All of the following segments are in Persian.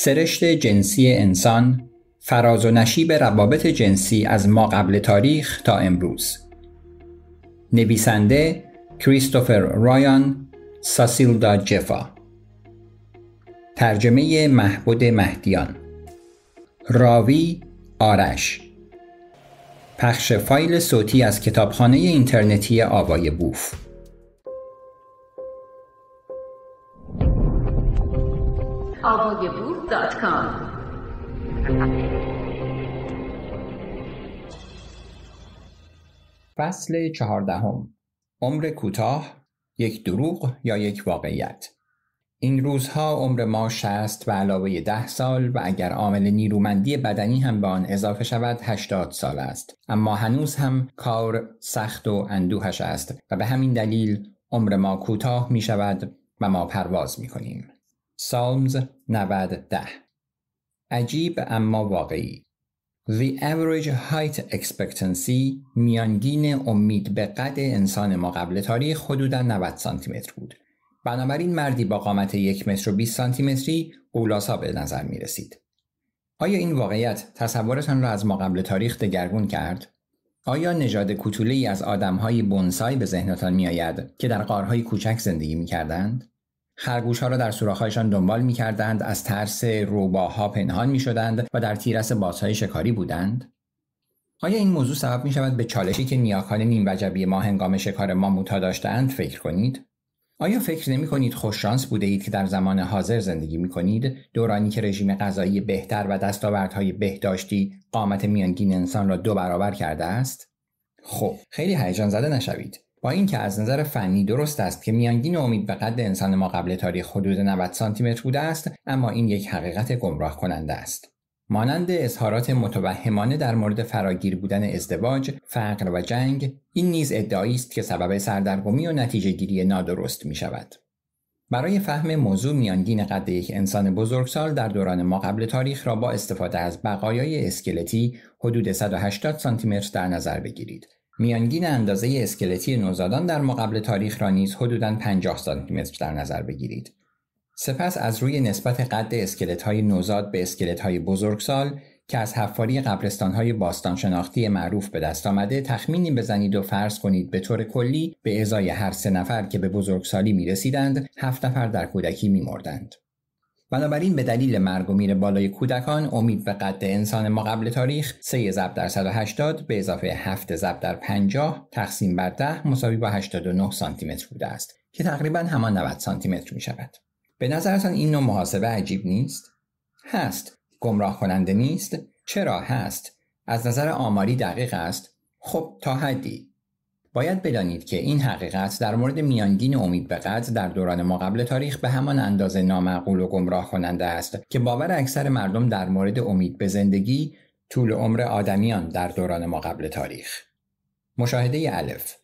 سرشت جنسی انسان فراز و نشیب روابط جنسی از ما قبل تاریخ تا امروز نویسنده کریستوفر رایان ساسیلدا جفا ترجمه محبود مهدیان راوی آرش پخش فایل صوتی از کتابخانه اینترنتی آوای بوف آوای بوف فصل چهاردهم عمر کوتاه یک دروغ یا یک واقعیت این روزها عمر ما شست و علاوه ده سال و اگر عامل نیرومندی بدنی هم به آن اضافه شود هشتاد سال است اما هنوز هم کار سخت و اندوهش است و به همین دلیل عمر ما کوتاه می شود و ما پرواز می کنیم Psalms 90 ده عجیب اما واقعی The average height expectancy میانگین امید به قد انسان ما قبل تاریخ حدودا 90 سانتی متر بود. بنابراین مردی با قامت یک متر و 20 سانتی متری قولاسا به نظر می رسید. آیا این واقعیت تصورتان را از ما قبل تاریخ دگرگون کرد؟ آیا نژاد کوتوله‌ای از های بونسای به ذهنتان می که در قارهای کوچک زندگی می کردند؟ خرگوش ها را در سوراخهایشان دنبال می کردند از ترس روباها پنهان می شدند و در تیرس بازهای شکاری بودند آیا این موضوع سبب می شود به چالشی که نیاکان نیم وجبی ما هنگام شکار موتا داشتند فکر کنید آیا فکر نمی کنید خوششانس بوده اید که در زمان حاضر زندگی می کنید دورانی که رژیم غذایی بهتر و دستاوردهای بهداشتی قامت میانگین انسان را دو برابر کرده است خب خیلی هیجان زده نشوید با اینکه از نظر فنی درست است که میانگین امید به قد انسان ما قبل تاریخ حدود 90 سانتی متر بوده است اما این یک حقیقت گمراه کننده است مانند اظهارات متوهمانه در مورد فراگیر بودن ازدواج، فقر و جنگ، این نیز ادعایی است که سبب سردرگمی و نتیجه گیری نادرست می شود. برای فهم موضوع میانگین قد یک انسان بزرگسال در دوران ما قبل تاریخ را با استفاده از بقایای اسکلتی حدود 180 متر در نظر بگیرید میانگین اندازه اسکلتی نوزادان در مقابل تاریخ را نیز حدوداً 50 متر در نظر بگیرید. سپس از روی نسبت قد اسکلت های نوزاد به اسکلت های بزرگسال که از حفاری قبرستان های باستان شناختی معروف به دست آمده تخمینی بزنید و فرض کنید به طور کلی به ازای هر سه نفر که به بزرگسالی می رسیدند هفت نفر در کودکی می مردند. بنابراین به دلیل مرگ و میر بالای کودکان امید به قد انسان ما قبل تاریخ 3 ضرب در 180 به اضافه 7 ضرب در 50 تقسیم بر 10 مساوی با 89 سانتی متر بوده است که تقریبا همان 90 سانتی متر می شود. به نظرتان این نوع محاسبه عجیب نیست؟ هست. گمراه کننده نیست؟ چرا هست؟ از نظر آماری دقیق است؟ خب تا حدی باید بدانید که این حقیقت در مورد میانگین امید به قدر در دوران ما قبل تاریخ به همان اندازه نامعقول و گمراه کننده است که باور اکثر مردم در مورد امید به زندگی طول عمر آدمیان در دوران ما قبل تاریخ مشاهده الف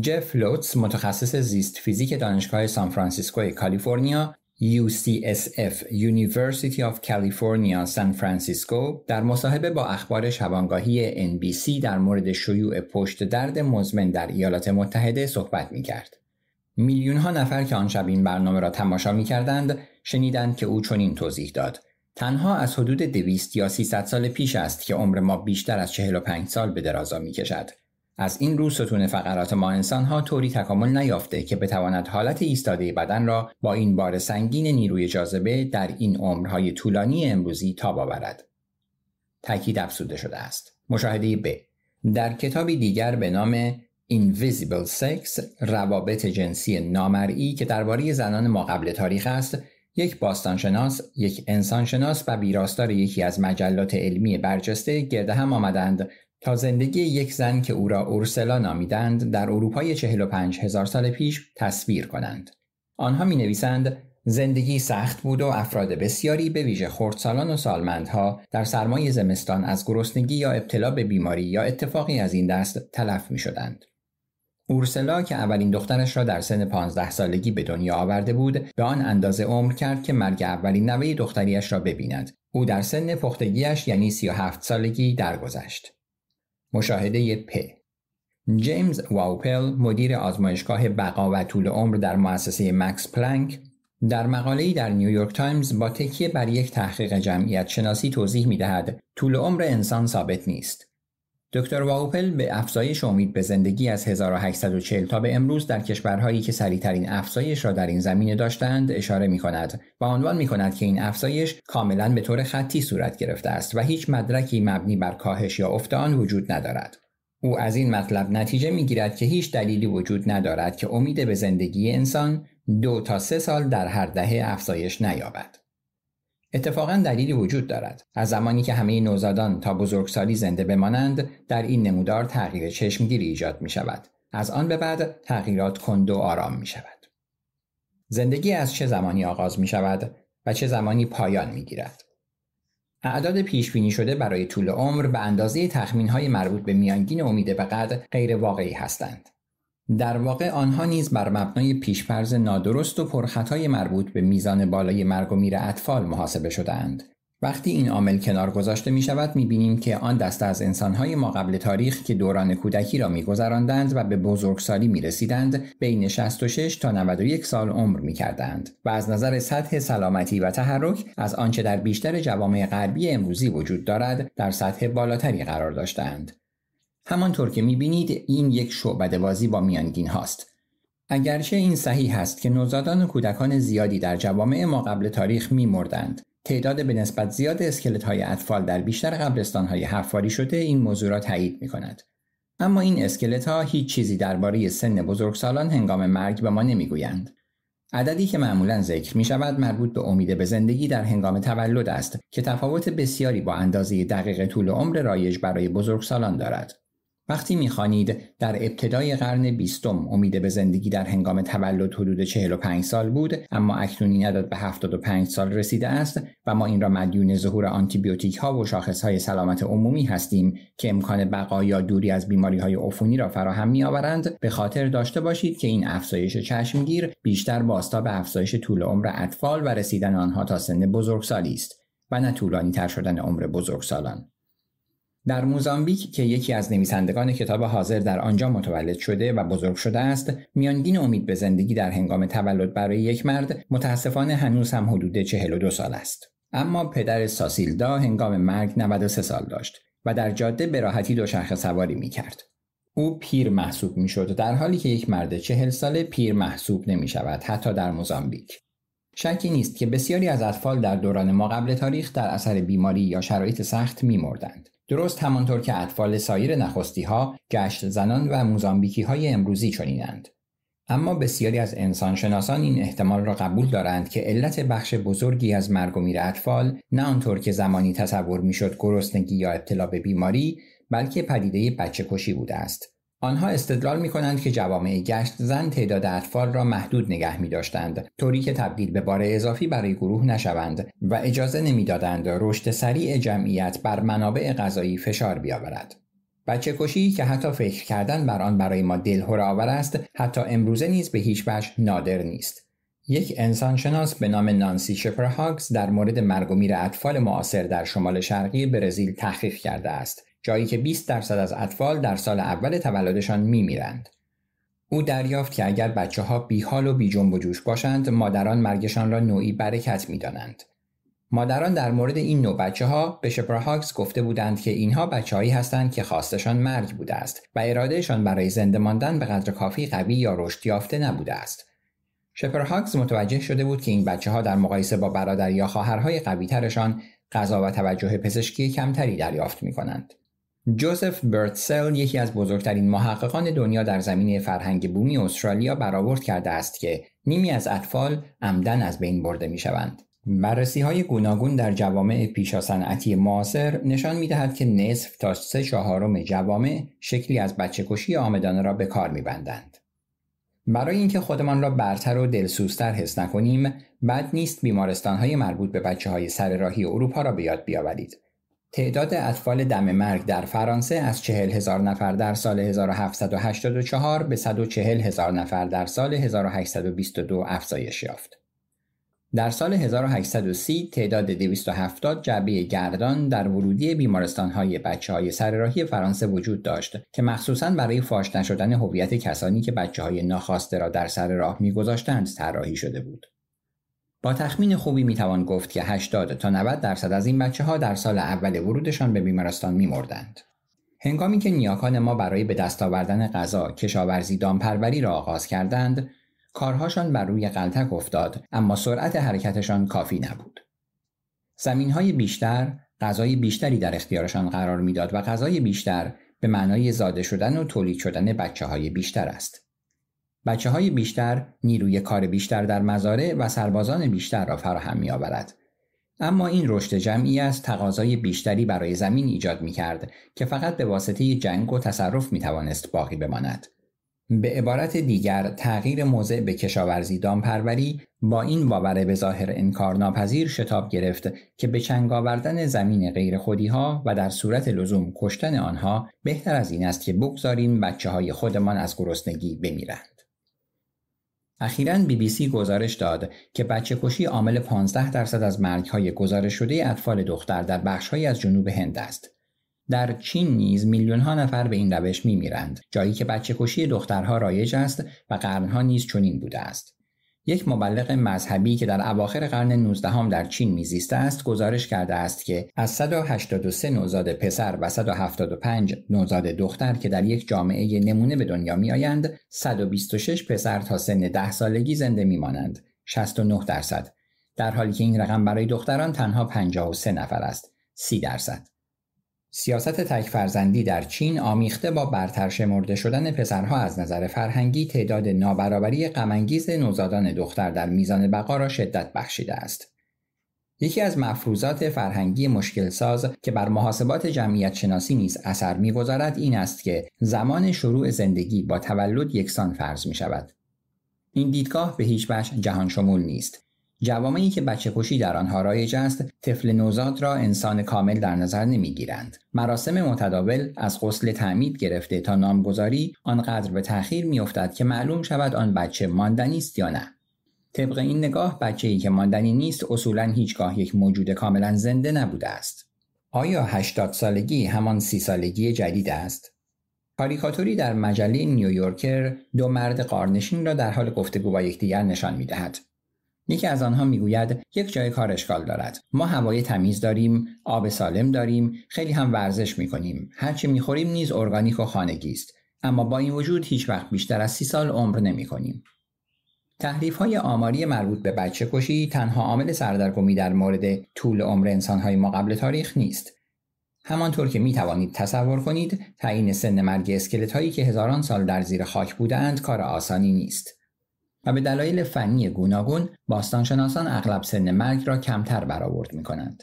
جف لوتس متخصص زیست فیزیک دانشگاه سان فرانسیسکو کالیفرنیا UCSF University of California San Francisco در مصاحبه با اخبار شبانگاهی NBC در مورد شیوع پشت درد مزمن در ایالات متحده صحبت می کرد. میلیون ها نفر که آن شب این برنامه را تماشا می کردند شنیدند که او چنین توضیح داد تنها از حدود 200 یا 300 سال پیش است که عمر ما بیشتر از 45 سال به درازا می کشد از این رو ستون فقرات ما انسان ها طوری تکامل نیافته که بتواند حالت ایستاده بدن را با این بار سنگین نیروی جاذبه در این عمرهای طولانی امروزی تاب آورد. تاکید افسوده شده است. مشاهده ب در کتابی دیگر به نام Invisible Sex روابط جنسی نامرئی که درباره زنان ما قبل تاریخ است یک باستانشناس، یک انسانشناس و ویراستار یکی از مجلات علمی برجسته گرد هم آمدند تا زندگی یک زن که او را اورسلا نامیدند در اروپای 45 هزار سال پیش تصویر کنند. آنها می نویسند زندگی سخت بود و افراد بسیاری به ویژه خردسالان و سالمندها در سرمای زمستان از گرسنگی یا ابتلا به بیماری یا اتفاقی از این دست تلف می شدند. اورسلا که اولین دخترش را در سن 15 سالگی به دنیا آورده بود به آن اندازه عمر کرد که مرگ اولین نوه دختریش را ببیند او در سن پختگیش یعنی 37 سالگی درگذشت مشاهده پ جیمز واوپل مدیر آزمایشگاه بقا و طول عمر در مؤسسه مکس پلانک در مقاله‌ای در نیویورک تایمز با تکیه بر یک تحقیق جمعیت شناسی توضیح می دهد طول عمر انسان ثابت نیست. دکتر واوپل به افزایش امید به زندگی از 1840 تا به امروز در کشورهایی که سریعترین افزایش را در این زمینه داشتند اشاره می کند و عنوان می کند که این افزایش کاملا به طور خطی صورت گرفته است و هیچ مدرکی مبنی بر کاهش یا افت آن وجود ندارد. او از این مطلب نتیجه می گیرد که هیچ دلیلی وجود ندارد که امید به زندگی انسان دو تا سه سال در هر دهه افزایش نیابد. اتفاقا دلیلی وجود دارد از زمانی که همه نوزادان تا بزرگسالی زنده بمانند در این نمودار تغییر چشمگیری ایجاد می شود از آن به بعد تغییرات کند و آرام می شود زندگی از چه زمانی آغاز می شود و چه زمانی پایان می گیرد اعداد پیش بینی شده برای طول عمر به اندازه تخمین های مربوط به میانگین امید به قدر غیر واقعی هستند در واقع آنها نیز بر مبنای پیشفرز نادرست و پرخطای مربوط به میزان بالای مرگ و میر اطفال محاسبه شدهاند وقتی این عامل کنار گذاشته می شود می بینیم که آن دسته از انسانهای ما قبل تاریخ که دوران کودکی را می گذراندند و به بزرگسالی می رسیدند بین 66 تا 91 سال عمر می کردند و از نظر سطح سلامتی و تحرک از آنچه در بیشتر جوامع غربی امروزی وجود دارد در سطح بالاتری قرار داشتند. همانطور که میبینید این یک شعبده بازی با میانگین هاست. اگرچه این صحیح است که نوزادان و کودکان زیادی در جوامع ما قبل تاریخ میمردند تعداد به نسبت زیاد اسکلت های اطفال در بیشتر قبرستان های حفاری شده این موضوع را تایید می کند. اما این اسکلت ها هیچ چیزی درباره سن بزرگسالان هنگام مرگ به ما نمیگویند. عددی که معمولا ذکر می شود مربوط به امید به زندگی در هنگام تولد است که تفاوت بسیاری با اندازه دقیق طول عمر رایج برای بزرگسالان دارد. وقتی میخوانید در ابتدای قرن بیستم امید به زندگی در هنگام تولد حدود 45 سال بود اما اکنون عدد به 75 سال رسیده است و ما این را مدیون ظهور آنتیبیوتیک ها و شاخص های سلامت عمومی هستیم که امکان بقا یا دوری از بیماری های عفونی را فراهم می به خاطر داشته باشید که این افزایش چشمگیر بیشتر باستا به افزایش طول عمر اطفال و رسیدن آنها تا سن بزرگسالی است و نه طولانی تر شدن عمر بزرگسالان در موزامبیک که یکی از نویسندگان کتاب حاضر در آنجا متولد شده و بزرگ شده است میانگین امید به زندگی در هنگام تولد برای یک مرد متاسفانه هنوز هم حدود 42 سال است اما پدر ساسیلدا هنگام مرگ 93 سال داشت و در جاده به راحتی دوچرخه سواری می کرد. او پیر محسوب می شد در حالی که یک مرد چهل ساله پیر محسوب نمی شود حتی در موزامبیک. شکی نیست که بسیاری از اطفال در دوران ما قبل تاریخ در اثر بیماری یا شرایط سخت می درست همانطور که اطفال سایر نخستی ها گشت زنان و موزامبیکی های امروزی چنینند. اما بسیاری از انسانشناسان این احتمال را قبول دارند که علت بخش بزرگی از مرگ و میر اطفال نه آنطور که زمانی تصور میشد گرسنگی یا ابتلا به بیماری بلکه پدیده بچه کشی بوده است آنها استدلال می کنند که جوامع گشت زن تعداد اطفال را محدود نگه می داشتند طوری که تبدیل به بار اضافی برای گروه نشوند و اجازه نمیدادند رشد سریع جمعیت بر منابع غذایی فشار بیاورد. بچه کشی که حتی فکر کردن بر آن برای ما دلهره آور است حتی امروزه نیز به هیچ وجه نادر نیست یک شناس به نام نانسی شپرهاگز در مورد مرگ و میر اطفال معاصر در شمال شرقی برزیل تحقیق کرده است جایی که 20 درصد از اطفال در سال اول تولدشان میرند او دریافت که اگر بچه ها حال و بیجنب و جوش باشند مادران مرگشان را نوعی برکت می دانند. مادران در مورد این نوع بچه ها به شپراهاکس گفته بودند که اینها بچههایی هستند که خواستشان مرگ بوده است و ارادهشان برای زنده ماندن به قدر کافی قوی یا رشد یافته نبوده است. شپرهاکس متوجه شده بود که این بچه ها در مقایسه با برادر یا خواهرهای قویترشان غذا و توجه پزشکی کمتری دریافت می کنند. جوزف برتسل یکی از بزرگترین محققان دنیا در زمینه فرهنگ بومی استرالیا برآورد کرده است که نیمی از اطفال عمدن از بین برده می شوند. بررسی های گوناگون در جوامع پیشا صنعتی معاصر نشان می دهد که نصف تا سه چهارم جوامع شکلی از بچه کشی آمدانه را به کار می بندند. برای اینکه خودمان را برتر و دلسوزتر حس نکنیم بد نیست بیمارستان های مربوط به بچه های سر راهی اروپا را به یاد بیاورید تعداد اطفال دم مرگ در فرانسه از چهل هزار نفر در سال 1784 به 140 هزار نفر در سال 1822 افزایش یافت. در سال 1830 تعداد 270 جعبه گردان در ورودی بیمارستان های بچه های سرراهی فرانسه وجود داشت که مخصوصا برای فاش نشدن هویت کسانی که بچه های ناخواسته را در سر راه میگذاشتند طراحی شده بود. با تخمین خوبی میتوان گفت که 80 تا 90 درصد از این بچه ها در سال اول ورودشان به بیمارستان میمردند. هنگامی که نیاکان ما برای به دست آوردن غذا کشاورزی دامپروری را آغاز کردند، کارهاشان بر روی قلتک افتاد اما سرعت حرکتشان کافی نبود. های بیشتر غذای بیشتری در اختیارشان قرار میداد و غذای بیشتر به معنای زاده شدن و تولید شدن بچه های بیشتر است. بچه های بیشتر نیروی کار بیشتر در مزارع و سربازان بیشتر را فراهم می آورد. اما این رشد جمعی از تقاضای بیشتری برای زمین ایجاد می کرد که فقط به واسطه جنگ و تصرف می توانست باقی بماند. به عبارت دیگر تغییر موضع به کشاورزی دامپروری با این باور به ظاهر انکار شتاب گرفت که به چنگ آوردن زمین غیر خودی ها و در صورت لزوم کشتن آنها بهتر از این است که بگذاریم بچه های خودمان از گرسنگی بمیرند. اخیرا بی بی سی گزارش داد که بچه کشی عامل 15 درصد از مرگ های گزارش شده اطفال دختر در بخش از جنوب هند است. در چین نیز میلیون ها نفر به این روش می جایی که بچه کشی دخترها رایج است و قرنها نیز چنین بوده است. یک مبلغ مذهبی که در اواخر قرن 19 هم در چین میزیسته است گزارش کرده است که از 183 نوزاد پسر و 175 نوزاد دختر که در یک جامعه نمونه به دنیا میآیند 126 پسر تا سن 10 سالگی زنده میمانند 69 درصد در حالی که این رقم برای دختران تنها 53 نفر است 30 درصد سیاست تک فرزندی در چین آمیخته با برتر شمرده شدن پسرها از نظر فرهنگی تعداد نابرابری غمانگیز نوزادان دختر در میزان بقا را شدت بخشیده است. یکی از مفروضات فرهنگی مشکل ساز که بر محاسبات جمعیت شناسی نیز اثر میگذارد این است که زمان شروع زندگی با تولد یکسان فرض می شود. این دیدگاه به هیچ وجه جهان شمول نیست جوامعی که بچه کشی در آنها رایج است طفل نوزاد را انسان کامل در نظر نمیگیرند مراسم متداول از غسل تعمید گرفته تا نامگذاری آنقدر به تأخیر میافتد که معلوم شود آن بچه ماندنی است یا نه طبق این نگاه بچه ای که ماندنی نیست اصولا هیچگاه یک موجود کاملا زنده نبوده است آیا 80 سالگی همان سی سالگی جدید است کاریکاتوری در مجله نیویورکر دو مرد قارنشین را در حال گفتگو با یکدیگر نشان میدهد یکی از آنها میگوید یک جای کار اشکال دارد ما هوای تمیز داریم آب سالم داریم خیلی هم ورزش میکنیم هرچه میخوریم نیز ارگانیک و خانگی است اما با این وجود هیچ وقت بیشتر از سی سال عمر کنیم. تحریف های آماری مربوط به بچه کشی تنها عامل سردرگمی در مورد طول عمر انسانهای ما قبل تاریخ نیست. همانطور که می توانید تصور کنید، تعیین سن مرگ اسکلت هایی که هزاران سال در زیر خاک بودند کار آسانی نیست. و به دلایل فنی گوناگون باستانشناسان اغلب سن مرگ را کمتر برآورد می کنند.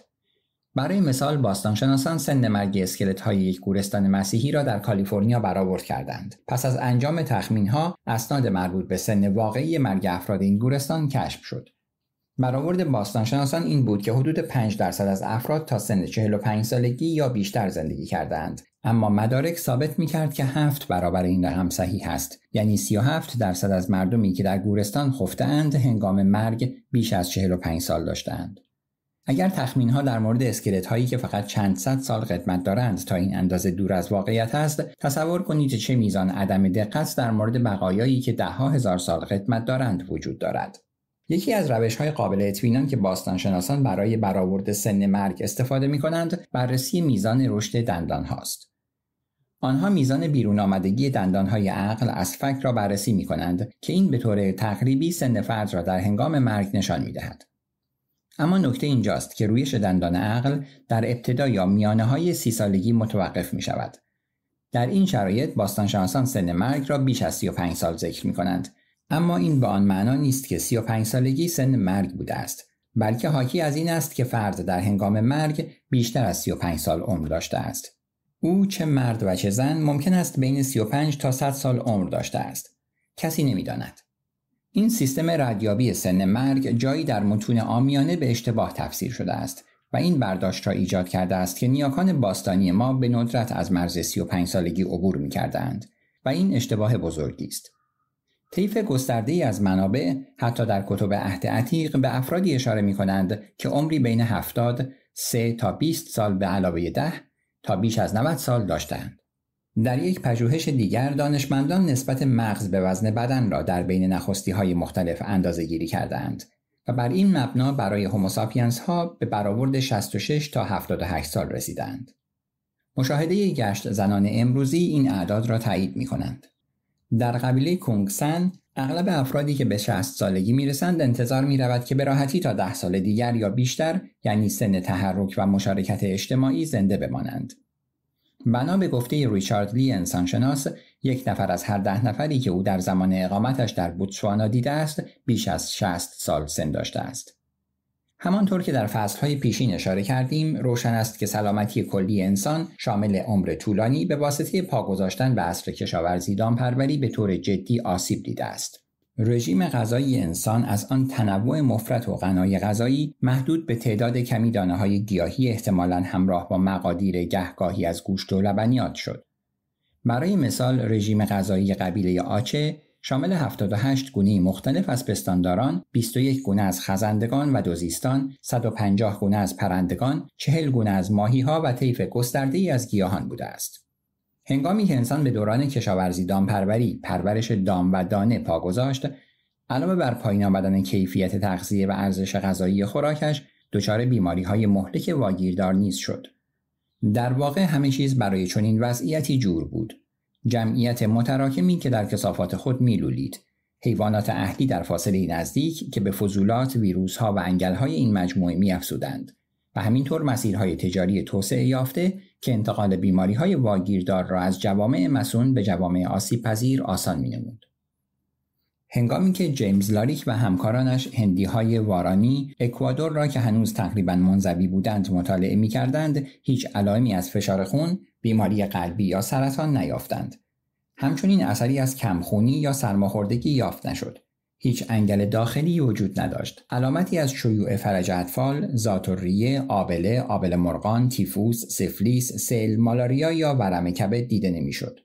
برای مثال باستانشناسان سن مرگ اسکلت های یک گورستان مسیحی را در کالیفرنیا برآورد کردند. پس از انجام تخمین ها اسناد مربوط به سن واقعی مرگ افراد این گورستان کشف شد. برآورد باستانشناسان این بود که حدود 5 درصد از افراد تا سن 45 سالگی یا بیشتر زندگی کردند اما مدارک ثابت می کرد که هفت برابر این رقم صحیح است یعنی 37 درصد از مردمی که در گورستان خفته هنگام مرگ بیش از 45 سال داشتند. اگر تخمین ها در مورد اسکلت هایی که فقط چند صد سال خدمت دارند تا این اندازه دور از واقعیت است تصور کنید چه میزان عدم دقت در مورد بقایایی که دهها هزار سال خدمت دارند وجود دارد یکی از روش های قابل اطمینان که باستانشناسان برای برآورد سن مرگ استفاده می کنند بررسی میزان رشد دندان هاست. آنها میزان بیرون آمدگی دندان های عقل از فک را بررسی می کنند که این به طور تقریبی سن فرد را در هنگام مرگ نشان می دهد. اما نکته اینجاست که رویش دندان عقل در ابتدا یا میانه های سی سالگی متوقف می شود. در این شرایط باستانشناسان سن مرگ را بیش از 35 سال ذکر می کنند اما این به آن معنا نیست که 35 سالگی سن مرگ بوده است بلکه حاکی از این است که فرد در هنگام مرگ بیشتر از 35 سال عمر داشته است او چه مرد و چه زن ممکن است بین 35 تا 100 سال عمر داشته است کسی نمیداند این سیستم ردیابی سن مرگ جایی در متون آمیانه به اشتباه تفسیر شده است و این برداشت را ایجاد کرده است که نیاکان باستانی ما به ندرت از مرز 35 سالگی عبور می کردند و این اشتباه بزرگی است. طیف گسترده از منابع حتی در کتب عهد عتیق به افرادی اشاره می کنند که عمری بین 70 3 تا 20 سال به علاوه 10 تا بیش از 90 سال داشتند. در یک پژوهش دیگر دانشمندان نسبت مغز به وزن بدن را در بین نخستی های مختلف اندازه گیری کردند و بر این مبنا برای هوموساپینس ها به برآورد 66 تا 78 سال رسیدند. مشاهده گشت زنان امروزی این اعداد را تایید می کنند. در قبیله کونگسن، اغلب افرادی که به 60 سالگی میرسند انتظار می رود که به راحتی تا 10 سال دیگر یا بیشتر یعنی سن تحرک و مشارکت اجتماعی زنده بمانند. بنا به گفته ریچارد لی انسانشناس یک نفر از هر ده نفری که او در زمان اقامتش در بوتسوانا دیده است بیش از 60 سال سن داشته است. همانطور که در فصلهای پیشین اشاره کردیم روشن است که سلامتی کلی انسان شامل عمر طولانی به واسطه پا گذاشتن به اصر کشاورزی دامپروری به طور جدی آسیب دیده است رژیم غذایی انسان از آن تنوع مفرت و غنای غذایی محدود به تعداد کمی دانه های گیاهی احتمالا همراه با مقادیر گهگاهی از گوشت و لبنیات شد برای مثال رژیم غذایی قبیله آچه شامل 78 گونه مختلف از پستانداران، 21 گونه از خزندگان و دوزیستان، 150 گونه از پرندگان، 40 گونه از ماهیها و طیف گسترده ای از گیاهان بوده است. هنگامی که انسان به دوران کشاورزی دامپروری، پرورش دام و دانه پا گذاشت، علاوه بر پایین آمدن کیفیت تغذیه و ارزش غذایی خوراکش، دچار بیماری های مهلک واگیردار نیز شد. در واقع همه چیز برای چنین وضعیتی جور بود. جمعیت متراکمی که در کسافات خود میلولید حیوانات اهلی در فاصله نزدیک که به فضولات ویروسها و انگلهای این مجموعه میافزودند و همینطور مسیرهای تجاری توسعه یافته که انتقال بیماریهای واگیردار را از جوامع مسون به جوامع آسیب پذیر آسان مینمود هنگامی که جیمز لاریک و همکارانش هندی های وارانی اکوادور را که هنوز تقریبا منظوی بودند مطالعه می کردند، هیچ علائمی از فشار خون، بیماری قلبی یا سرطان نیافتند. همچنین اثری از کمخونی یا سرماخوردگی یافت نشد. هیچ انگل داخلی وجود نداشت. علامتی از شیوع فرج اطفال، زاتوریه، آبله، آبل مرغان، تیفوس، سفلیس، سل، مالاریا یا ورم کبد دیده نمیشد.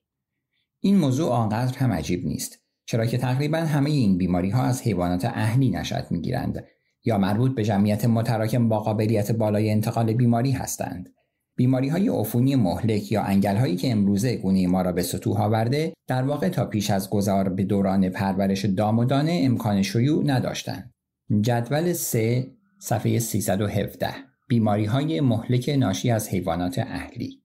این موضوع آنقدر هم عجیب نیست. چرا که تقریبا همه این بیماری ها از حیوانات اهلی نشأت میگیرند یا مربوط به جمعیت متراکم با قابلیت بالای انتقال بیماری هستند. بیماری های عفونی مهلک یا انگل هایی که امروزه گونه ما را به سطوح آورده در واقع تا پیش از گذار به دوران پرورش دام و دانه امکان شیوع نداشتند. جدول 3 صفحه 317 بیماری های مهلک ناشی از حیوانات اهلی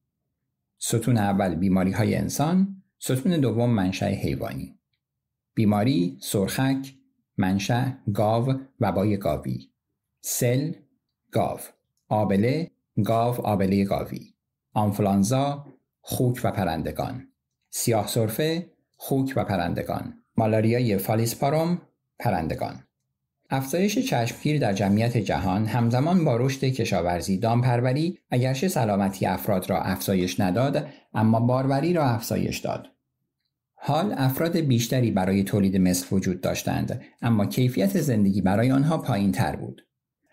ستون اول بیماری های انسان ستون دوم منشأ حیوانی بیماری سرخک منشأ گاو و گاوی سل گاو آبله گاو آبله گاوی آنفلانزا خوک و پرندگان سیاه سرفه خوک و پرندگان مالاریای فالیسپاروم پرندگان افزایش چشمگیر در جمعیت جهان همزمان با رشد کشاورزی دامپروری اگرچه سلامتی افراد را افزایش نداد اما باروری را افزایش داد حال افراد بیشتری برای تولید مثل وجود داشتند اما کیفیت زندگی برای آنها پایین تر بود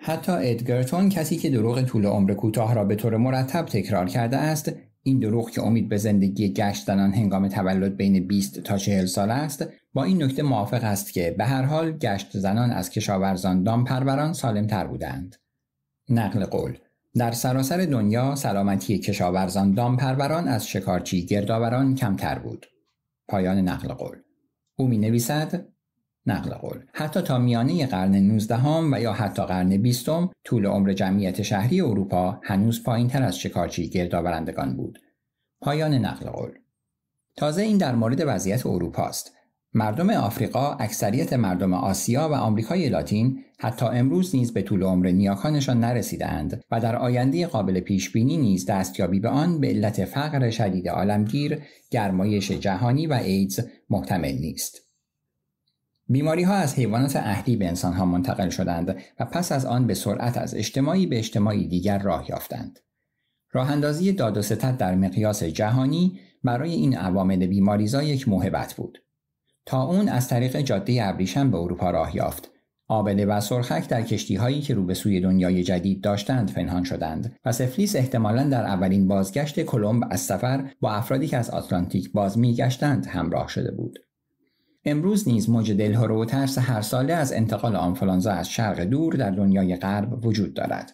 حتی ادگرتون کسی که دروغ طول عمر کوتاه را به طور مرتب تکرار کرده است این دروغ که امید به زندگی گشتنان هنگام تولد بین 20 تا 40 سال است با این نکته موافق است که به هر حال گشت زنان از کشاورزان دامپروران تر بودند نقل قول در سراسر دنیا سلامتی کشاورزان دامپروران از شکارچی گردآوران کمتر بود پایان نقل قول او می نویسد نقل قول حتی تا میانه قرن 19 و یا حتی قرن 20 هم، طول عمر جمعیت شهری اروپا هنوز پایین تر از شکارچی گردآورندگان بود پایان نقل قول تازه این در مورد وضعیت اروپا است مردم آفریقا اکثریت مردم آسیا و آمریکای لاتین حتی امروز نیز به طول عمر نیاکانشان نرسیدند و در آینده قابل پیش بینی نیز دستیابی به آن به علت فقر شدید عالمگیر گرمایش جهانی و ایدز محتمل نیست بیماری ها از حیوانات اهلی به انسان ها منتقل شدند و پس از آن به سرعت از اجتماعی به اجتماعی دیگر راه یافتند. راه اندازی داد و ستت در مقیاس جهانی برای این عوامل بیماریزا یک موهبت بود. تا اون از طریق جاده ابریشم به اروپا راه یافت. آبله و سرخک در کشتی هایی که رو به سوی دنیای جدید داشتند پنهان شدند و سفلیس احتمالا در اولین بازگشت کلمب از سفر با افرادی که از آتلانتیک باز میگشتند همراه شده بود. امروز نیز موج دلهره و ترس هر ساله از انتقال آنفلانزا از شرق دور در دنیای غرب وجود دارد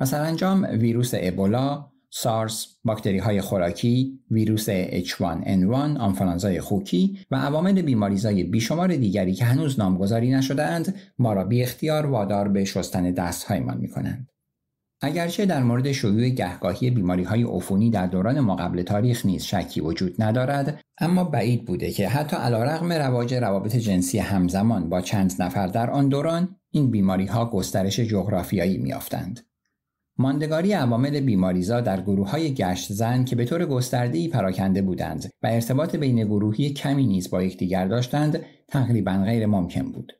و سرانجام ویروس ابولا، سارس، باکتری های خوراکی، ویروس H1N1، آنفلانزای خوکی و عوامل بیماریزای بیشمار دیگری که هنوز نامگذاری نشدهاند ما را بی اختیار وادار به شستن دستهایمان می کنند. اگرچه در مورد شیوع گهگاهی بیماری های عفونی در دوران ما قبل تاریخ نیز شکی وجود ندارد اما بعید بوده که حتی علیرغم رواج روابط جنسی همزمان با چند نفر در آن دوران این بیماری ها گسترش جغرافیایی میافتند ماندگاری عوامل بیماریزا در گروه های گشت زن که به طور گسترده پراکنده بودند و ارتباط بین گروهی کمی نیز با یکدیگر داشتند تقریبا غیر ممکن بود.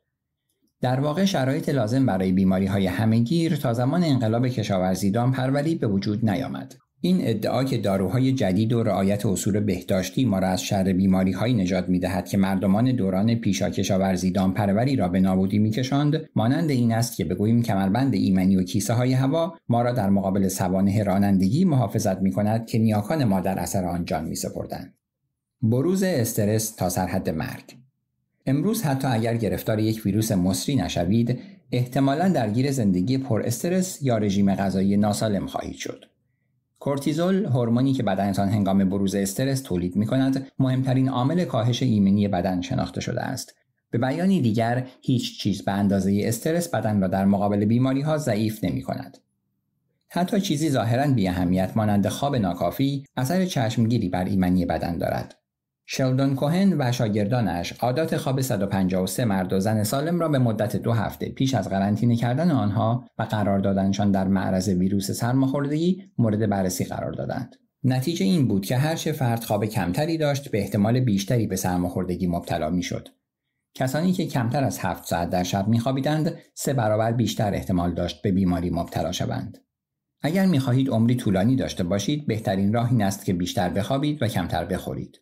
در واقع شرایط لازم برای بیماری های همگیر تا زمان انقلاب کشاورزی پروری به وجود نیامد. این ادعا که داروهای جدید و رعایت اصول بهداشتی ما را از شر بیماری های نجات می دهد که مردمان دوران پیشا کشاورزی پروری را به نابودی می کشند، مانند این است که بگوییم کمربند ایمنی و کیسه های هوا ما را در مقابل سوانه رانندگی محافظت می کند که نیاکان ما در اثر آن جان می بروز استرس تا سرحد مرگ امروز حتی اگر گرفتار یک ویروس مصری نشوید احتمالا درگیر زندگی پر استرس یا رژیم غذایی ناسالم خواهید شد کورتیزول هورمونی که بدنتان هنگام بروز استرس تولید می کند مهمترین عامل کاهش ایمنی بدن شناخته شده است به بیانی دیگر هیچ چیز به اندازه استرس بدن را در مقابل بیماری ها ضعیف نمی کند. حتی چیزی ظاهرا بی اهمیت مانند خواب ناکافی اثر چشمگیری بر ایمنی بدن دارد. شلدون کوهن و شاگردانش عادات خواب 153 مرد و زن سالم را به مدت دو هفته پیش از قرنطینه کردن آنها و قرار دادنشان در معرض ویروس سرماخوردگی مورد بررسی قرار دادند. نتیجه این بود که هرچه فرد خواب کمتری داشت به احتمال بیشتری به سرماخوردگی مبتلا شد. کسانی که کمتر از هفت ساعت در شب میخوابیدند سه برابر بیشتر احتمال داشت به بیماری مبتلا شوند. اگر میخواهید عمری طولانی داشته باشید بهترین راه این است که بیشتر بخوابید و کمتر بخورید.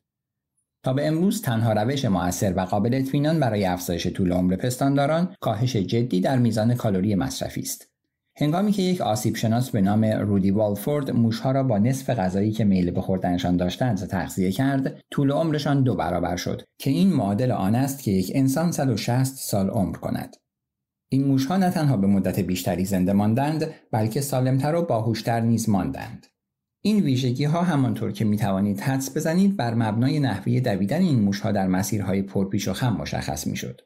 تا به امروز تنها روش مؤثر و قابل اطمینان برای افزایش طول عمر پستانداران کاهش جدی در میزان کالری مصرفی است هنگامی که یک آسیب شناس به نام رودی والفورد موشها را با نصف غذایی که میل به خوردنشان داشتند تغذیه کرد، طول عمرشان دو برابر شد که این معادل آن است که یک انسان 160 سال عمر کند. این موشها نه تنها به مدت بیشتری زنده ماندند، بلکه سالمتر و باهوشتر نیز ماندند. این ویژگی ها همانطور که می توانید حدس بزنید بر مبنای نحوی دویدن این موش ها در مسیرهای پرپیچ و خم مشخص می شد.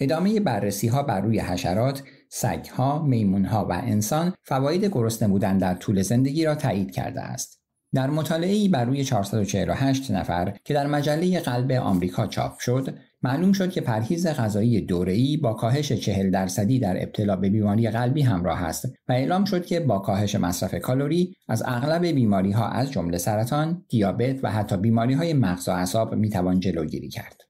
ادامه بررسی ها بر روی حشرات، سگ ها، میمون ها و انسان فواید گرسنه بودن در طول زندگی را تایید کرده است. در مطالعه بر روی 448 نفر که در مجله قلب آمریکا چاپ شد، معلوم شد که پرهیز غذایی دوره‌ای با کاهش 40 درصدی در ابتلا به بیماری قلبی همراه است و اعلام شد که با کاهش مصرف کالری از اغلب بیماری ها از جمله سرطان، دیابت و حتی بیماری های مغز و اعصاب میتوان جلوگیری کرد.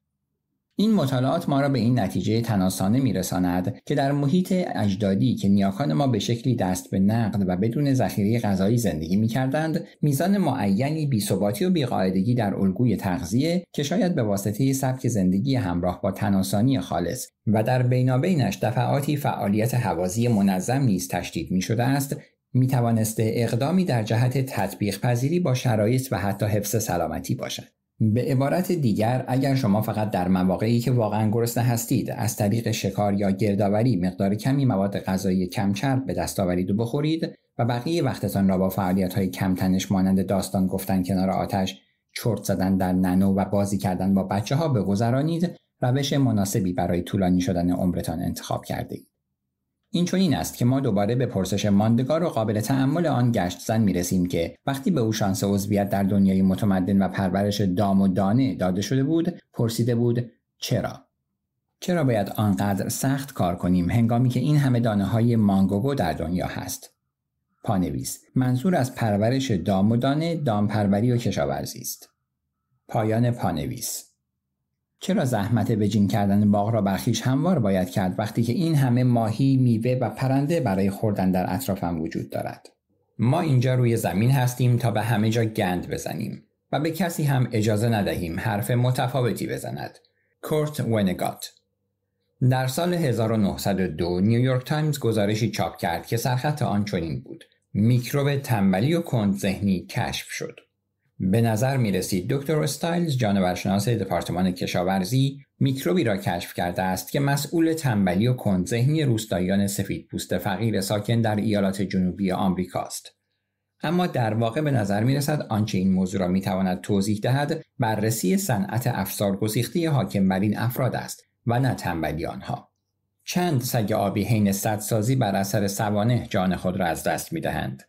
این مطالعات ما را به این نتیجه تناسانه میرساند که در محیط اجدادی که نیاکان ما به شکلی دست به نقد و بدون ذخیره غذایی زندگی میکردند میزان معینی بیثباتی و بیقاعدگی در الگوی تغذیه که شاید به واسطه سبک زندگی همراه با تناسانی خالص و در بینابینش دفعاتی فعالیت حوازی منظم نیز تشدید میشده است می اقدامی در جهت تطبیق پذیری با شرایط و حتی حفظ سلامتی باشد. به عبارت دیگر اگر شما فقط در مواقعی که واقعا گرسنه هستید از طریق شکار یا گردآوری مقدار کمی مواد غذایی کمچرب به دست آورید و بخورید و بقیه وقتتان را با فعالیت های کمتنش مانند داستان گفتن کنار آتش چرت زدن در ننو و بازی کردن با بچه ها بگذرانید روش مناسبی برای طولانی شدن عمرتان انتخاب کرده اید. این این است که ما دوباره به پرسش ماندگار و قابل تعمل آن گشت زن می رسیم که وقتی به او شانس عضویت در دنیای متمدن و پرورش دام و دانه داده شده بود پرسیده بود چرا چرا باید آنقدر سخت کار کنیم هنگامی که این همه دانه های مانگوگو در دنیا هست پانویس منظور از پرورش دام و دانه و کشاورزی است پایان پانویس چرا زحمت بجین کردن باغ را برخیش هموار باید کرد وقتی که این همه ماهی، میوه و پرنده برای خوردن در اطرافم وجود دارد؟ ما اینجا روی زمین هستیم تا به همه جا گند بزنیم و به کسی هم اجازه ندهیم حرف متفاوتی بزند. کورت ونگات در سال 1902 نیویورک تایمز گزارشی چاپ کرد که سرخط آن چنین بود. میکروب تنبلی و کند ذهنی کشف شد. به نظر می رسید دکتر استایلز جانورشناس دپارتمان کشاورزی میکروبی را کشف کرده است که مسئول تنبلی و کندذهنی روستاییان سفید پوست فقیر ساکن در ایالات جنوبی آمریکاست. اما در واقع به نظر می رسد آنچه این موضوع را می تواند توضیح دهد بررسی صنعت افسار گسیختی حاکم بر این افراد است و نه تنبلی آنها. چند سگ آبی حین سدسازی بر اثر سوانه جان خود را از دست می دهند.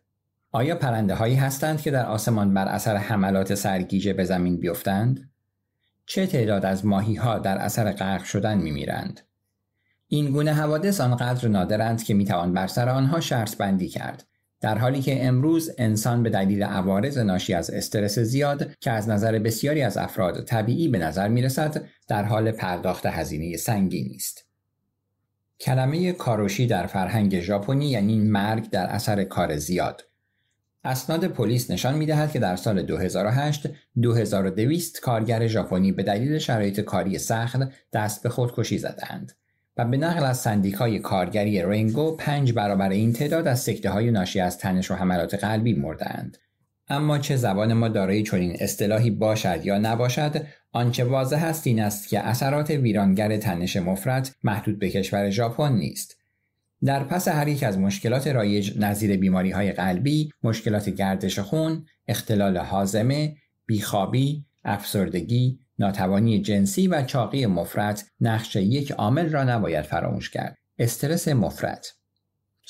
آیا پرنده هایی هستند که در آسمان بر اثر حملات سرگیجه به زمین بیفتند؟ چه تعداد از ماهی ها در اثر غرق شدن می میرند؟ این گونه حوادث آنقدر نادرند که میتوان بر سر آنها شرط بندی کرد در حالی که امروز انسان به دلیل عوارض ناشی از استرس زیاد که از نظر بسیاری از افراد طبیعی به نظر میرسد در حال پرداخت هزینه سنگی است. کلمه کاروشی در فرهنگ ژاپنی یعنی مرگ در اثر کار زیاد اسناد پلیس نشان میدهد که در سال 2008 2200 کارگر ژاپنی به دلیل شرایط کاری سخت دست به خودکشی زدند و به نقل از سندیکای کارگری رینگو پنج برابر این تعداد از سکته های ناشی از تنش و حملات قلبی مردند اما چه زبان ما دارای چنین اصطلاحی باشد یا نباشد آنچه واضح است این است که اثرات ویرانگر تنش مفرد محدود به کشور ژاپن نیست در پس هر یک از مشکلات رایج نظیر بیماری های قلبی، مشکلات گردش خون، اختلال حازمه، بیخوابی، افسردگی، ناتوانی جنسی و چاقی مفرط نقش یک عامل را نباید فراموش کرد. استرس مفرت،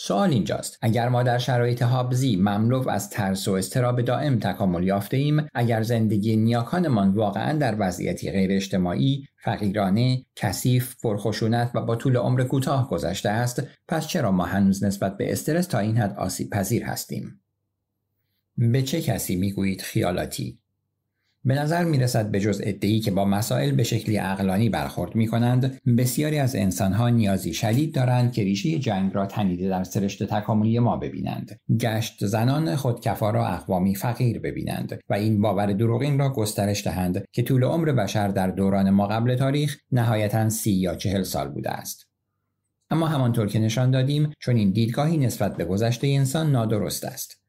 سوال اینجاست اگر ما در شرایط حابزی مملو از ترس و استراب دائم تکامل یافته ایم اگر زندگی نیاکانمان واقعا در وضعیتی غیر اجتماعی فقیرانه کثیف پرخشونت و با طول عمر کوتاه گذشته است پس چرا ما هنوز نسبت به استرس تا این حد آسیب پذیر هستیم به چه کسی میگویید خیالاتی به نظر می رسد به جز ادهی که با مسائل به شکلی اقلانی برخورد می کنند، بسیاری از انسانها نیازی شدید دارند که ریشه جنگ را تنیده در سرشت تکاملی ما ببینند. گشت زنان خودکفا را اقوامی فقیر ببینند و این باور دروغین را گسترش دهند که طول عمر بشر در دوران ما قبل تاریخ نهایتا سی یا چهل سال بوده است. اما همانطور که نشان دادیم چون این دیدگاهی نسبت به گذشته انسان نادرست است.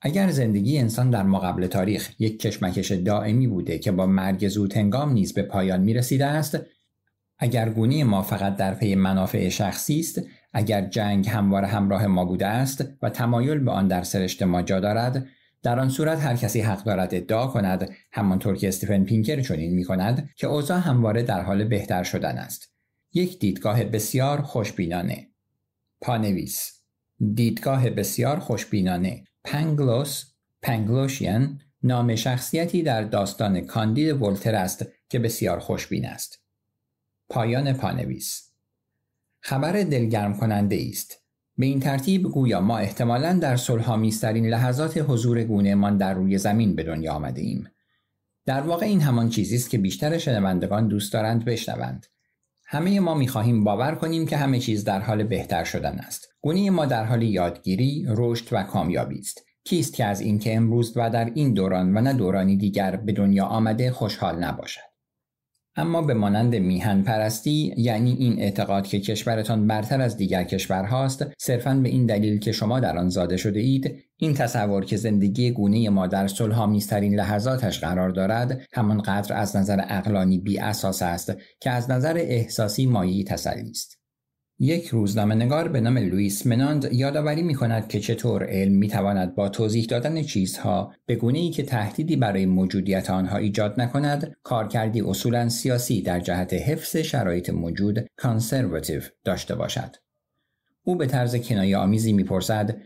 اگر زندگی انسان در مقابل تاریخ یک کشمکش دائمی بوده که با مرگ زود هنگام نیز به پایان می رسیده است اگر گونه ما فقط در پی منافع شخصی است اگر جنگ هموار همراه ما بوده است و تمایل به آن در سرشت ما جا دارد در آن صورت هر کسی حق دارد ادعا کند همانطور که استیفن پینکر چنین می کند که اوضاع همواره در حال بهتر شدن است یک دیدگاه بسیار خوشبینانه پانویس دیدگاه بسیار خوشبینانه پنگلوس پنگلوشین نام شخصیتی در داستان کاندید ولتر است که بسیار خوشبین است. پایان پانویس خبر دلگرم کننده است. به این ترتیب گویا ما احتمالا در سلحامیسترین لحظات حضور گونه من در روی زمین به دنیا آمده ایم. در واقع این همان چیزی است که بیشتر شنوندگان دوست دارند بشنوند. همه ما میخواهیم باور کنیم که همه چیز در حال بهتر شدن است. گونه ما در حال یادگیری، رشد و کامیابی است. کیست که از اینکه امروز و در این دوران و نه دورانی دیگر به دنیا آمده خوشحال نباشد؟ اما به مانند میهن پرستی یعنی این اعتقاد که کشورتان برتر از دیگر کشورهاست صرفا به این دلیل که شما در آن زاده شده اید این تصور که زندگی گونه ما در میسترین لحظاتش قرار دارد همانقدر از نظر اقلانی بی اساس است که از نظر احساسی مایی تسلی است یک روزنامه نگار به نام لوئیس مناند یادآوری می کند که چطور علم می تواند با توضیح دادن چیزها به گونه ای که تهدیدی برای موجودیت آنها ایجاد نکند کارکردی اصولا سیاسی در جهت حفظ شرایط موجود کانسرواتیو داشته باشد او به طرز کنایه آمیزی میپرسد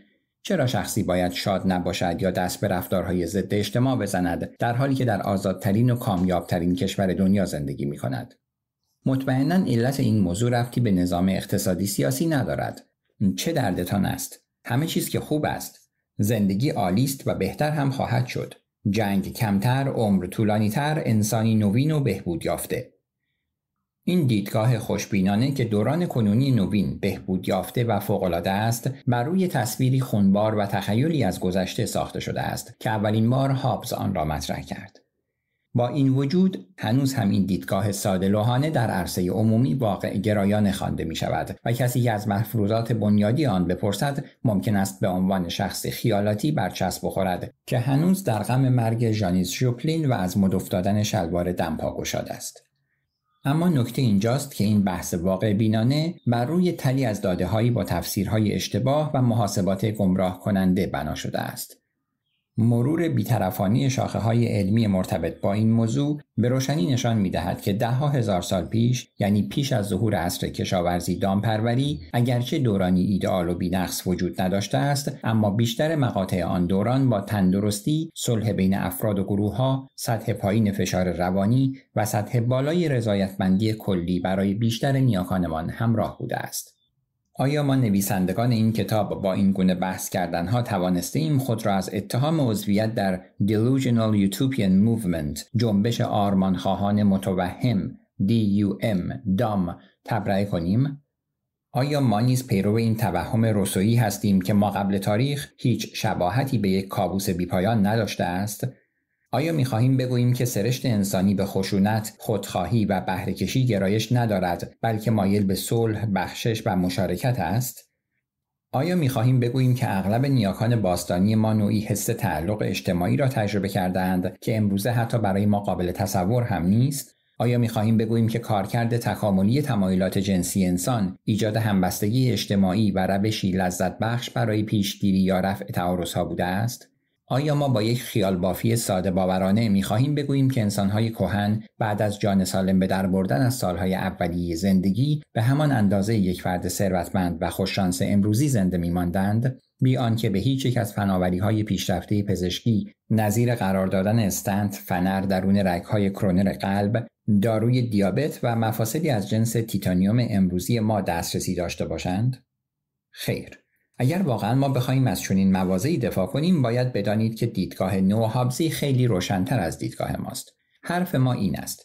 چرا شخصی باید شاد نباشد یا دست به رفتارهای ضد اجتماع بزند در حالی که در آزادترین و کامیابترین کشور دنیا زندگی می کند؟ مطمئنا علت این موضوع رفتی به نظام اقتصادی سیاسی ندارد چه دردتان است همه چیز که خوب است زندگی عالی است و بهتر هم خواهد شد جنگ کمتر عمر طولانیتر انسانی نوین و بهبود یافته این دیدگاه خوشبینانه که دوران کنونی نوین بهبود یافته و فوقالعاده است بر روی تصویری خونبار و تخیلی از گذشته ساخته شده است که اولین بار هابز آن را مطرح کرد با این وجود هنوز هم این دیدگاه ساده لوحانه در عرصه عمومی واقع گرایانه خوانده می شود و کسی که از مفروضات بنیادی آن بپرسد ممکن است به عنوان شخص خیالاتی برچسب بخورد که هنوز در غم مرگ ژانیس شوپلین و از مد افتادن شلوار دمپا گشاد است اما نکته اینجاست که این بحث واقع بینانه بر روی تلی از داده هایی با تفسیرهای اشتباه و محاسبات گمراه کننده بنا شده است مرور بیطرفانی شاخه های علمی مرتبط با این موضوع به روشنی نشان می دهد که ها هزار سال پیش یعنی پیش از ظهور عصر کشاورزی دامپروری اگرچه دورانی ایدئال و بینقص وجود نداشته است اما بیشتر مقاطع آن دوران با تندرستی صلح بین افراد و گروه ها سطح پایین فشار روانی و سطح بالای رضایتمندی کلی برای بیشتر نیاکانمان همراه بوده است آیا ما نویسندگان این کتاب با این گونه بحث کردنها توانسته ایم خود را از اتهام عضویت در Delusional Utopian Movement جنبش آرمانخواهان متوهم DUM دام تبرئه کنیم؟ آیا ما نیز پیرو این توهم رسویی هستیم که ما قبل تاریخ هیچ شباهتی به یک کابوس بیپایان نداشته است آیا می خواهیم بگوییم که سرشت انسانی به خشونت، خودخواهی و بهرهکشی گرایش ندارد بلکه مایل به صلح، بخشش و مشارکت است؟ آیا می خواهیم بگوییم که اغلب نیاکان باستانی ما نوعی حس تعلق اجتماعی را تجربه کردند که امروزه حتی برای ما قابل تصور هم نیست؟ آیا می خواهیم بگوییم که کارکرد تکاملی تمایلات جنسی انسان ایجاد همبستگی اجتماعی و روشی لذت بخش برای پیشگیری یا رفع تعارض‌ها بوده است؟ آیا ما با یک خیال بافی ساده باورانه می خواهیم بگوییم که انسانهای کهن بعد از جان سالم به در بردن از سالهای اولیه زندگی به همان اندازه یک فرد ثروتمند و خوششانس امروزی زنده می ماندند بی آنکه به هیچ یک از های پیشرفته پزشکی نظیر قرار دادن استنت فنر درون های کرونر قلب داروی دیابت و مفاصلی از جنس تیتانیوم امروزی ما دسترسی داشته باشند خیر اگر واقعا ما بخوایم از چنین مواضعی دفاع کنیم باید بدانید که دیدگاه نو هابزی خیلی روشنتر از دیدگاه ماست حرف ما این است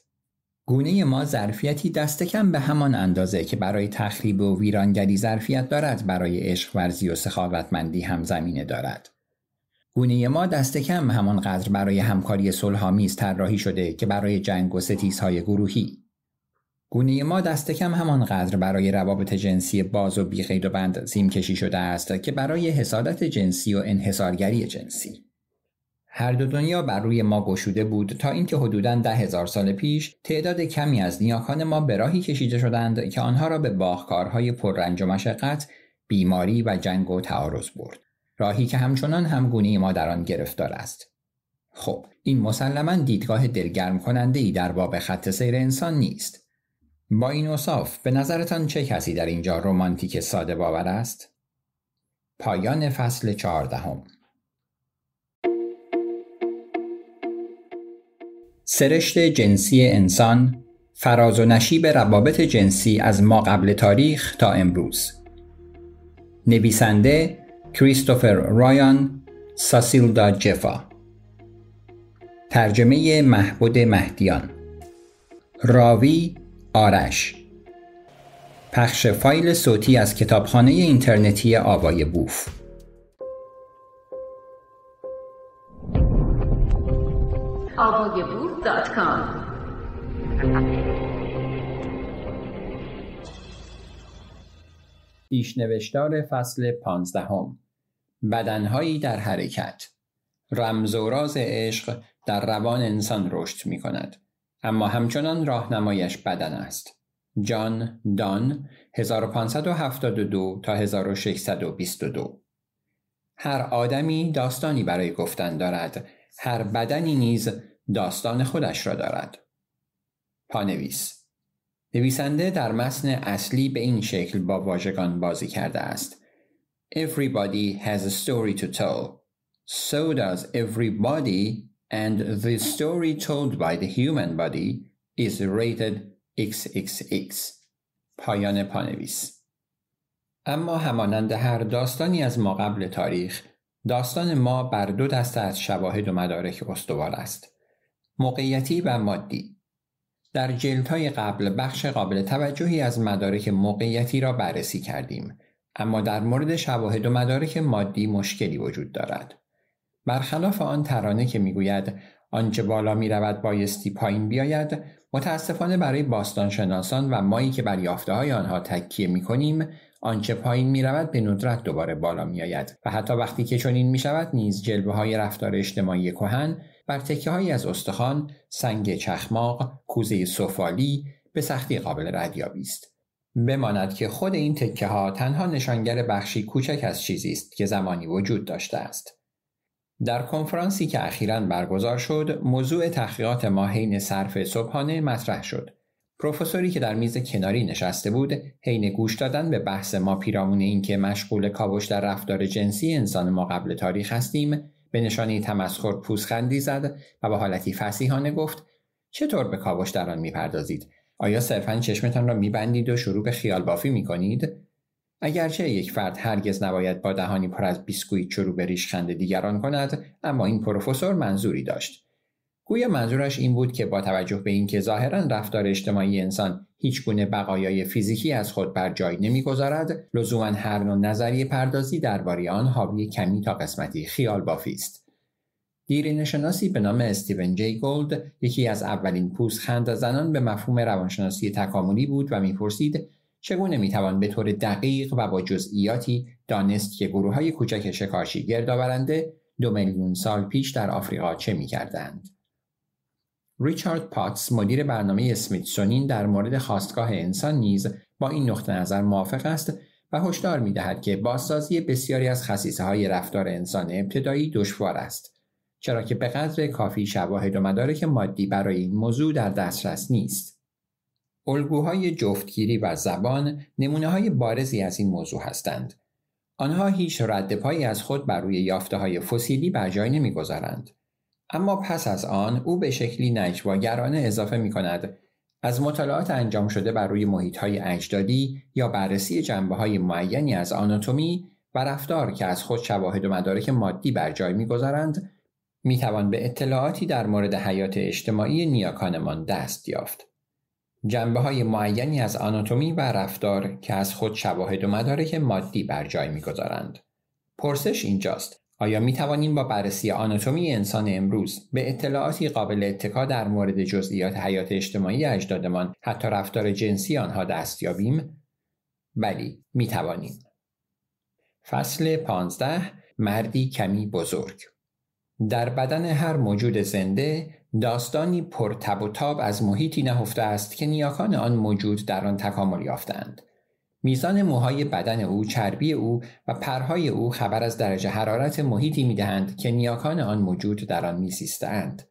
گونه ما ظرفیتی دست کم به همان اندازه که برای تخریب و ویرانگری ظرفیت دارد برای عشق ورزی و سخاوتمندی هم زمینه دارد گونه ما دست کم همانقدر برای همکاری صلحآمیز طراحی شده که برای جنگ و ستیزهای گروهی گونه ما دست کم همانقدر برای روابط جنسی باز و بیقید و بند سیم کشی شده است که برای حسادت جنسی و انحصارگری جنسی. هر دو دنیا بر روی ما گشوده بود تا اینکه حدوداً ده هزار سال پیش تعداد کمی از نیاکان ما به راهی کشیده شدند که آنها را به باخکارهای پررنج و مشقت، بیماری و جنگ و تعارض برد. راهی که همچنان گونه ما در آن گرفتار است. خب این مسلما دیدگاه دلگرم کننده ای در باب خط سیر انسان نیست با این اصاف به نظرتان چه کسی در اینجا رومانتیک ساده باور است؟ پایان فصل چهاردهم. سرشت جنسی انسان فراز و نشیب روابط جنسی از ما قبل تاریخ تا امروز نویسنده کریستوفر رایان ساسیلدا جفا ترجمه محبود مهدیان راوی آرش پخش فایل صوتی از کتابخانه اینترنتی آوای بوف پیشنوشتار فصل پانزدهم بدنهایی در حرکت رمز و راز عشق در روان انسان رشد می کند اما همچنان راهنمایش بدن است. جان دان 1572 تا 1622 هر آدمی داستانی برای گفتن دارد هر بدنی نیز داستان خودش را دارد پانویس نویسنده در متن اصلی به این شکل با واژگان بازی کرده است Everybody has a story to tell So does everybody and the story told by the human body is rated XXX پایان پانویس اما همانند هر داستانی از ما قبل تاریخ داستان ما بر دو دسته از شواهد و مدارک استوار است موقعیتی و مادی در جلدهای قبل بخش قابل توجهی از مدارک موقعیتی را بررسی کردیم اما در مورد شواهد و مدارک مادی مشکلی وجود دارد برخلاف آن ترانه که میگوید آنچه بالا می رود بایستی پایین بیاید متاسفانه برای باستانشناسان و مایی که بر یافته های آنها تکیه می کنیم آنچه پایین می رود به ندرت دوباره بالا می آید و حتی وقتی که چنین می شود نیز جلبه های رفتار اجتماعی کهن بر تکه های از استخوان، سنگ چخماق، کوزه سفالی به سختی قابل ردیابی است. بماند که خود این تکه ها تنها نشانگر بخشی کوچک از چیزی است که زمانی وجود داشته است. در کنفرانسی که اخیرا برگزار شد موضوع تحقیقات ما حین صرف صبحانه مطرح شد پروفسوری که در میز کناری نشسته بود حین گوش دادن به بحث ما پیرامون اینکه مشغول کاوش در رفتار جنسی انسان ما قبل تاریخ هستیم به نشانی تمسخر پوزخندی زد و با حالتی فسیحانه گفت چطور به کاوش در آن میپردازید آیا صرفا چشمتان را میبندید و شروع به خیال بافی میکنید اگرچه یک فرد هرگز نباید با دهانی پر از بیسکویت شروع به ریشخند دیگران کند اما این پروفسور منظوری داشت گویا منظورش این بود که با توجه به اینکه ظاهرا رفتار اجتماعی انسان هیچ گونه بقایای فیزیکی از خود بر جای نمیگذارد لزوما هر نوع نظریه پردازی درباره آن حاوی کمی تا قسمتی خیال بافی است دیرین شناسی به نام استیون جی گولد یکی از اولین پوزخند زنان به مفهوم روانشناسی تکاملی بود و میپرسید چگونه میتوان به طور دقیق و با جزئیاتی دانست که گروه های کوچک شکارچی گردآورنده دو میلیون سال پیش در آفریقا چه میکردند ریچارد پاتس مدیر برنامه اسمیتسونین در مورد خواستگاه انسان نیز با این نقطه نظر موافق است و هشدار میدهد که بازسازی بسیاری از خصیصه های رفتار انسان ابتدایی دشوار است چرا که به قدر کافی شواهد و مدارک مادی برای این موضوع در دسترس نیست الگوهای جفتگیری و زبان نمونه های بارزی از این موضوع هستند. آنها هیچ ردپایی از خود بر روی یافته های فسیلی بر جای نمیگذارند. اما پس از آن او به شکلی نجواگرانه اضافه می کند از مطالعات انجام شده بر روی محیط های اجدادی یا بررسی جنبه های معینی از آناتومی و رفتار که از خود شواهد و مدارک مادی بر جای میگذارند توان به اطلاعاتی در مورد حیات اجتماعی نیاکانمان دست یافت. جنبه های معینی از آناتومی و رفتار که از خود شواهد و مدارک مادی بر جای میگذارند. پرسش اینجاست آیا می توانیم با بررسی آناتومی انسان امروز به اطلاعاتی قابل اتکا در مورد جزئیات حیات اجتماعی اجدادمان حتی رفتار جنسی آنها دست یابیم؟ بلی، می توانیم. فصل 15 مردی کمی بزرگ در بدن هر موجود زنده داستانی پرتب و تاب از محیطی نهفته است که نیاکان آن موجود در آن تکامل یافتند. میزان موهای بدن او، چربی او و پرهای او خبر از درجه حرارت محیطی میدهند که نیاکان آن موجود در آن میسیستند.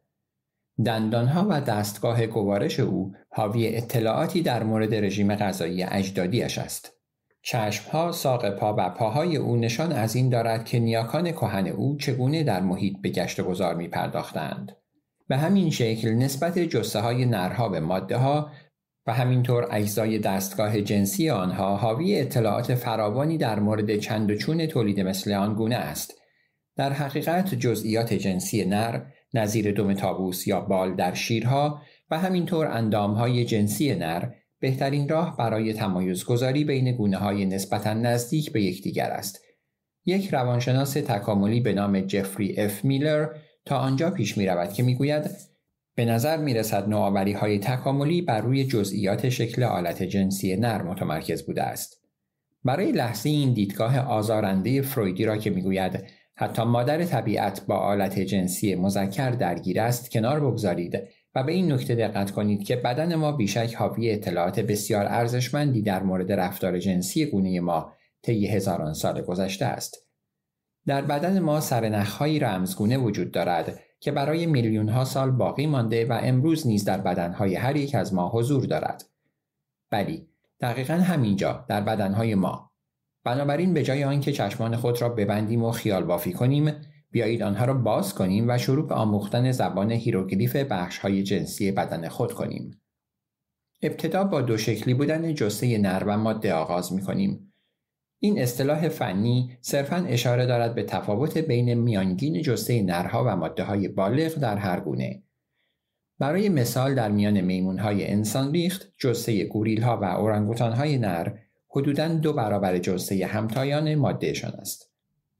دندانها و دستگاه گوارش او حاوی اطلاعاتی در مورد رژیم غذایی اجدادیش است. چشمها، ساق پا و پاهای او نشان از این دارد که نیاکان کهن او چگونه در محیط به گشت گذار می به همین شکل نسبت جسته های نرها به ماده ها و همینطور اجزای دستگاه جنسی آنها حاوی اطلاعات فراوانی در مورد چند و چون تولید مثل آن گونه است. در حقیقت جزئیات جنسی نر نظیر دوم تابوس یا بال در شیرها و همینطور های جنسی نر بهترین راه برای تمایزگذاری بین گونه های نسبتا نزدیک به یکدیگر است. یک روانشناس تکاملی به نام جفری اف میلر تا آنجا پیش می رود که می گوید به نظر می رسد های تکاملی بر روی جزئیات شکل آلت جنسی نر متمرکز بوده است. برای لحظه این دیدگاه آزارنده فرویدی را که میگوید حتی مادر طبیعت با آلت جنسی مذکر درگیر است کنار بگذارید و به این نکته دقت کنید که بدن ما بیشک حاوی اطلاعات بسیار ارزشمندی در مورد رفتار جنسی گونه ما طی هزاران سال گذشته است در بدن ما سرنخهایی رمزگونه وجود دارد که برای میلیون ها سال باقی مانده و امروز نیز در بدنهای هر یک از ما حضور دارد. بلی، دقیقا همینجا در بدنهای ما. بنابراین به جای آنکه چشمان خود را ببندیم و خیال بافی کنیم، بیایید آنها را باز کنیم و شروع به آموختن زبان هیروگلیف های جنسی بدن خود کنیم. ابتدا با دو شکلی بودن جسه نر و ماده آغاز می کنیم این اصطلاح فنی صرفا اشاره دارد به تفاوت بین میانگین جسته نرها و ماده های بالغ در هر گونه. برای مثال در میان میمون های انسان ریخت جسته گوریل ها و اورانگوتان های نر حدوداً دو برابر جسته همتایان مادهشان است.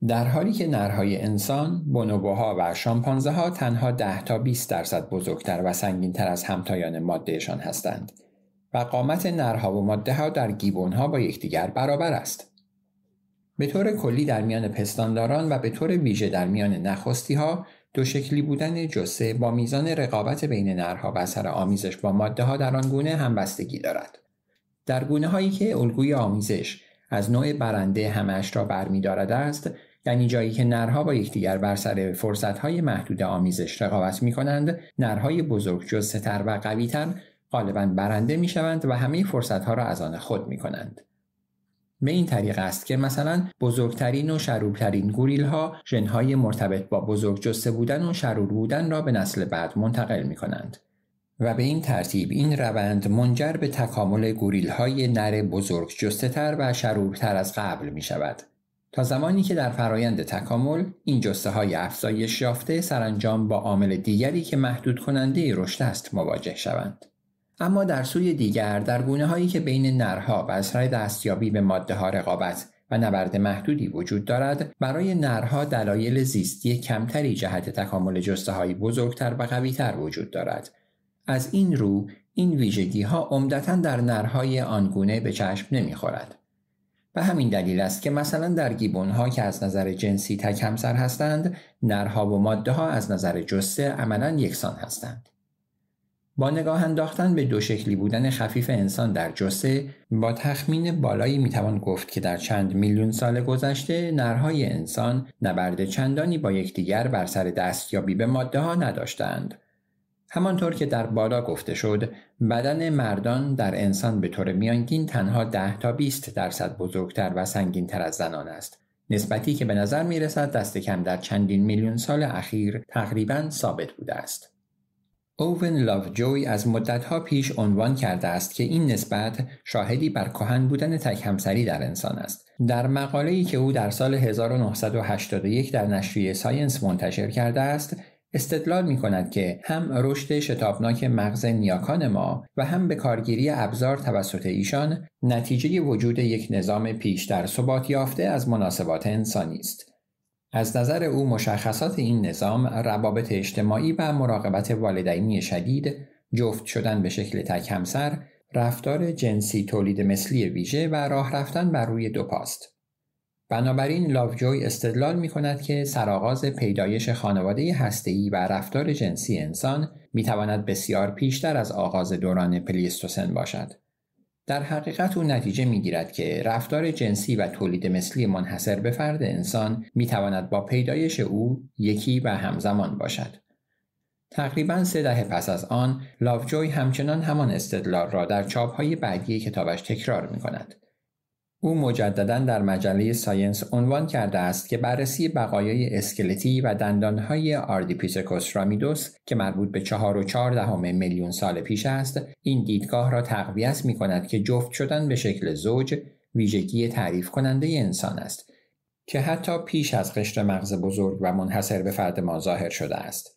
در حالی که نرهای انسان، بونوبوها و شامپانزه ها تنها 10 تا 20 درصد بزرگتر و سنگینتر از همتایان مادهشان هستند و قامت نرها و ماده ها در گیبون ها با یکدیگر برابر است. به طور کلی در میان پستانداران و به طور ویژه در میان نخستی ها دو شکلی بودن جسه با میزان رقابت بین نرها و سر آمیزش با ماده ها در آن گونه بستگی دارد. در گونه هایی که الگوی آمیزش از نوع برنده همش را برمیدارد است یعنی جایی که نرها با یکدیگر بر سر های محدود آمیزش رقابت می کنند نرهای بزرگ تر و قویتر غالبا برنده می شوند و همه ها را از آن خود می کنند. به این طریق است که مثلا بزرگترین و شروبترین گوریل ها ژنهای مرتبط با بزرگ جسته بودن و شرور بودن را به نسل بعد منتقل می کنند. و به این ترتیب این روند منجر به تکامل گوریل های نر بزرگ جسته تر و شرورتر از قبل می شود. تا زمانی که در فرایند تکامل این جسته های افزایش یافته سرانجام با عامل دیگری که محدود کننده رشد است مواجه شوند. اما در سوی دیگر در گونه هایی که بین نرها و از دستیابی به ماده ها رقابت و نبرد محدودی وجود دارد برای نرها دلایل زیستی کمتری جهت تکامل جسته های بزرگتر و قویتر وجود دارد از این رو این ویژگی ها عمدتا در نرهای آنگونه به چشم خورد. به همین دلیل است که مثلا در گیبون ها که از نظر جنسی تک هستند نرها و ماده ها از نظر جسته عملا یکسان هستند با نگاه انداختن به دو شکلی بودن خفیف انسان در جسه با تخمین بالایی میتوان گفت که در چند میلیون سال گذشته نرهای انسان نبرد چندانی با یکدیگر بر سر بی به ماده ها نداشتند. همانطور که در بالا گفته شد بدن مردان در انسان به طور میانگین تنها 10 تا 20 درصد بزرگتر و سنگینتر از زنان است نسبتی که به نظر می رسد دست کم در چندین میلیون سال اخیر تقریبا ثابت بوده است اوون جوی از مدتها پیش عنوان کرده است که این نسبت شاهدی بر کهن بودن تک همسری در انسان است. در ای که او در سال 1981 در نشریه ساینس منتشر کرده است، استدلال می کند که هم رشد شتابناک مغز نیاکان ما و هم به کارگیری ابزار توسط ایشان نتیجه وجود یک نظام پیش در ثبات یافته از مناسبات انسانی است. از نظر او مشخصات این نظام روابط اجتماعی و مراقبت والدینی شدید، جفت شدن به شکل تک همسر، رفتار جنسی تولید مثلی ویژه و راه رفتن بر روی دو پاست. بنابراین لاوجوی استدلال می کند که سرآغاز پیدایش خانواده هسته‌ای و رفتار جنسی انسان می تواند بسیار پیشتر از آغاز دوران پلیستوسن باشد. در حقیقت او نتیجه میگیرد که رفتار جنسی و تولید مثلی منحصر به فرد انسان میتواند با پیدایش او یکی و همزمان باشد تقریبا سه دهه پس از آن لاوجوی همچنان همان استدلال را در چاپهای بعدی کتابش تکرار می کند. او مجددا در مجله ساینس عنوان کرده است که بررسی بقایای اسکلتی و دندانهای آردیپیتکوس رامیدوس که مربوط به چهار و میلیون سال پیش است این دیدگاه را تقویت می کند که جفت شدن به شکل زوج ویژگی تعریف کننده انسان است که حتی پیش از قشر مغز بزرگ و منحصر به فرد ما ظاهر شده است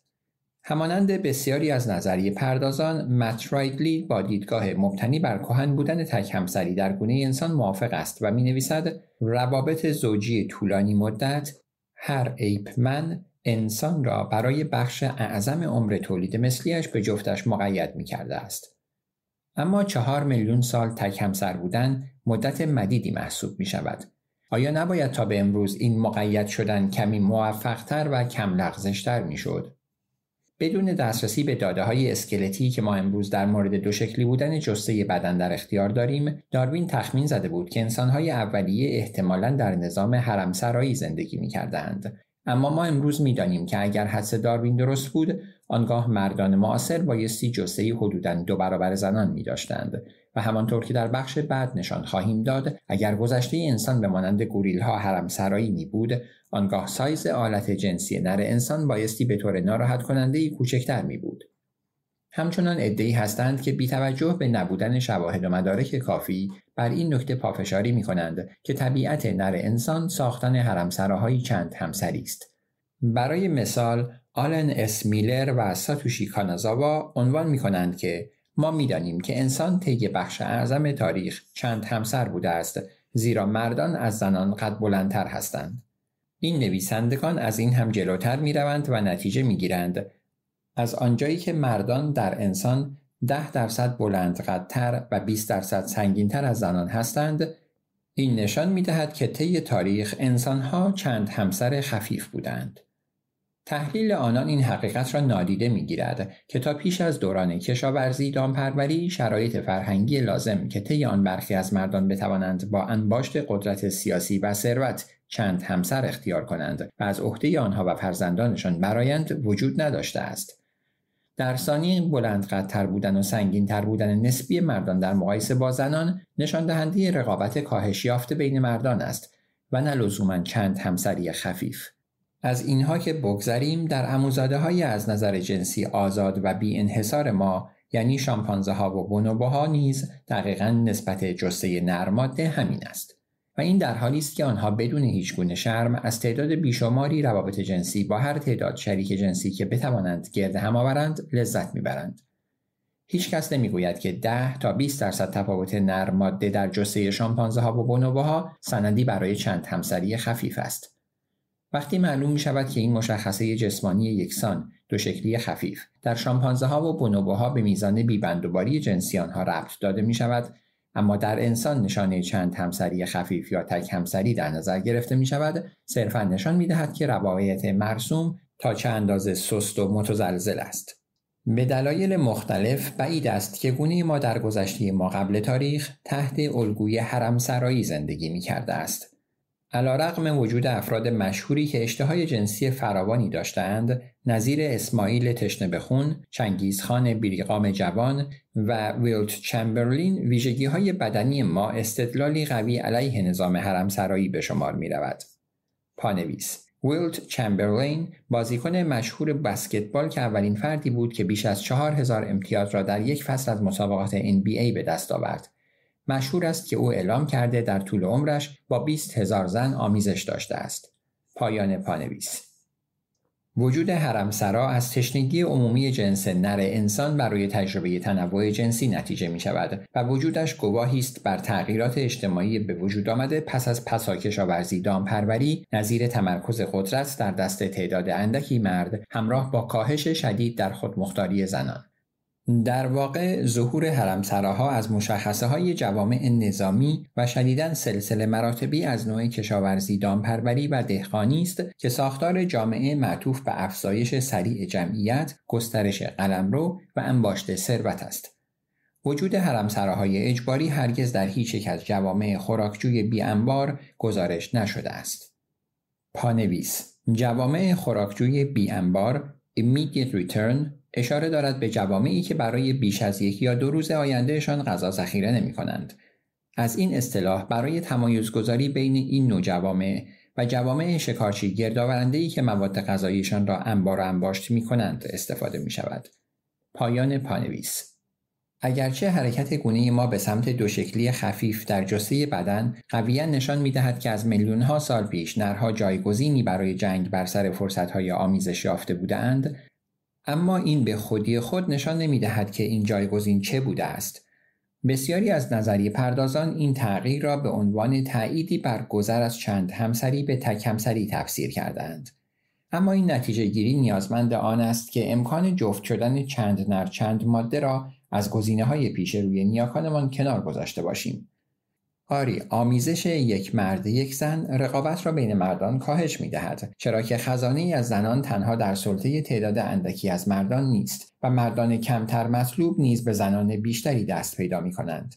همانند بسیاری از نظریه پردازان مت رایدلی با دیدگاه مبتنی بر کهن بودن تک همسری در گونه انسان موافق است و می نویسد روابط زوجی طولانی مدت هر ایپمن انسان را برای بخش اعظم عمر تولید مثلیش به جفتش مقید می کرده است. اما چهار میلیون سال تک همسر بودن مدت مدیدی محسوب می شود. آیا نباید تا به امروز این مقید شدن کمی موفقتر و کم لغزشتر می شود؟ بدون دسترسی به داده های اسکلتی که ما امروز در مورد دو شکلی بودن جسته بدن در اختیار داریم، داروین تخمین زده بود که انسانهای اولیه احتمالا در نظام حرمسرایی زندگی می کردند. اما ما امروز دانیم که اگر حدس داروین درست بود، آنگاه مردان معاصر بایستی جسه حدوداً دو برابر زنان می داشتند و همانطور که در بخش بعد نشان خواهیم داد اگر گذشته انسان به مانند گوریل ها حرم می بود آنگاه سایز آلت جنسی نر انسان بایستی به طور ناراحت کننده کوچکتر می بود. همچنان ادعی هستند که توجه به نبودن شواهد و مدارک کافی بر این نکته پافشاری می کنند که طبیعت نر انسان ساختن حرمسراهایی چند همسری است. برای مثال آلن اس میلر و ساتوشی کانازاوا عنوان می کنند که ما میدانیم که انسان طی بخش اعظم تاریخ چند همسر بوده است زیرا مردان از زنان قد بلندتر هستند این نویسندگان از این هم جلوتر می روند و نتیجه می گیرند از آنجایی که مردان در انسان ده درصد بلند قدتر و 20 درصد سنگینتر از زنان هستند این نشان می دهد که طی تاریخ ها چند همسر خفیف بودند تحلیل آنان این حقیقت را نادیده میگیرد که تا پیش از دوران کشاورزی دامپروری شرایط فرهنگی لازم که طی آن برخی از مردان بتوانند با انباشت قدرت سیاسی و ثروت چند همسر اختیار کنند و از عهده آنها و فرزندانشان برایند وجود نداشته است در ثانی بلند بودن و سنگین تر بودن نسبی مردان در مقایسه با زنان نشان دهنده رقابت کاهش یافته بین مردان است و نه لزوما چند همسری خفیف از اینها که بگذریم در اموزاده از نظر جنسی آزاد و بی انحصار ما یعنی شامپانزه ها و ها نیز دقیقا نسبت جسه نرماده همین است و این در حالی است که آنها بدون هیچ گونه شرم از تعداد بیشماری روابط جنسی با هر تعداد شریک جنسی که بتوانند گرد هم آورند لذت میبرند هیچ کس نمیگوید که 10 تا 20 درصد تفاوت نرم در جسه شامپانزه ها و بونوبوها سندی برای چند همسری خفیف است وقتی معلوم می شود که این مشخصه جسمانی یکسان دو شکلی خفیف در شامپانزه ها و بونوبوها به میزان بیبندوباری جنسی آنها ربط داده می شود اما در انسان نشانه چند همسری خفیف یا تک همسری در نظر گرفته می شود صرفا نشان می دهد که روایت مرسوم تا چه اندازه سست و متزلزل است به دلایل مختلف بعید است که گونه ما در گذشته ما قبل تاریخ تحت الگوی حرم سرایی زندگی می کرده است رقم وجود افراد مشهوری که اشتهای جنسی فراوانی داشتند نظیر اسماعیل تشنه بخون، خان بیریقام جوان و ویلت چمبرلین ویژگی های بدنی ما استدلالی قوی علیه نظام سرایی به شمار می رود. پانویس ویلت چمبرلین بازیکن مشهور بسکتبال که اولین فردی بود که بیش از چهار هزار امتیاز را در یک فصل از مسابقات NBA به دست آورد مشهور است که او اعلام کرده در طول عمرش با 20 هزار زن آمیزش داشته است. پایان پانویس وجود حرمسرا از تشنگی عمومی جنس نر انسان برای تجربه تنوع جنسی نتیجه می شود و وجودش گواهی است بر تغییرات اجتماعی به وجود آمده پس از پسا کشاورزی دامپروری نظیر تمرکز قدرت در دست تعداد اندکی مرد همراه با کاهش شدید در خودمختاری زنان در واقع ظهور حرمسراها از مشخصه های جوامع نظامی و شدیداً سلسله مراتبی از نوع کشاورزی دامپروری و دهقانی است که ساختار جامعه معطوف به افزایش سریع جمعیت، گسترش قلمرو و انباشت ثروت است. وجود حرمسراهای اجباری هرگز در هیچ یک از جوامع خوراکجوی بی انبار گزارش نشده است. پانویس جوامع خوراکجوی بی انبار Immediate Return اشاره دارد به جوامعی که برای بیش از یک یا دو روز آیندهشان غذا ذخیره نمی کنند. از این اصطلاح برای تمایزگذاری بین این نوع جوامع و جوامع شکارچی گردآورندهای که مواد غذاییشان را انبار و انباشت می کنند استفاده می شود. پایان پانویس اگرچه حرکت گونه ما به سمت دو شکلی خفیف در جسه بدن قویا نشان می که از میلیون سال پیش نرها جایگزینی برای جنگ بر سر فرصت های آمیزش یافته بودند اما این به خودی خود نشان نمی دهد که این جایگزین چه بوده است. بسیاری از نظریه پردازان این تغییر را به عنوان تأییدی بر گذر از چند همسری به تک همسری تفسیر کردند. اما این نتیجه گیری نیازمند آن است که امکان جفت شدن چند نر چند ماده را از گزینه های پیش روی نیاکانمان کنار گذاشته باشیم آری آمیزش یک مرد یک زن رقابت را بین مردان کاهش می دهد چرا که خزانه ای از زنان تنها در سلطه تعداد اندکی از مردان نیست و مردان کمتر مطلوب نیز به زنان بیشتری دست پیدا می کنند.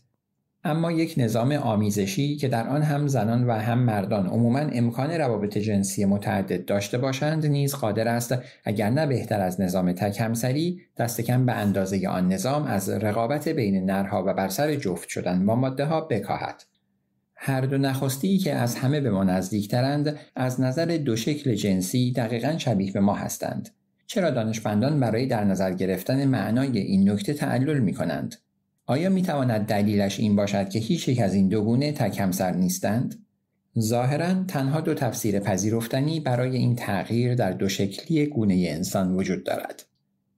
اما یک نظام آمیزشی که در آن هم زنان و هم مردان عموما امکان روابط جنسی متعدد داشته باشند نیز قادر است اگر نه بهتر از نظام تک همسری دست کم به اندازه آن نظام از رقابت بین نرها و بر سر جفت شدن با ماده ها بکاهد هر دو نخستی که از همه به ما نزدیکترند از نظر دو شکل جنسی دقیقا شبیه به ما هستند چرا دانشمندان برای در نظر گرفتن معنای این نکته تعلل می کنند؟ آیا می تواند دلیلش این باشد که هیچ یک از این دو گونه تک همسر نیستند؟ ظاهرا تنها دو تفسیر پذیرفتنی برای این تغییر در دو شکلی گونه انسان وجود دارد.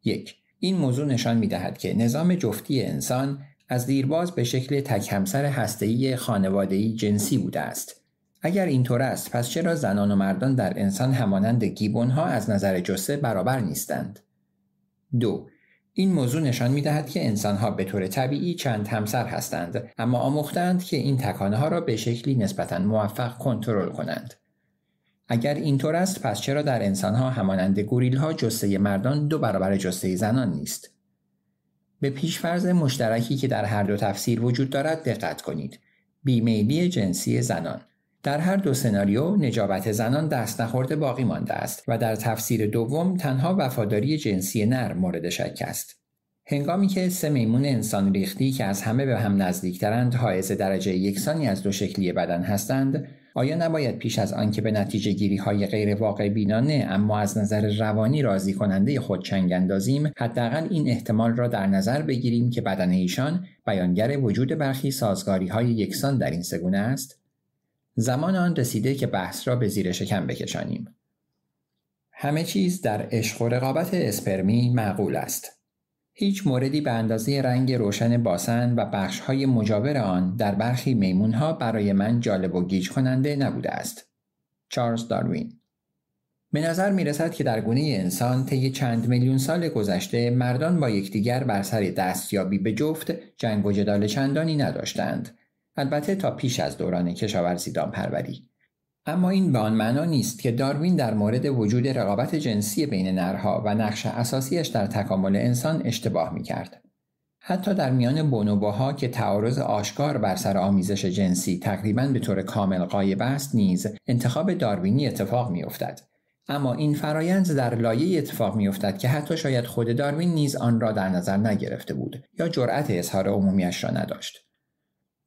یک این موضوع نشان می دهد که نظام جفتی انسان از دیرباز به شکل تک همسر هستهی خانوادهی جنسی بوده است. اگر اینطور است پس چرا زنان و مردان در انسان همانند گیبون ها از نظر جسه برابر نیستند؟ دو این موضوع نشان می دهد که انسان ها به طور طبیعی چند همسر هستند اما آموختند که این تکانه ها را به شکلی نسبتا موفق کنترل کنند. اگر اینطور است پس چرا در انسان ها همانند گوریل ها جسه مردان دو برابر جسه زنان نیست؟ به پیشفرز مشترکی که در هر دو تفسیر وجود دارد دقت کنید. بیمیلی جنسی زنان در هر دو سناریو نجابت زنان دست نخورده باقی مانده است و در تفسیر دوم تنها وفاداری جنسی نر مورد شک است. هنگامی که سه میمون انسان ریختی که از همه به هم نزدیکترند حائز درجه یکسانی از دو شکلی بدن هستند آیا نباید پیش از آنکه به نتیجه گیری های غیر واقع بینانه اما از نظر روانی راضی کننده خود چنگ اندازیم حداقل این احتمال را در نظر بگیریم که بدن ایشان بیانگر وجود برخی سازگاری های یکسان در این سگونه است زمان آن رسیده که بحث را به زیر شکم بکشانیم همه چیز در عشق و رقابت اسپرمی معقول است هیچ موردی به اندازه رنگ روشن باسن و های مجاور آن در برخی میمونها برای من جالب و گیج کننده نبوده است. چارلز داروین به نظر می رسد که در گونه انسان طی چند میلیون سال گذشته مردان با یکدیگر بر سر دستیابی به جفت جنگ و جدال چندانی نداشتند. البته تا پیش از دوران کشاورزی دامپروری. اما این به آن معنا نیست که داروین در مورد وجود رقابت جنسی بین نرها و نقش اساسیش در تکامل انسان اشتباه میکرد حتی در میان بونوباها که تعارض آشکار بر سر آمیزش جنسی تقریبا به طور کامل قایب است نیز انتخاب داروینی اتفاق میافتد اما این فرایند در لایه اتفاق میافتد که حتی شاید خود داروین نیز آن را در نظر نگرفته بود یا جرأت اظهار عمومیش را نداشت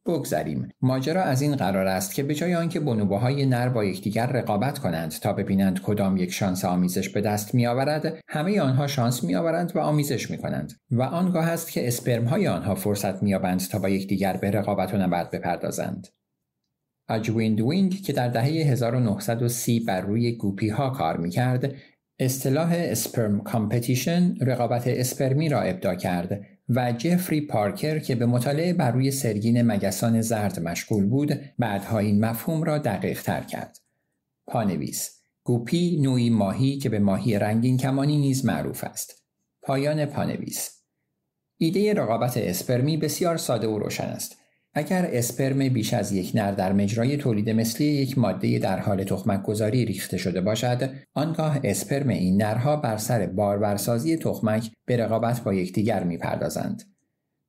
بگذریم ماجرا از این قرار است که به جای آنکه های نر با یکدیگر رقابت کنند تا ببینند کدام یک شانس آمیزش به دست میآورد همه آنها شانس میآورند و آمیزش می کنند و آنگاه است که های آنها فرصت مییابند تا با یکدیگر به رقابت و نبرد بپردازند اجویند وینگ که در دهه 1930 بر روی گوپی ها کار کرد اصطلاح اسپرم کامپتیشن رقابت اسپرمی را ابدا کرد و جفری پارکر که به مطالعه بر روی سرگین مگسان زرد مشغول بود بعدها این مفهوم را دقیق تر کرد. پانویس گوپی نوعی ماهی که به ماهی رنگین کمانی نیز معروف است. پایان پانویس ایده رقابت اسپرمی بسیار ساده و روشن است. اگر اسپرم بیش از یک نر در مجرای تولید مثلی یک ماده در حال تخمک گذاری ریخته شده باشد آنگاه اسپرم این نرها بر سر بارورسازی تخمک به رقابت با یکدیگر میپردازند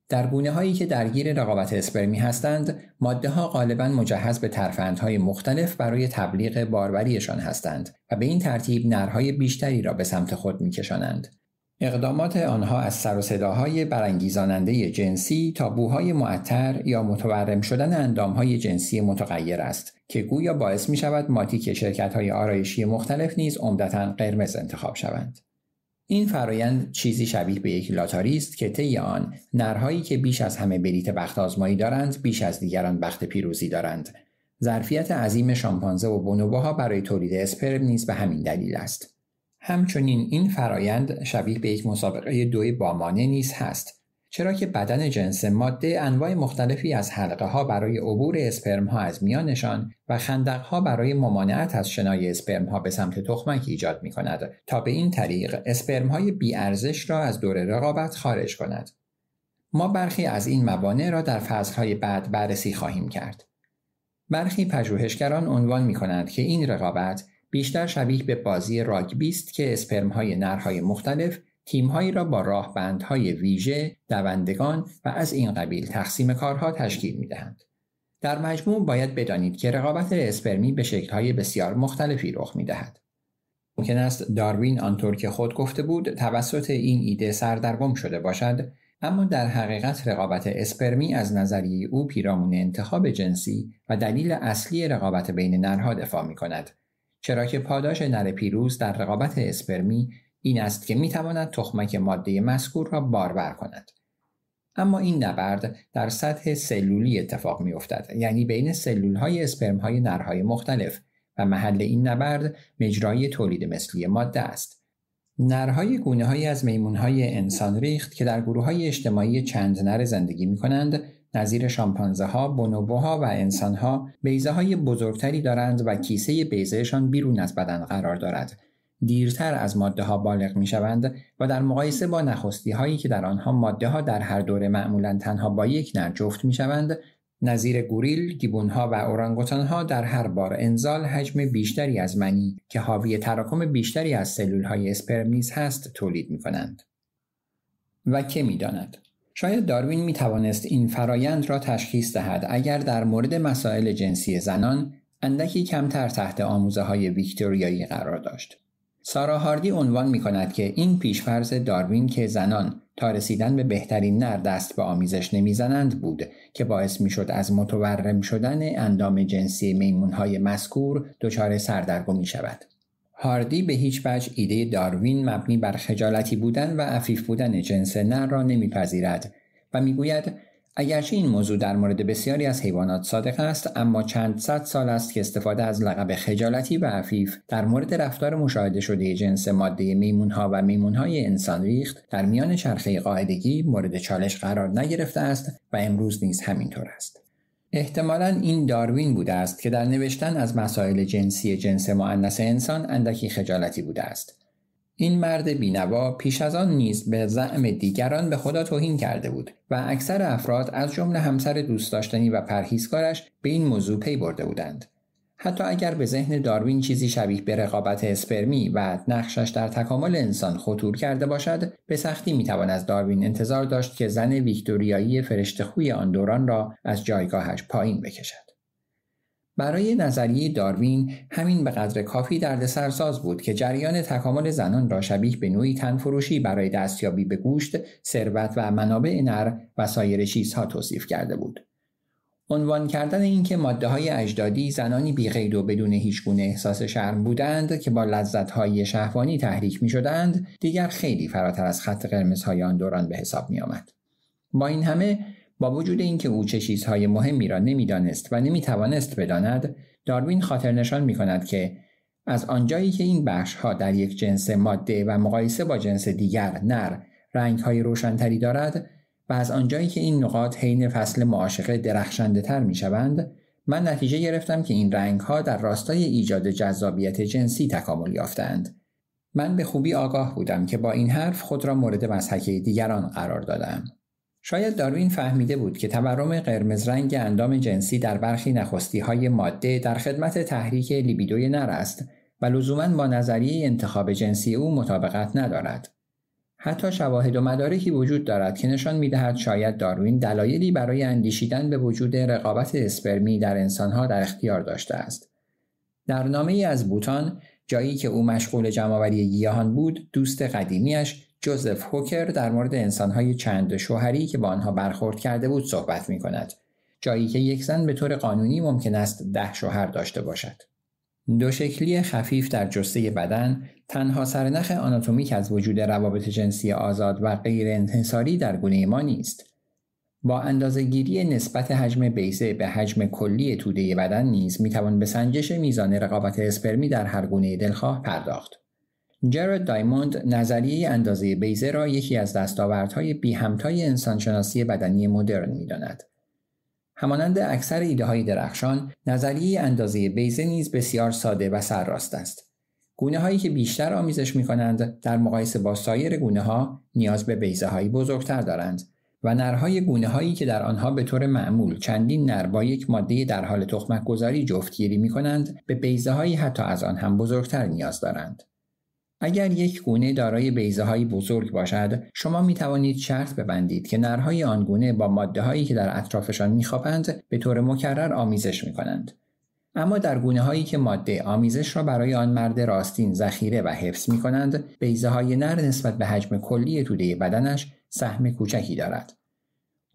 در گونه هایی که درگیر رقابت اسپرمی هستند ماده ها غالبا مجهز به ترفندهای مختلف برای تبلیغ باروریشان هستند و به این ترتیب نرهای بیشتری را به سمت خود میکشانند اقدامات آنها از سر و صداهای برانگیزاننده جنسی تا بوهای معطر یا متورم شدن اندامهای جنسی متغیر است که گویا باعث می شود ماتیک شرکت های آرایشی مختلف نیز عمدتا قرمز انتخاب شوند. این فرایند چیزی شبیه به یک لاتاری است که طی آن نرهایی که بیش از همه بلیت بخت آزمایی دارند بیش از دیگران بخت پیروزی دارند. ظرفیت عظیم شامپانزه و بونوباها برای تولید اسپرم نیز به همین دلیل است. همچنین این فرایند شبیه به یک مسابقه دوی بامانه نیز هست چرا که بدن جنس ماده انواع مختلفی از حلقه ها برای عبور اسپرم ها از میانشان و خندق ها برای ممانعت از شنای اسپرم ها به سمت تخمک ایجاد می کند تا به این طریق اسپرم های بی ارزش را از دور رقابت خارج کند. ما برخی از این موانع را در های بعد بررسی خواهیم کرد. برخی پژوهشگران عنوان می کنند که این رقابت بیشتر شبیه به بازی راگبی است که های نرهای مختلف تیمهایی را با راهبندهای ویژه، دوندگان و از این قبیل تقسیم کارها تشکیل میدهند. در مجموع باید بدانید که رقابت اسپرمی به شکلهای بسیار مختلفی رخ میدهد. ممکن است داروین آنطور که خود گفته بود توسط این ایده سردرگم شده باشد اما در حقیقت رقابت اسپرمی از نظریه او پیرامون انتخاب جنسی و دلیل اصلی رقابت بین نرها دفاع می کند چرا که پاداش نر پیروز در رقابت اسپرمی این است که میتواند تخمک ماده مذکور را بارور کند اما این نبرد در سطح سلولی اتفاق میافتد یعنی بین سلول های اسپرم های نرهای مختلف و محل این نبرد مجرای تولید مثلی ماده است نرهای گونه های از میمون های انسان ریخت که در گروه های اجتماعی چند نر زندگی می کنند نظیر شامپانزه ها، بونوبو ها و انسان ها بیزه های بزرگتری دارند و کیسه بیزهشان بیرون از بدن قرار دارد. دیرتر از ماده ها بالغ می شوند و در مقایسه با نخستی هایی که در آنها ماده ها در هر دوره معمولا تنها با یک نر جفت می شوند نظیر گوریل، ها و ها در هر بار انزال حجم بیشتری از منی که حاوی تراکم بیشتری از سلول های اسپرمیز هست تولید می و که می شاید داروین می توانست این فرایند را تشخیص دهد اگر در مورد مسائل جنسی زنان اندکی کمتر تحت آموزه های ویکتوریایی قرار داشت. سارا هاردی عنوان می کند که این پیشفرز داروین که زنان تا رسیدن به بهترین نر دست به آمیزش نمیزنند بود که باعث می شد از متورم شدن اندام جنسی میمون های مذکور دچار سردرگمی شود. هاردی به هیچ وجه ایده داروین مبنی بر خجالتی بودن و عفیف بودن جنس نر را نمیپذیرد و میگوید اگرچه این موضوع در مورد بسیاری از حیوانات صادق است اما چند صد سال است که استفاده از لقب خجالتی و عفیف در مورد رفتار مشاهده شده جنس ماده میمونها و میمونهای انسان ریخت در میان چرخه قاعدگی مورد چالش قرار نگرفته است و امروز نیز همینطور است احتمالا این داروین بوده است که در نوشتن از مسائل جنسی جنس معنس انسان اندکی خجالتی بوده است. این مرد بینوا پیش از آن نیز به زعم دیگران به خدا توهین کرده بود و اکثر افراد از جمله همسر دوست داشتنی و پرهیزکارش به این موضوع پی برده بودند. حتی اگر به ذهن داروین چیزی شبیه به رقابت اسپرمی و نقشش در تکامل انسان خطور کرده باشد به سختی میتوان از داروین انتظار داشت که زن ویکتوریایی فرشتهخوی آن دوران را از جایگاهش پایین بکشد برای نظریه داروین همین به قدر کافی دردسرساز بود که جریان تکامل زنان را شبیه به نوعی تنفروشی برای دستیابی به گوشت ثروت و منابع نر و سایر چیزها توصیف کرده بود عنوان کردن اینکه ماده های اجدادی زنانی بیقید و بدون هیچگونه احساس شرم بودند که با لذت های شهوانی تحریک می شدند دیگر خیلی فراتر از خط قرمزهای آن دوران به حساب می آمد. با این همه با وجود اینکه او چه چیزهای مهمی را نمیدانست و توانست بداند داروین خاطر نشان می کند که از آنجایی که این بخش ها در یک جنس ماده و مقایسه با جنس دیگر نر رنگ های روشنتری دارد و از آنجایی که این نقاط حین فصل معاشقه درخشنده تر می شوند من نتیجه گرفتم که این رنگ ها در راستای ایجاد جذابیت جنسی تکامل یافتند. من به خوبی آگاه بودم که با این حرف خود را مورد مسحکه دیگران قرار دادم. شاید داروین فهمیده بود که تورم قرمز رنگ اندام جنسی در برخی نخستی های ماده در خدمت تحریک لیبیدوی نر است و لزوما با نظریه انتخاب جنسی او مطابقت ندارد. حتی شواهد و مدارکی وجود دارد که نشان میدهد شاید داروین دلایلی برای اندیشیدن به وجود رقابت اسپرمی در انسانها در اختیار داشته است در نامه ای از بوتان جایی که او مشغول جمعآوری گیاهان بود دوست قدیمیش جوزف هوکر در مورد انسانهای چند شوهری که با آنها برخورد کرده بود صحبت می کند جایی که یک زن به طور قانونی ممکن است ده شوهر داشته باشد شکلی خفیف در جسته بدن تنها سرنخ آناتومیک از وجود روابط جنسی آزاد و غیر انحصاری در گونه ما نیست. با گیری نسبت حجم بیزه به حجم کلی توده بدن نیز میتوان به سنجش میزان رقابت اسپرمی در هر گونه دلخواه پرداخت. جرد دایموند نظریه اندازه بیزه را یکی از دستاوردهای بی همتای انسانشناسی بدنی مدرن میداند. همانند اکثر ایده های درخشان نظریه اندازه بیزه نیز بسیار ساده و سرراست است گونه هایی که بیشتر آمیزش می کنند در مقایسه با سایر گونه ها نیاز به بیزه هایی بزرگتر دارند و نرهای گونه هایی که در آنها به طور معمول چندین نر با یک ماده در حال تخمک گذاری جفتگیری می کنند به بیزه هایی حتی از آن هم بزرگتر نیاز دارند. اگر یک گونه دارای بیزه های بزرگ باشد شما می توانید شرط ببندید که نرهای آن گونه با ماده هایی که در اطرافشان میخوابند به طور مکرر آمیزش می کنند. اما در گونه هایی که ماده آمیزش را برای آن مرد راستین ذخیره و حفظ می کنند بیزه های نر نسبت به حجم کلی توده بدنش سهم کوچکی دارد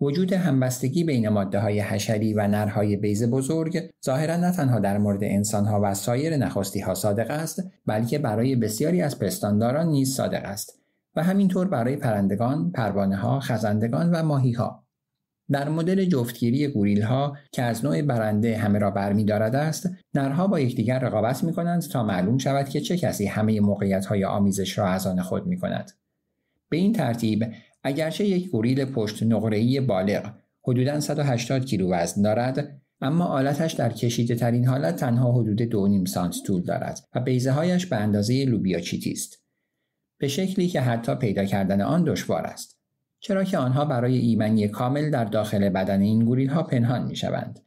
وجود همبستگی بین ماده های حشری و نرهای بیز بزرگ ظاهرا نه تنها در مورد انسان ها و سایر نخستی ها صادق است بلکه برای بسیاری از پستانداران نیز صادق است و همینطور برای پرندگان، پروانه ها، خزندگان و ماهی ها. در مدل جفتگیری گوریل ها که از نوع برنده همه را برمیدارد است، نرها با یکدیگر رقابت می کنند تا معلوم شود که چه کسی همه موقعیت های آمیزش را از آن خود می کند. به این ترتیب اگرچه یک گوریل پشت نقره‌ای بالغ حدوداً 180 کیلو وزن دارد اما آلتش در کشیده ترین حالت تنها حدود 2.5 سانت طول دارد و بیزه هایش به اندازه چیتی است به شکلی که حتی پیدا کردن آن دشوار است چرا که آنها برای ایمنی کامل در داخل بدن این گوریل ها پنهان می شوند.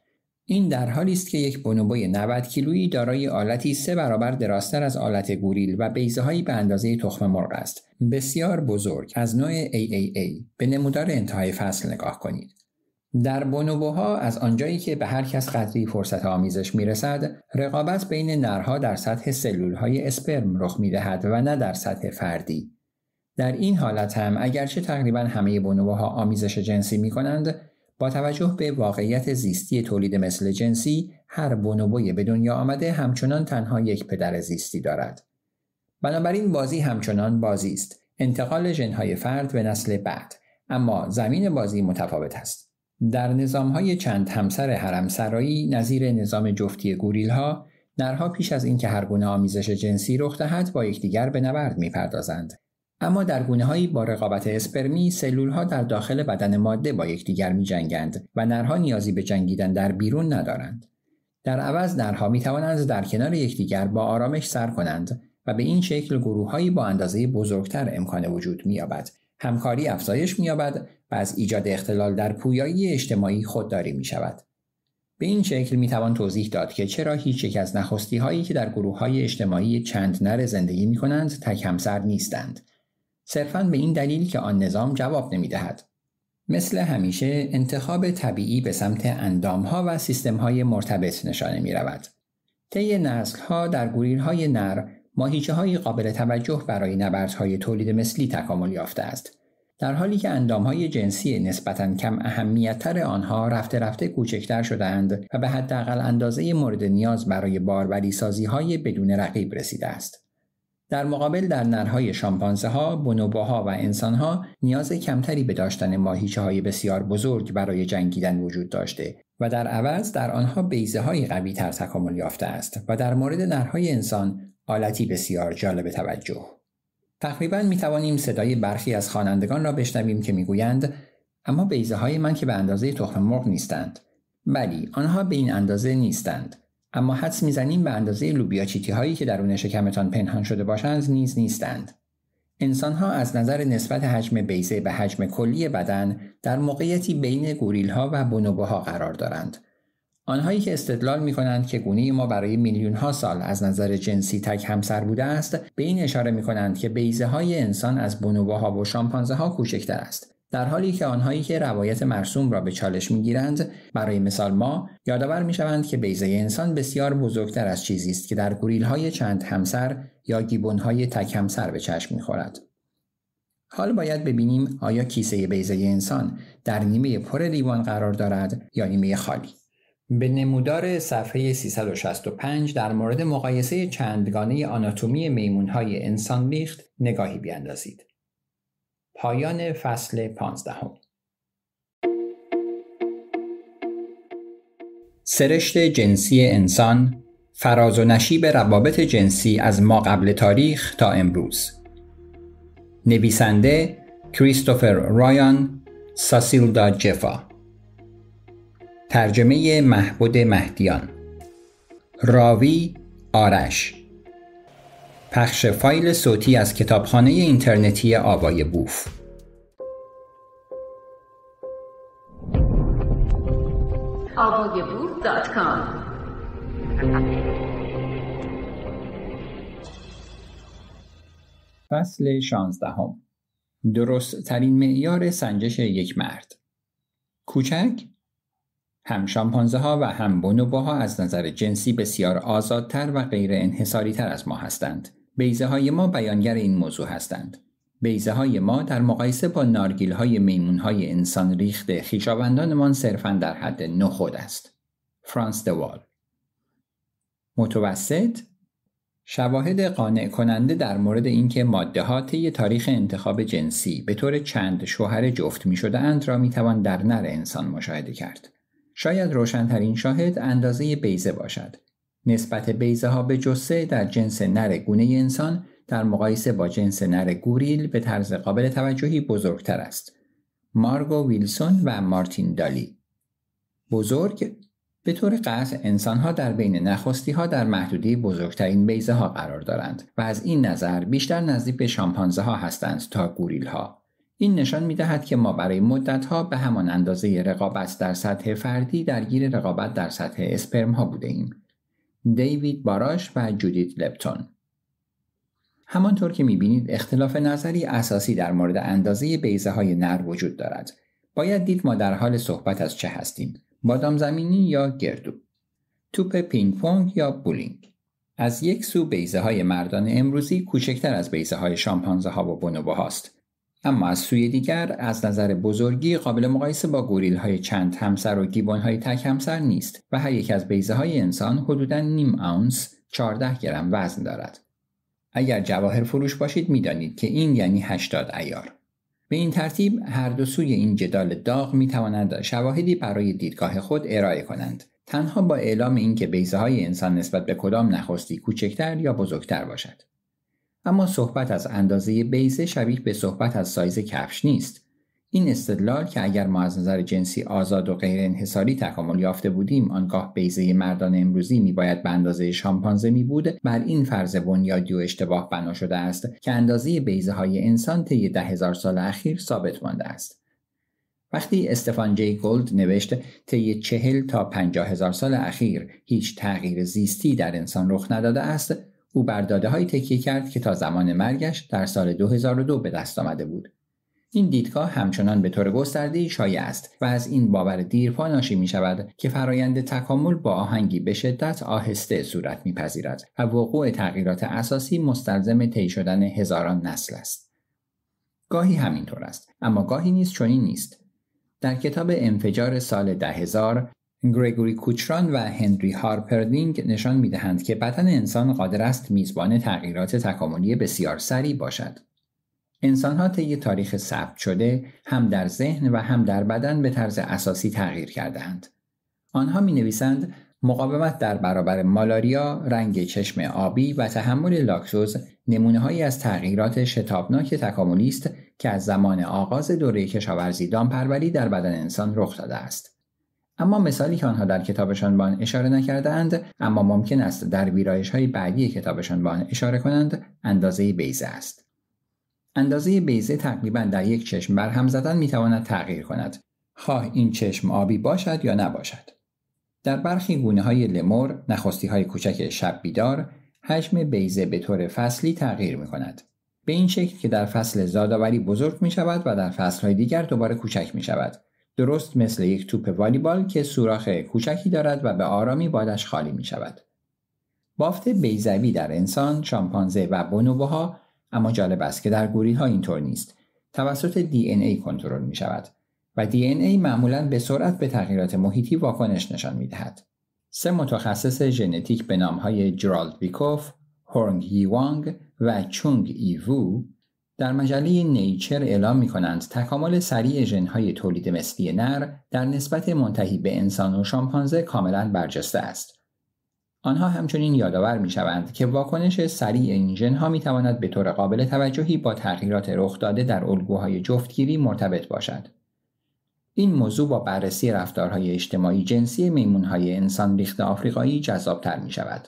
این در حالی است که یک بونوبوی 90 کیلویی دارای آلتی سه برابر درازتر از آلت گوریل و بیزه هایی به اندازه تخم مرغ است بسیار بزرگ از نوع AAA به نمودار انتهای فصل نگاه کنید در بونوبوها از آنجایی که به هر کس قدری فرصت آمیزش میرسد رقابت بین نرها در سطح سلول های اسپرم رخ میدهد و نه در سطح فردی در این حالت هم اگرچه تقریبا همه بونوبوها آمیزش جنسی می کنند با توجه به واقعیت زیستی تولید مثل جنسی هر بونوبوی به دنیا آمده همچنان تنها یک پدر زیستی دارد بنابراین بازی همچنان بازی است انتقال ژنهای فرد به نسل بعد اما زمین بازی متفاوت است در های چند همسر حرمسرایی نظیر نظام جفتی گوریلها نرها پیش از اینکه هرگونه آمیزش جنسی رخ دهد با یکدیگر به نبرد میپردازند اما در گونه هایی با رقابت اسپرمی سلول ها در داخل بدن ماده با یکدیگر می جنگند و نرها نیازی به جنگیدن در بیرون ندارند. در عوض نرها می توانند در کنار یکدیگر با آرامش سر کنند و به این شکل گروههایی با اندازه بزرگتر امکان وجود می یابد. همکاری افزایش می یابد و از ایجاد اختلال در پویایی اجتماعی خودداری می شود. به این شکل می توان توضیح داد که چرا هیچ یک از نخستی هایی که در گروه های اجتماعی چند نر زندگی می کنند تک همسر نیستند صرفا به این دلیل که آن نظام جواب نمی دهد. مثل همیشه انتخاب طبیعی به سمت اندامها و سیستم های مرتبط نشانه می رود. طی ها در های نر ماهیچه های قابل توجه برای نبردهای تولید مثلی تکامل یافته است. در حالی که های جنسی نسبتا کم اهمیتتر آنها رفته رفته کوچکتر شدهاند و به حداقل اندازه مورد نیاز برای باربری سازی های بدون رقیب رسیده است. در مقابل در نرهای شامپانزه ها، و انسان ها نیاز کمتری به داشتن ماهیچه های بسیار بزرگ برای جنگیدن وجود داشته و در عوض در آنها بیزه های قوی تر تکامل یافته است و در مورد نرهای انسان آلتی بسیار جالب توجه. تقریبا می توانیم صدای برخی از خوانندگان را بشنویم که میگویند اما بیزه های من که به اندازه تخم مرغ نیستند. بلی آنها به این اندازه نیستند اما حدس میزنیم به اندازه چیتی هایی که درون شکمتان پنهان شده باشند نیز نیستند. انسان ها از نظر نسبت حجم بیزه به حجم کلی بدن در موقعیتی بین گوریل ها و بونوبوها قرار دارند. آنهایی که استدلال می کنند که گونه ما برای میلیون ها سال از نظر جنسی تک همسر بوده است به این اشاره می کنند که بیزه های انسان از ها و شامپانزه ها کوچکتر است در حالی که آنهایی که روایت مرسوم را به چالش میگیرند برای مثال ما یادآور میشوند که بیزه انسان بسیار بزرگتر از چیزی است که در گوریل های چند همسر یا گیبون های تک همسر به چشم میخورد حال باید ببینیم آیا کیسه بیزه انسان در نیمه پر لیوان قرار دارد یا نیمه خالی به نمودار صفحه 365 در مورد مقایسه چندگانه آناتومی های انسان بیخت نگاهی بیندازید پایان فصل پانزدهم سرشت جنسی انسان فراز و نشیب روابط جنسی از ما قبل تاریخ تا امروز نویسنده کریستوفر رایان ساسیلدا جفا ترجمه محبود مهدیان راوی آرش پخش فایل صوتی از کتابخانه اینترنتی آوای بوف فصل 16 هم. درست ترین معیار سنجش یک مرد کوچک هم شامپانزه ها و هم ها از نظر جنسی بسیار آزادتر و غیر انحصاری تر از ما هستند بیزه های ما بیانگر این موضوع هستند. بیزه های ما در مقایسه با نارگیل های میمون های انسان ریخته خیشاوندانمان صرفا در حد نخود است. فرانس دوال متوسط شواهد قانع کننده در مورد اینکه ماده ها تاریخ انتخاب جنسی به طور چند شوهر جفت می شده اند را می توان در نر انسان مشاهده کرد. شاید روشنترین شاهد اندازه بیزه باشد نسبت بیزه ها به جسه در جنس نر گونه انسان در مقایسه با جنس نر گوریل به طرز قابل توجهی بزرگتر است. مارگو ویلسون و مارتین دالی بزرگ به طور قطع ها در بین نخستی ها در محدوده بزرگترین بیزه ها قرار دارند و از این نظر بیشتر نزدیک به شامپانزه ها هستند تا گوریل ها. این نشان می دهد که ما برای مدت ها به همان اندازه رقابت در سطح فردی درگیر رقابت در سطح اسپرم ها بوده ایم. دیوید باراش و جودیت لپتون همانطور که میبینید اختلاف نظری اساسی در مورد اندازه بیزه های نر وجود دارد باید دید ما در حال صحبت از چه هستیم بادام زمینی یا گردو توپ پینگ پونگ یا بولینگ از یک سو بیزه های مردان امروزی کوچکتر از بیزه های شامپانزه ها و بونوبو هاست اما از سوی دیگر از نظر بزرگی قابل مقایسه با گوریل های چند همسر و گیبان های تک همسر نیست و هر یک از بیزه های انسان حدوداً نیم اونس 14 گرم وزن دارد. اگر جواهر فروش باشید میدانید که این یعنی 80 ایار. به این ترتیب هر دو سوی این جدال داغ می توانند شواهدی برای دیدگاه خود ارائه کنند. تنها با اعلام اینکه بیزه های انسان نسبت به کدام نخستی کوچکتر یا بزرگتر باشد. اما صحبت از اندازه بیزه شبیه به صحبت از سایز کفش نیست این استدلال که اگر ما از نظر جنسی آزاد و غیر انحصاری تکامل یافته بودیم آنگاه بیزه مردان امروزی باید به اندازه شامپانزه می بود بر این فرض بنیادی و اشتباه بنا شده است که اندازه بیزه های انسان طی ده هزار سال اخیر ثابت مانده است وقتی استفان جی گولد نوشت طی چهل تا پنجاه هزار سال اخیر هیچ تغییر زیستی در انسان رخ نداده است او بر داده های تکیه کرد که تا زمان مرگش در سال 2002 به دست آمده بود. این دیدگاه همچنان به طور گسترده شایع است و از این باور دیرپا ناشی می شود که فرایند تکامل با آهنگی به شدت آهسته صورت می پذیرد و وقوع تغییرات اساسی مستلزم طی شدن هزاران نسل است. گاهی همینطور است اما گاهی نیز چنین نیست در کتاب انفجار سال ده هزار گریگوری کوچران و هنری هارپردینگ نشان میدهند که بدن انسان قادر است میزبان تغییرات تکاملی بسیار سریع باشد. انسانها طی تاریخ ثبت شده هم در ذهن و هم در بدن به طرز اساسی تغییر کردهاند. آنها می نویسند مقاومت در برابر مالاریا، رنگ چشم آبی و تحمل لاکتوز نمونه از تغییرات شتابناک تکاملی است که از زمان آغاز دوره کشاورزی دامپروری در بدن انسان رخ داده است. اما مثالی که آنها در کتابشان به آن اشاره نکردهاند اما ممکن است در ویرایش های بعدی کتابشان به آن اشاره کنند اندازه بیزه است اندازه بیزه تقریبا در یک چشم برهم زدن میتواند تغییر کند خواه این چشم آبی باشد یا نباشد در برخی گونه های لمر، نخستی های کوچک شب بیدار حجم بیزه به طور فصلی تغییر می کند. به این شکل که در فصل زادآوری بزرگ می شود و در فصل های دیگر دوباره کوچک می شود درست مثل یک توپ والیبال که سوراخ کوچکی دارد و به آرامی بادش خالی می شود. بافت بیزوی در انسان، شامپانزه و بونوبوها اما جالب است که در گوری ها اینطور نیست. توسط دی ای کنترل می شود و دی این ای معمولا به سرعت به تغییرات محیطی واکنش نشان می دهد. سه متخصص ژنتیک به نام های جرالد بیکوف، هورنگ یی وانگ و چونگ ای در مجله نیچر اعلام می کنند تکامل سریع ژنهای تولید مثلی نر در نسبت منتهی به انسان و شامپانزه کاملا برجسته است. آنها همچنین یادآور می شوند که واکنش سریع این ژنها می تواند به طور قابل توجهی با تغییرات رخ داده در الگوهای جفتگیری مرتبط باشد. این موضوع با بررسی رفتارهای اجتماعی جنسی میمونهای انسان ریخت آفریقایی جذابتر می شود.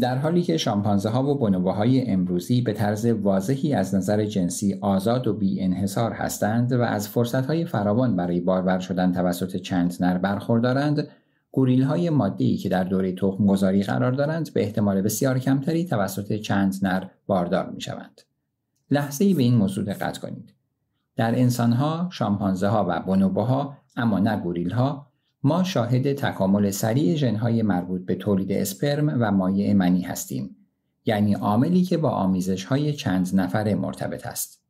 در حالی که شامپانزه ها و های امروزی به طرز واضحی از نظر جنسی آزاد و بی انحصار هستند و از فرصت های فراوان برای باربر شدن توسط چند نر برخوردارند، گوریل های مادی که در دوره گذاری قرار دارند به احتمال بسیار کمتری توسط چند نر باردار می شوند. لحظه ای به این موضوع دقت کنید. در انسان ها، شامپانزه ها و بنوبه ها، اما نه گوریل ها، ما شاهد تکامل سریع ژنهای مربوط به تولید اسپرم و مایع منی هستیم یعنی عاملی که با آمیزش های چند نفره مرتبط است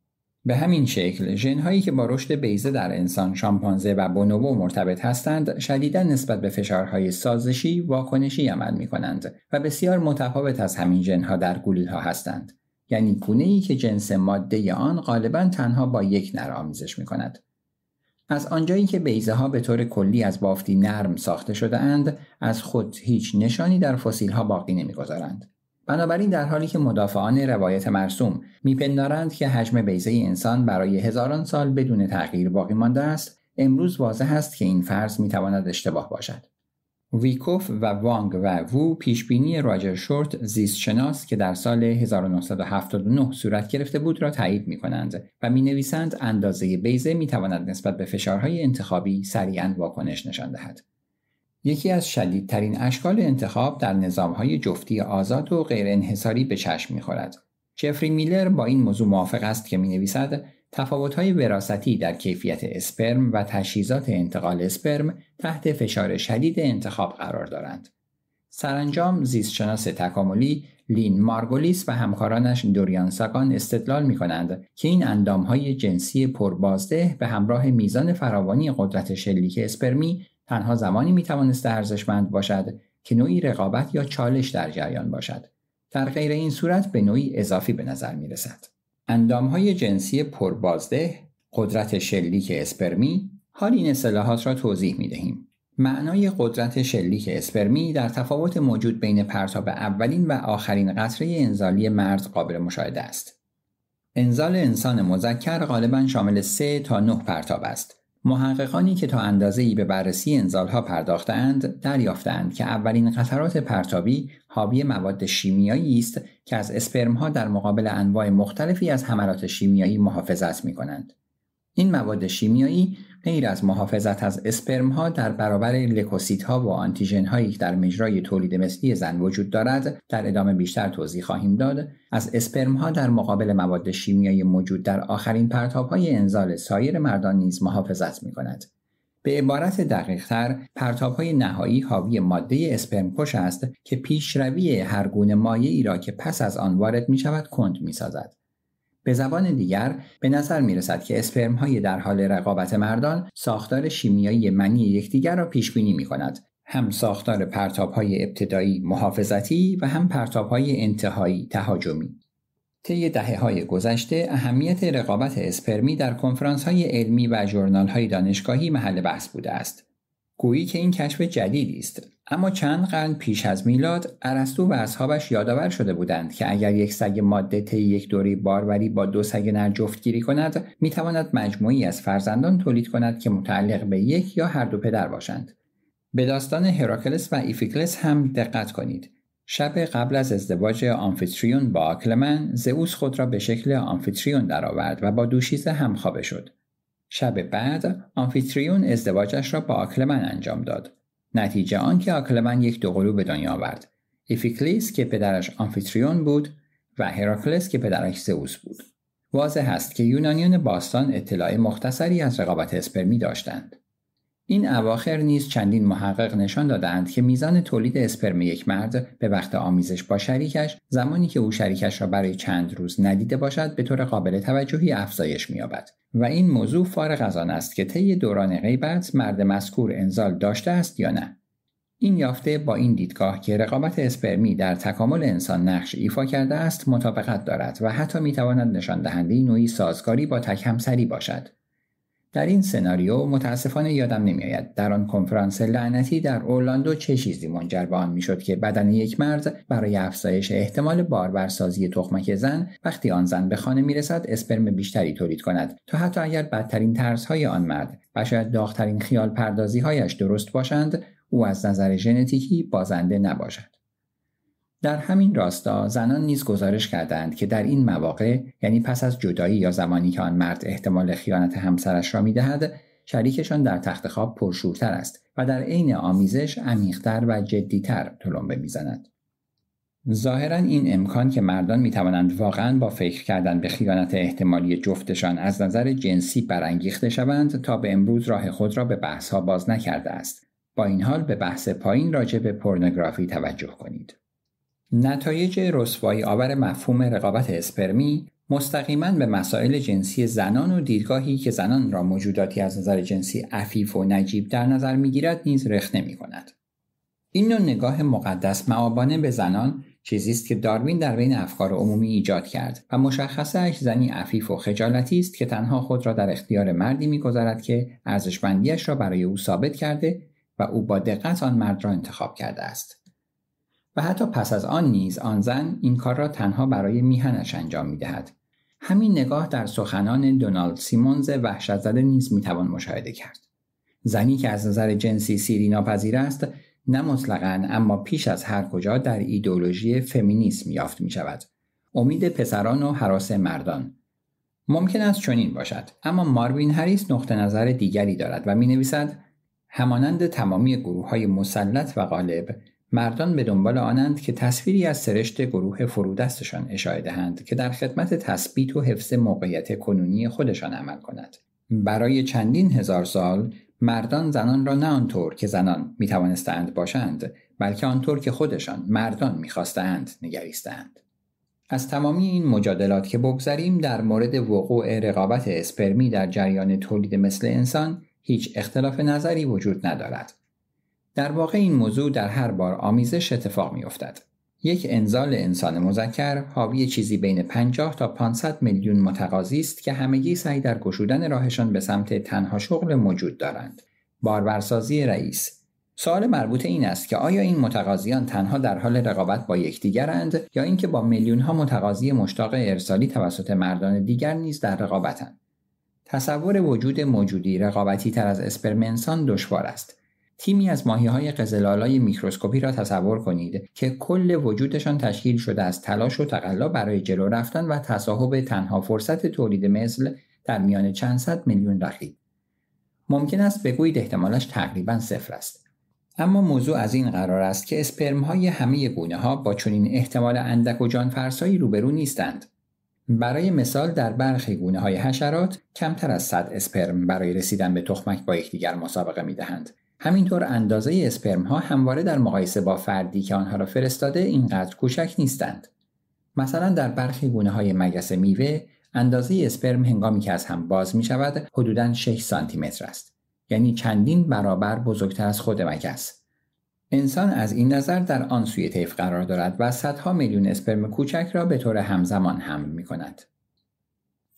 به همین شکل ژنهایی که با رشد بیزه در انسان شامپانزه و بونوبو مرتبط هستند شدیدا نسبت به فشارهای سازشی واکنشی عمل می کنند و بسیار متفاوت از همین ژنها در گلوله ها هستند یعنی گونه ای که جنس ماده آن غالبا تنها با یک نر آمیزش می کند از آنجایی که بیزه ها به طور کلی از بافتی نرم ساخته شده اند، از خود هیچ نشانی در فسیل ها باقی نمیگذارند. بنابراین در حالی که مدافعان روایت مرسوم میپندارند که حجم بیزه انسان برای هزاران سال بدون تغییر باقی مانده است، امروز واضح است که این فرض می تواند اشتباه باشد. ویکوف و وانگ و وو پیشبینی راجر شورت زیستشناس که در سال 1979 صورت گرفته بود را تایید می کنند و می نویسند اندازه بیزه می تواند نسبت به فشارهای انتخابی سریعا واکنش نشان دهد. یکی از شدیدترین اشکال انتخاب در نظامهای جفتی آزاد و غیر انحصاری به چشم می خورد. جفری میلر با این موضوع موافق است که می نویسد های وراستی در کیفیت اسپرم و تجهیزات انتقال اسپرم تحت فشار شدید انتخاب قرار دارند. سرانجام زیستشناس تکاملی لین مارگولیس و همکارانش دوریان ساگان استدلال می کنند که این های جنسی پربازده به همراه میزان فراوانی قدرت شلیک اسپرمی تنها زمانی می توانست ارزشمند باشد که نوعی رقابت یا چالش در جریان باشد. در غیر این صورت به نوعی اضافی به نظر می رسد. های جنسی پربازده، قدرت شلیک اسپرمی، حال این اصطلاحات را توضیح می دهیم. معنای قدرت شلیک اسپرمی در تفاوت موجود بین پرتاب اولین و آخرین قطره انزالی مرد قابل مشاهده است. انزال انسان مذکر غالبا شامل 3 تا 9 پرتاب است محققانی که تا اندازه ای به بررسی انزالها پرداختند دریافتند که اولین قطرات پرتابی حاوی مواد شیمیایی است که از ها در مقابل انواع مختلفی از حملات شیمیایی محافظت می کنند. این مواد شیمیایی غیر از محافظت از اسپرم ها در برابر لکوسیت ها و آنتیژن هایی که در مجرای تولید مثلی زن وجود دارد در ادامه بیشتر توضیح خواهیم داد از اسپرم ها در مقابل مواد شیمیایی موجود در آخرین پرتاب های انزال سایر مردان نیز محافظت می کند. به عبارت تر پرتاب های نهایی حاوی ماده اسپرم کش است که پیشروی هر گونه مایعی را که پس از آن وارد می شود کند می سازد. به زبان دیگر به نظر می رسد که اسپرم های در حال رقابت مردان ساختار شیمیایی منی یکدیگر را پیش بینی می کند هم ساختار پرتاب های ابتدایی محافظتی و هم پرتاب های انتهایی تهاجمی طی دهه های گذشته اهمیت رقابت اسپرمی در کنفرانس های علمی و ژورنال های دانشگاهی محل بحث بوده است گویی که این کشف جدیدی است اما چند قرن پیش از میلاد ارسطو و اصحابش یادآور شده بودند که اگر یک سگ ماده طی یک دوره باروری با دو سگ نر جفتگیری کند میتواند مجموعی از فرزندان تولید کند که متعلق به یک یا هر دو پدر باشند به داستان هراکلس و ایفیکلس هم دقت کنید شب قبل از ازدواج آمفیتریون با آکلمن زئوس خود را به شکل آمفیتریون درآورد و با دوشیزه همخوابه شد شب بعد آمفیتریون ازدواجش را با آکلمن انجام داد نتیجه آنکه آکلمن یک دوقلو به دنیا آورد ایفیکلیس که پدرش آمفیتریون بود و هراکلس که پدرش زئوس بود واضح است که یونانیان باستان اطلاع مختصری از رقابت اسپرمی داشتند این اواخر نیز چندین محقق نشان دادند که میزان تولید اسپرم یک مرد به وقت آمیزش با شریکش زمانی که او شریکش را برای چند روز ندیده باشد به طور قابل توجهی افزایش مییابد و این موضوع فارغ از آن است که طی دوران غیبت مرد مذکور انزال داشته است یا نه این یافته با این دیدگاه که رقابت اسپرمی در تکامل انسان نقش ایفا کرده است مطابقت دارد و حتی میتواند نشان دهنده نوعی سازگاری با تک همسری باشد در این سناریو متاسفانه یادم نمیآید در آن کنفرانس لعنتی در اورلاندو چه چیزی منجر به آن میشد که بدن یک مرد برای افزایش احتمال باربرسازی تخمک زن وقتی آن زن به خانه میرسد اسپرم بیشتری تولید کند تا حتی اگر بدترین ترسهای آن مرد و شاید داغترین خیال پردازی هایش درست باشند او از نظر ژنتیکی بازنده نباشد در همین راستا زنان نیز گزارش کردند که در این مواقع یعنی پس از جدایی یا زمانی که آن مرد احتمال خیانت همسرش را میدهد شریکشان در تخت خواب پرشورتر است و در عین آمیزش عمیقتر و جدیتر تلمبه میزند ظاهرا این امکان که مردان می واقعا با فکر کردن به خیانت احتمالی جفتشان از نظر جنسی برانگیخته شوند تا به امروز راه خود را به بحث باز نکرده است. با این حال به بحث پایین راجع به پورنوگرافی توجه کنید. نتایج رسوایی آور مفهوم رقابت اسپرمی مستقیما به مسائل جنسی زنان و دیدگاهی که زنان را موجوداتی از نظر جنسی عفیف و نجیب در نظر میگیرد نیز رخ نمی کند. این نوع نگاه مقدس معابانه به زنان چیزی است که داروین در بین افکار عمومی ایجاد کرد و اش زنی عفیف و خجالتی است که تنها خود را در اختیار مردی میگذارد که ارزشمندیاش را برای او ثابت کرده و او با دقت آن مرد را انتخاب کرده است و حتی پس از آن نیز آن زن این کار را تنها برای میهنش انجام میدهد. همین نگاه در سخنان دونالد سیمونز وحشت زده نیز میتوان مشاهده کرد. زنی که از نظر جنسی سیری ناپذیر است نه مطلقا اما پیش از هر کجا در ایدولوژی فمینیسم یافت می شود. امید پسران و حراس مردان ممکن است چنین باشد اما ماروین هریس نقطه نظر دیگری دارد و می نویسد همانند تمامی گروه های مسلط و غالب مردان به دنبال آنند که تصویری از سرشت گروه فرودستشان اشاره دهند که در خدمت تثبیت و حفظ موقعیت کنونی خودشان عمل کند برای چندین هزار سال مردان زنان را نه آنطور که زنان میتوانستند باشند بلکه آنطور که خودشان مردان میخواستند نگریستند از تمامی این مجادلات که بگذریم در مورد وقوع رقابت اسپرمی در جریان تولید مثل انسان هیچ اختلاف نظری وجود ندارد در واقع این موضوع در هر بار آمیزش اتفاق می افتد. یک انزال انسان مذکر حاوی چیزی بین 50 تا 500 میلیون متقاضی است که همگی سعی در گشودن راهشان به سمت تنها شغل موجود دارند. باربرسازی رئیس سوال مربوط این است که آیا این متقاضیان تنها در حال رقابت با یکدیگرند یا اینکه با میلیونها متقاضی مشتاق ارسالی توسط مردان دیگر نیز در رقابتند تصور وجود موجودی رقابتی تر از اسپرمنسان دشوار است تیمی از ماهی های قزلالای میکروسکوپی را تصور کنید که کل وجودشان تشکیل شده از تلاش و تقلا برای جلو رفتن و تصاحب تنها فرصت تولید مثل در میان چند صد میلیون رقیب ممکن است بگویید احتمالش تقریبا صفر است اما موضوع از این قرار است که اسپرم های همه گونه ها با چنین احتمال اندک و فرسایی روبرو نیستند برای مثال در برخی گونه های حشرات کمتر از 100 اسپرم برای رسیدن به تخمک با یکدیگر مسابقه می همینطور اندازه اسپرم ها همواره در مقایسه با فردی که آنها را فرستاده اینقدر کوچک نیستند. مثلا در برخی گونه های مگس میوه اندازه اسپرم هنگامی که از هم باز می شود حدوداً 6 سانتی متر است. یعنی چندین برابر بزرگتر از خود مگس. انسان از این نظر در آن سوی طیف قرار دارد و صدها میلیون اسپرم کوچک را به طور همزمان حمل می کند.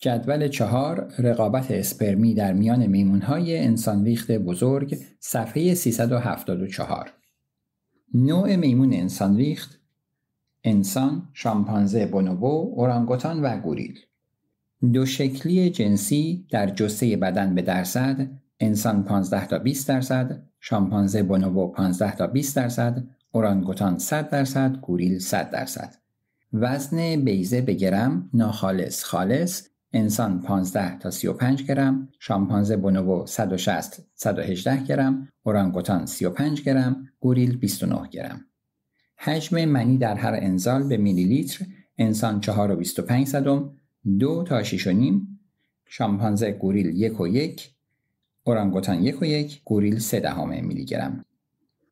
جدول چهار رقابت اسپرمی در میان میمونهای ریخت بزرگ صفحه 374 نوع میمون انسان ریخت انسان، شامپانزه بونوبو، اورانگوتان و گوریل دو شکلی جنسی در جسه بدن به درصد انسان 15 تا 20 درصد، شامپانزه بونوبو 15 تا 20 درصد، اورانگوتان 100 درصد، گوریل 100 درصد. وزن بیزه به گرم، ناخالص خالص انسان 15 تا 35 گرم، شامپانزه بونوبو 160 118 گرم، اورانگوتان 35 گرم، گوریل 29 گرم. حجم منی در هر انزال به میلی لیتر انسان 4 و 25 صدم، 2 تا 6 و نیم، شامپانزه گوریل 1 و 1 اورانگوتان 1 و 1، گوریل 3 دهم میلی گرم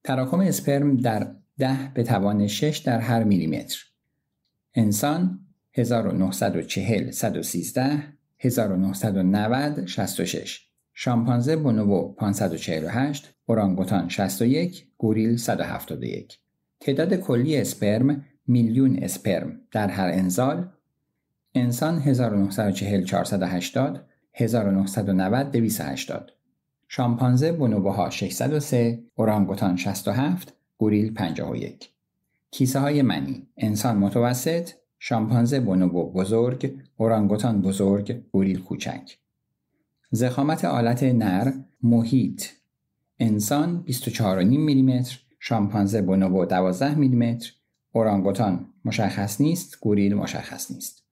تراکم اسپرم در 10 به توان 6 در هر میلی متر انسان 1940 113 1990 66 شامپانزه بونوبو 548 اورانگوتان 61 گوریل 171 تعداد کلی اسپرم میلیون اسپرم در هر انزال انسان 1940 480 1990 280 شامپانزه بونوبوها 603 اورانگوتان 67 گوریل 51 کیسه های منی انسان متوسط شامپانزه بونوبو بزرگ، اورانگوتان بزرگ، گوریل کوچک. زخامت آلت نر محیط انسان 24.5 میلیمتر، شامپانزه بونوبو 12 میلیمتر، اورانگوتان مشخص نیست، گوریل مشخص نیست.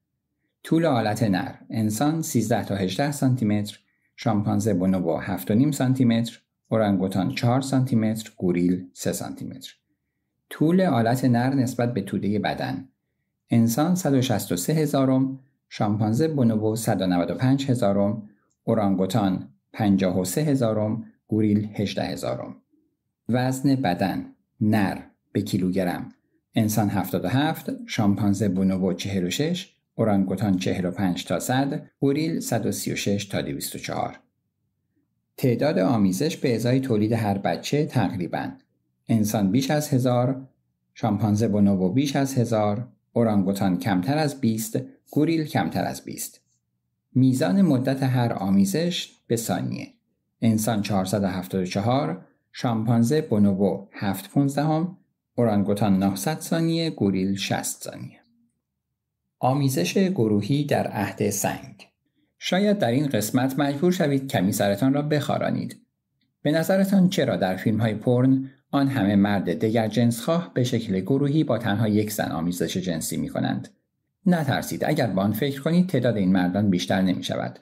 طول آلت نر انسان 13 تا 18 سانتی متر، شامپانزه بونوبو 7.5 سانتی متر، اورانگوتان 4 سانتیمتر گوریل 3 سانتیمتر طول آلت نر نسبت به توده بدن انسان 163 هزارم، شامپانزه بونوبو 195 هزارم، اورانگوتان 53 هزارم، گوریل 18 هزارم. وزن بدن نر به کیلوگرم انسان 77 شامپانزه بونوبو 46 اورانگوتان 45 تا 100 گوریل 136 تا 24. تعداد آمیزش به ازای تولید هر بچه تقریبا انسان بیش از هزار شامپانزه بونوبو بیش از هزار اورانگوتان کمتر از 20 گوریل کمتر از 20 میزان مدت هر آمیزش به ثانیه انسان 474 شامپانزه بونوبو 7 هم، اورانگوتان 900 ثانیه گوریل 60 ثانیه آمیزش گروهی در عهد سنگ شاید در این قسمت مجبور شوید کمی سرتان را بخارانید به نظرتان چرا در فیلم های پرن آن همه مرد جنس خواه به شکل گروهی با تنها یک زن آمیزش جنسی می کنند. نترسید اگر با فکر کنید تعداد این مردان بیشتر نمی شود.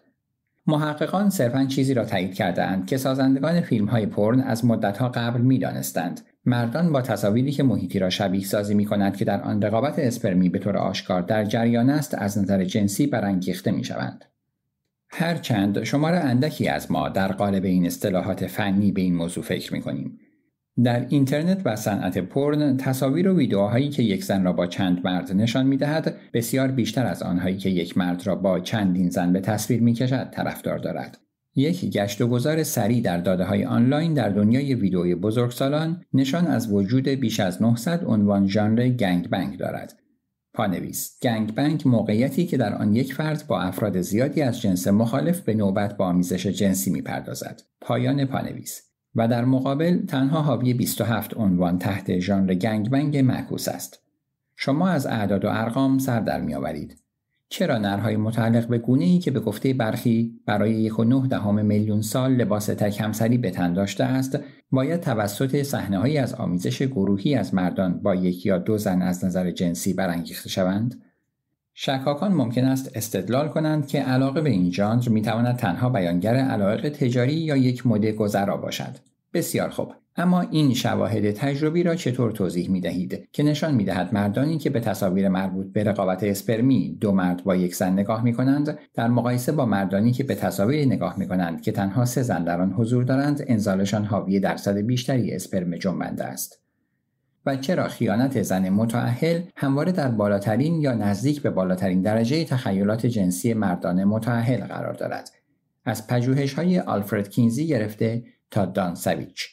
محققان صرفا چیزی را تایید کرده اند که سازندگان فیلم های پرن از مدت ها قبل می دانستند. مردان با تصاویری که محیطی را شبیه سازی می کند که در آن رقابت اسپرمی به طور آشکار در جریان است از نظر جنسی برانگیخته می شوند. هرچند شماره اندکی از ما در قالب این اصطلاحات فنی به این موضوع فکر می کنیم. در اینترنت و صنعت پرن تصاویر و ویدئوهایی که یک زن را با چند مرد نشان میدهد بسیار بیشتر از آنهایی که یک مرد را با چندین زن به تصویر میکشد طرفدار دارد یک گشت و گذار سریع در داده های آنلاین در دنیای ویدئوی بزرگسالان نشان از وجود بیش از 900 عنوان ژانر گنگ بنگ دارد. پانویس گنگ بنگ موقعیتی که در آن یک فرد با افراد زیادی از جنس مخالف به نوبت با آمیزش جنسی میپردازد. پایان پانویس و در مقابل تنها حاوی 27 عنوان تحت ژانر گنگبنگ معکوس است. شما از اعداد و ارقام سر در میآورید. چرا نرهای متعلق به گونه ای که به گفته برخی برای یک و نه دهم میلیون سال لباس تک همسری به تن داشته است باید توسط صحنههایی از آمیزش گروهی از مردان با یک یا دو زن از نظر جنسی برانگیخته شوند؟ شکاکان ممکن است استدلال کنند که علاقه به این می تواند تنها بیانگر علاقه تجاری یا یک مده گذرا باشد بسیار خوب اما این شواهد تجربی را چطور توضیح می دهید که نشان می دهد مردانی که به تصاویر مربوط به رقابت اسپرمی دو مرد با یک زن نگاه می کنند در مقایسه با مردانی که به تصاویر نگاه می کنند که تنها سه زن در آن حضور دارند انزالشان حاوی درصد بیشتری اسپرم جنبنده است و چرا خیانت زن متعهل همواره در بالاترین یا نزدیک به بالاترین درجه تخیلات جنسی مردان متعهل قرار دارد از پجوهش های آلفرد کینزی گرفته تا دان سویچ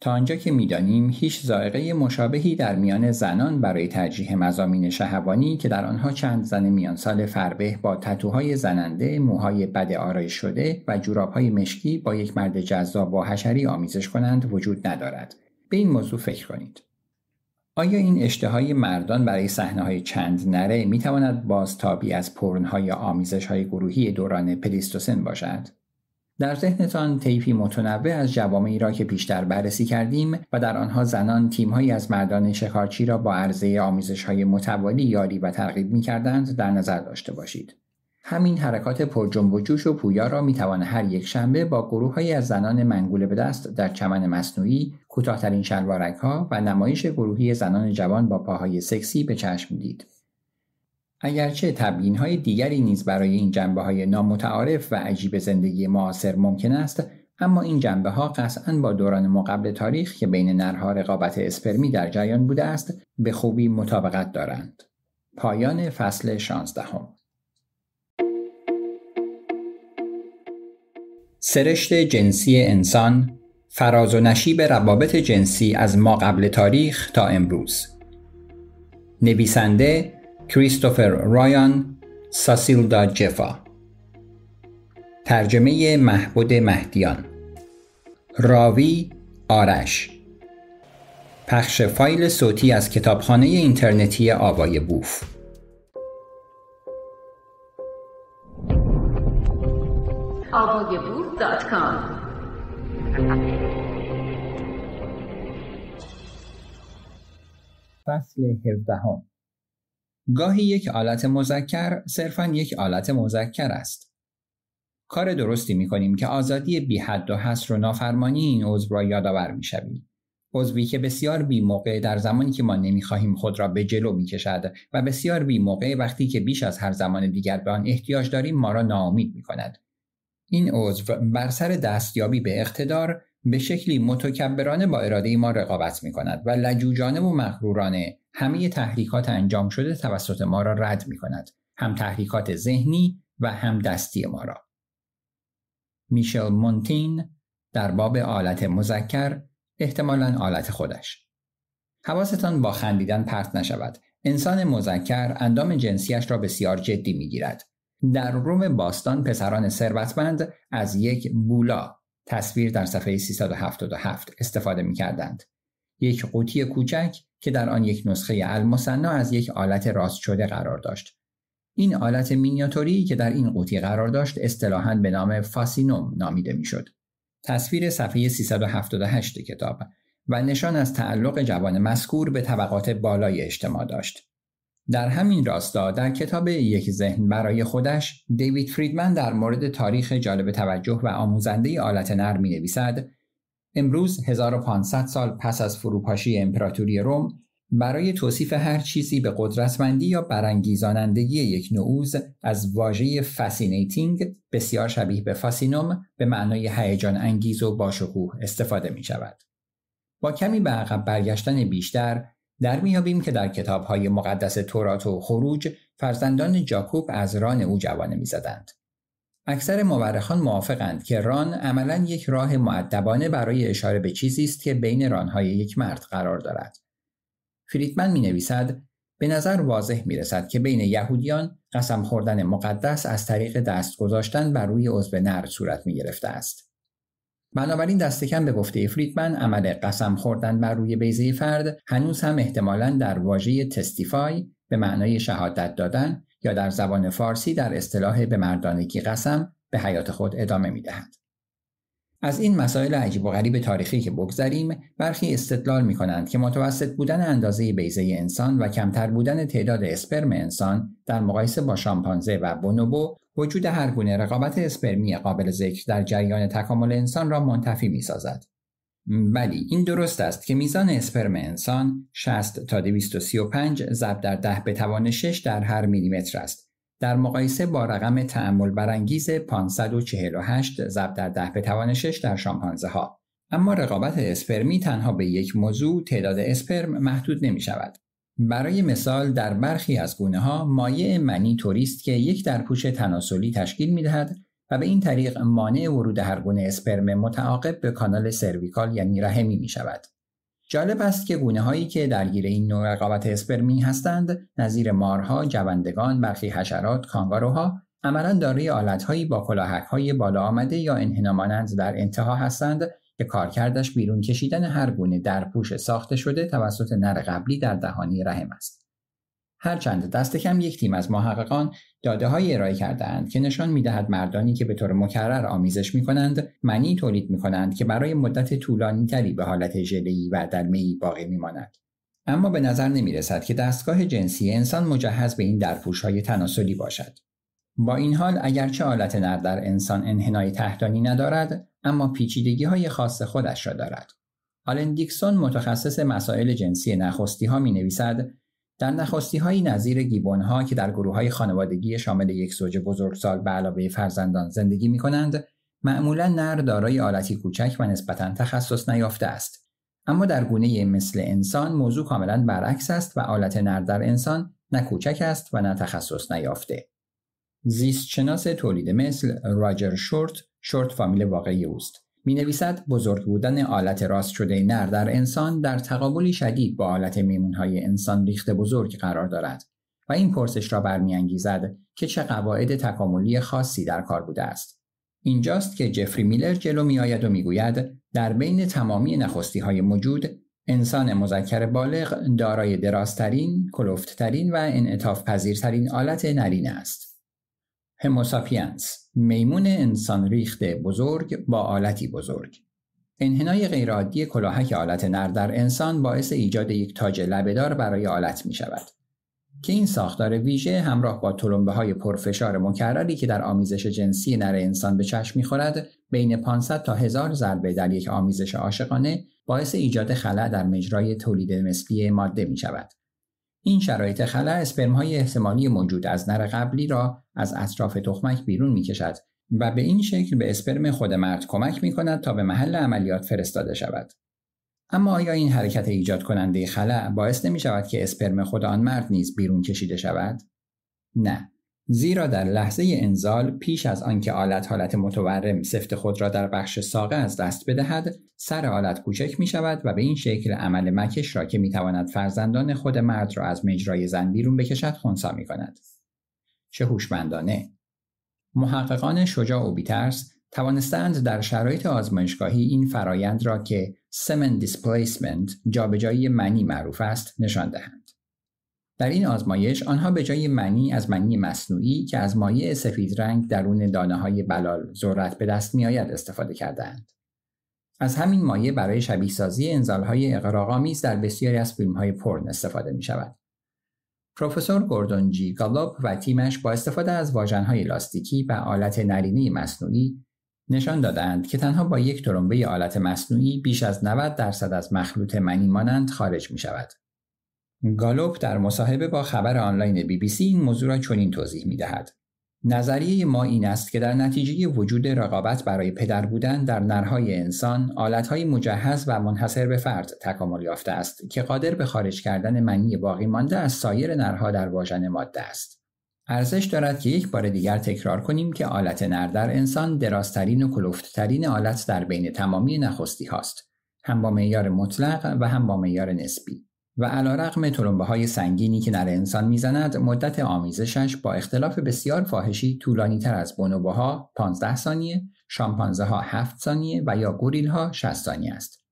تا آنجا که میدانیم هیچ زائقه مشابهی در میان زنان برای ترجیح مزامین شهوانی که در آنها چند زن سال فربه با تتوهای زننده موهای بد آرایش شده و جورابهای مشکی با یک مرد جذاب و حشری آمیزش کنند وجود ندارد به این موضوع فکر کنید آیا این اشتهای مردان برای صحنه های چند نره می تواند بازتابی از پرن های آمیزش های گروهی دوران پلیستوسن باشد؟ در ذهنتان طیفی متنوع از جوامعی را که بیشتر بررسی کردیم و در آنها زنان تیمهایی از مردان شکارچی را با عرضه آمیزش های متوالی یاری و ترغیب می کردند در نظر داشته باشید. همین حرکات پر جنب و جوش و پویا را می هر یک شنبه با گروههایی از زنان منگوله به دست در چمن مصنوعی، کوتاهترین شلوارک ها و نمایش گروهی زنان جوان با پاهای سکسی به چشم دید. اگرچه تبیین های دیگری نیز برای این جنبه های نامتعارف و عجیب زندگی معاصر ممکن است، اما این جنبه ها قطعا با دوران مقبل تاریخ که بین نرها رقابت اسپرمی در جریان بوده است، به خوبی مطابقت دارند. پایان فصل 16 سرشت جنسی انسان فراز و نشیب روابط جنسی از ما قبل تاریخ تا امروز نویسنده کریستوفر رایان ساسیلدا جفا ترجمه محبود مهدیان راوی آرش پخش فایل صوتی از کتابخانه اینترنتی آوای بوف فصل هفدهم گاهی یک آلت مذکر صرفا یک آلت مذکر است کار درستی می کنیم که آزادی بی حد و حصر و نافرمانی این عضو را یادآور می شویم. عضوی که بسیار بی موقع در زمانی که ما نمیخواهیم خود را به جلو می کشد و بسیار بی موقع وقتی که بیش از هر زمان دیگر به آن احتیاج داریم ما را ناامید می کند. این عضو بر سر دستیابی به اقتدار به شکلی متکبرانه با اراده ما رقابت می کند و لجوجانه و مغرورانه همه تحریکات انجام شده توسط ما را رد می کند. هم تحریکات ذهنی و هم دستی ما را. میشل مونتین در باب آلت مذکر احتمالا آلت خودش. حواستان با خندیدن پرت نشود. انسان مذکر اندام جنسیش را بسیار جدی می گیرد. در روم باستان پسران ثروتمند از یک بولا تصویر در صفحه 377 استفاده می کردند. یک قوطی کوچک که در آن یک نسخه المصنا از یک آلت راست شده قرار داشت. این آلت مینیاتوری که در این قوطی قرار داشت اصطلاحا به نام فاسینوم نامیده میشد. تصویر صفحه 378 کتاب و نشان از تعلق جوان مسکور به طبقات بالای اجتماع داشت. در همین راستا در کتاب یک ذهن برای خودش دیوید فریدمن در مورد تاریخ جالب توجه و آموزنده آلت نر می نویسد امروز 1500 سال پس از فروپاشی امپراتوری روم برای توصیف هر چیزی به قدرتمندی یا برانگیزانندگی یک نعوز از واژه فسینیتینگ بسیار شبیه به فاسینوم به معنای هیجان انگیز و باشکوه استفاده می شود. با کمی به عقب برگشتن بیشتر در میابیم که در های مقدس تورات و خروج فرزندان جاکوب از ران او جوانه میزدند. اکثر مورخان موافقند که ران عملا یک راه معدبانه برای اشاره به چیزی است که بین رانهای یک مرد قرار دارد. فریدمن می نویسد به نظر واضح می رسد که بین یهودیان قسم خوردن مقدس از طریق دست گذاشتن بر روی عضو نر صورت می گرفته است. بنابراین دستکم به گفته فریدمن عمل قسم خوردن بر روی بیزه فرد هنوز هم احتمالا در واژه تستیفای به معنای شهادت دادن یا در زبان فارسی در اصطلاح به مردانگی قسم به حیات خود ادامه می از این مسائل عجیب و غریب تاریخی که بگذریم برخی استدلال می کنند که متوسط بودن اندازه بیزه انسان و کمتر بودن تعداد اسپرم انسان در مقایسه با شامپانزه و بونوبو وجود هر گونه رقابت اسپرمی قابل ذکر در جریان تکامل انسان را منتفی می سازد. ولی این درست است که میزان اسپرم انسان 60 تا 235 ضرب در 10 به توان 6 در هر میلیمتر است در مقایسه با رقم تعمل برانگیز 548 زب در ده به توان 6 در شامپانزه ها. اما رقابت اسپرمی تنها به یک موضوع تعداد اسپرم محدود نمی شود. برای مثال در برخی از گونه ها مایع منی توریست که یک در پوش تناسلی تشکیل می دهد و به این طریق مانع ورود هر گونه اسپرم متعاقب به کانال سرویکال یعنی رحمی می شود. جالب است که گونه هایی که درگیر این نوع رقابت اسپرمی هستند نظیر مارها، جوندگان، برخی حشرات، کانگاروها عملا دارای آلتهایی با های بالا آمده یا انهنامانند در انتها هستند که کارکردش بیرون کشیدن هر گونه در پوش ساخته شده توسط نر قبلی در دهانی رحم است. هرچند دست کم یک تیم از محققان داده های ارائه کردند که نشان دهد مردانی که به طور مکرر آمیزش می کنند معنی تولید می کنند که برای مدت طولانی تری به حالت جلی و درمی باقی می ماند. اما به نظر نمی رسد که دستگاه جنسی انسان مجهز به این درپوش های تناسلی باشد. با این حال اگرچه آلت نر در انسان انحنای تحتانی ندارد اما پیچیدگی های خاص خودش را دارد. آلن دیکسون متخصص مسائل جنسی نخستی ها می نویسد در نخستی های نظیر گیبون ها که در گروه های خانوادگی شامل یک زوج بزرگسال به علاوه فرزندان زندگی می کنند معمولا نر دارای آلتی کوچک و نسبتا تخصص نیافته است اما در گونه مثل انسان موضوع کاملا برعکس است و آلت نر در انسان نه کوچک است و نه تخصص نیافته زیستشناس تولید مثل راجر شورت شورت فامیل واقعی اوست می نویسد بزرگ بودن آلت راست شده نر در انسان در تقابلی شدید با آلت میمونهای انسان ریخت بزرگ قرار دارد و این پرسش را برمیانگیزد که چه قواعد تکاملی خاصی در کار بوده است. اینجاست که جفری میلر جلو می آید و میگوید در بین تمامی نخستی های موجود انسان مذکر بالغ دارای درازترین، کلوفتترین و انعطاف پذیرترین آلت نرین است. هموساپینس میمون انسان ریخت بزرگ با آلتی بزرگ انحنای غیرعادی کلاهک آلت نر در انسان باعث ایجاد یک تاج لبهدار برای آلت می شود که این ساختار ویژه همراه با تلمبه های پرفشار مکرری که در آمیزش جنسی نر انسان به چشم میخورد بین 500 تا 1000 ضربه در یک آمیزش عاشقانه باعث ایجاد خلع در مجرای تولید مثلی ماده می شود این شرایط خلع اسپرم های احتمالی موجود از نر قبلی را از اطراف تخمک بیرون می کشد و به این شکل به اسپرم خود مرد کمک می کند تا به محل عملیات فرستاده شود. اما آیا این حرکت ایجاد کننده خلا باعث نمی شود که اسپرم خود آن مرد نیز بیرون کشیده شود؟ نه. زیرا در لحظه انزال پیش از آنکه آلت حالت متورم سفت خود را در بخش ساقه از دست بدهد سر آلت کوچک می شود و به این شکل عمل مکش را که می تواند فرزندان خود مرد را از مجرای زن بیرون بکشد خونسا می کند چه هوشمندانه محققان شجاع و بیترس توانستند در شرایط آزمایشگاهی این فرایند را که سمن دیسپلیسمنت جابجایی منی معروف است نشان دهند در این آزمایش آنها به جای منی از منی مصنوعی که از مایع سفید رنگ درون دانه های بلال ذرت به دست آید استفاده کردند. از همین مایع برای شبیه سازی انزال های در بسیاری از فیلم های پرن استفاده می شود. پروفسور گوردون جی و تیمش با استفاده از های لاستیکی و آلت نرینه مصنوعی نشان دادند که تنها با یک ترمبه آلت مصنوعی بیش از 90 درصد از مخلوط منی مانند خارج می شود. گالوپ در مصاحبه با خبر آنلاین بی بی سی این موضوع را چنین توضیح می دهد. نظریه ما این است که در نتیجه وجود رقابت برای پدر بودن در نرهای انسان آلتهای مجهز و منحصر به فرد تکامل یافته است که قادر به خارج کردن منی باقی مانده از سایر نرها در واژن ماده است ارزش دارد که یک بار دیگر تکرار کنیم که آلت نر در انسان درازترین و کلوفتترین آلت در بین تمامی نخستی هاست هم با معیار مطلق و هم با معیار نسبی و علا رقم های سنگینی که نر انسان میزند مدت آمیزشش با اختلاف بسیار فاحشی طولانی تر از بونوبه ها 15 ثانیه، شامپانزه ها 7 ثانیه و یا گوریل ها 60 ثانیه است.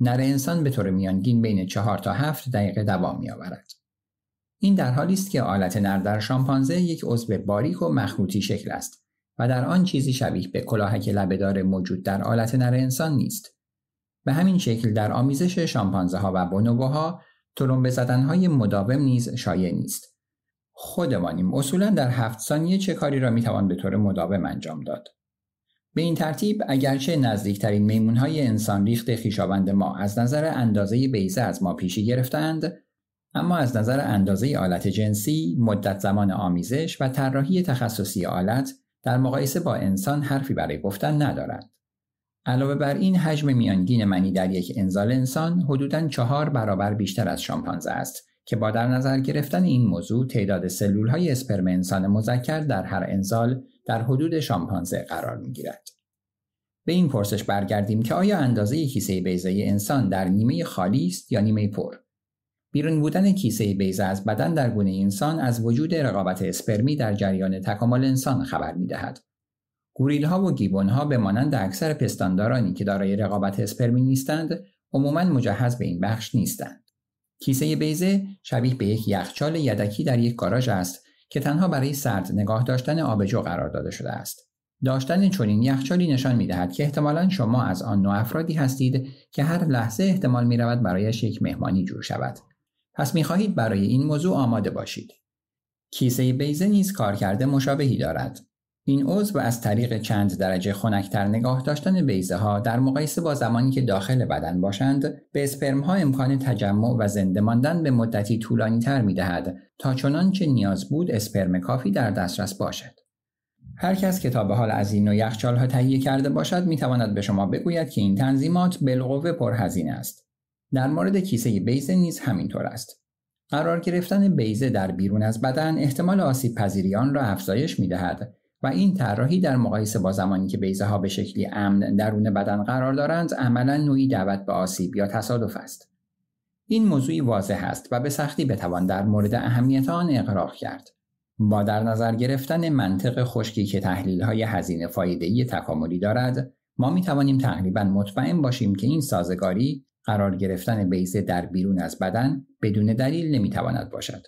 نر انسان به طور میانگین بین 4 تا 7 دقیقه دوام می آورد. این در حالی است که آلت نر در شامپانزه یک عضو باریک و مخروطی شکل است و در آن چیزی شبیه به کلاهک لبهدار موجود در آلت نر انسان نیست. به همین شکل در آمیزش شامپانزه ها و بونوبوها تلمبه های مداوم نیز شایع نیست. خودمانیم اصولا در هفت ثانیه چه کاری را میتوان به طور مداوم انجام داد به این ترتیب اگرچه نزدیکترین میمونهای انسان ریخت خیشاوند ما از نظر اندازه بیزه از ما پیشی گرفتند اما از نظر اندازه آلت جنسی مدت زمان آمیزش و طراحی تخصصی آلت در مقایسه با انسان حرفی برای گفتن ندارد علاوه بر این حجم میانگین منی در یک انزال انسان حدوداً چهار برابر بیشتر از شامپانزه است که با در نظر گرفتن این موضوع تعداد سلول های اسپرم انسان مذکر در هر انزال در حدود شامپانزه قرار می گیرد. به این پرسش برگردیم که آیا اندازه کیسه بیضه انسان در نیمه خالی است یا نیمه پر؟ بیرون بودن کیسه بیزه از بدن در گونه انسان از وجود رقابت اسپرمی در جریان تکامل انسان خبر می گوریل ها و گیبون ها به مانند اکثر پستاندارانی که دارای رقابت اسپرمی نیستند عموما مجهز به این بخش نیستند. کیسه بیزه شبیه به یک یخچال یدکی در یک گاراژ است که تنها برای سرد نگاه داشتن آبجو قرار داده شده است. داشتن چنین یخچالی نشان می دهد که احتمالا شما از آن نوع افرادی هستید که هر لحظه احتمال می رود برایش یک مهمانی جور شود. پس می برای این موضوع آماده باشید. کیسه بیزه نیز کارکرده مشابهی دارد. این عضو از طریق چند درجه خنکتر نگاه داشتن بیزه ها در مقایسه با زمانی که داخل بدن باشند به اسپرم ها امکان تجمع و زنده ماندن به مدتی طولانی تر می دهد تا چنانچه نیاز بود اسپرم کافی در دسترس باشد. هر کس که تا به حال از این نوع یخچال ها تهیه کرده باشد می تواند به شما بگوید که این تنظیمات بالقوه پرهزینه است. در مورد کیسه بیزه نیز همینطور است. قرار گرفتن بیزه در بیرون از بدن احتمال آسیب آن را افزایش می دهد و این طراحی در مقایسه با زمانی که بیزه ها به شکلی امن درون بدن قرار دارند عملا نوعی دعوت به آسیب یا تصادف است این موضوعی واضح است و به سختی بتوان در مورد اهمیت آن اقراق کرد با در نظر گرفتن منطق خشکی که تحلیل های هزینه فایده تکاملی دارد ما می توانیم تقریبا مطمئن باشیم که این سازگاری قرار گرفتن بیزه در بیرون از بدن بدون دلیل نمی تواند باشد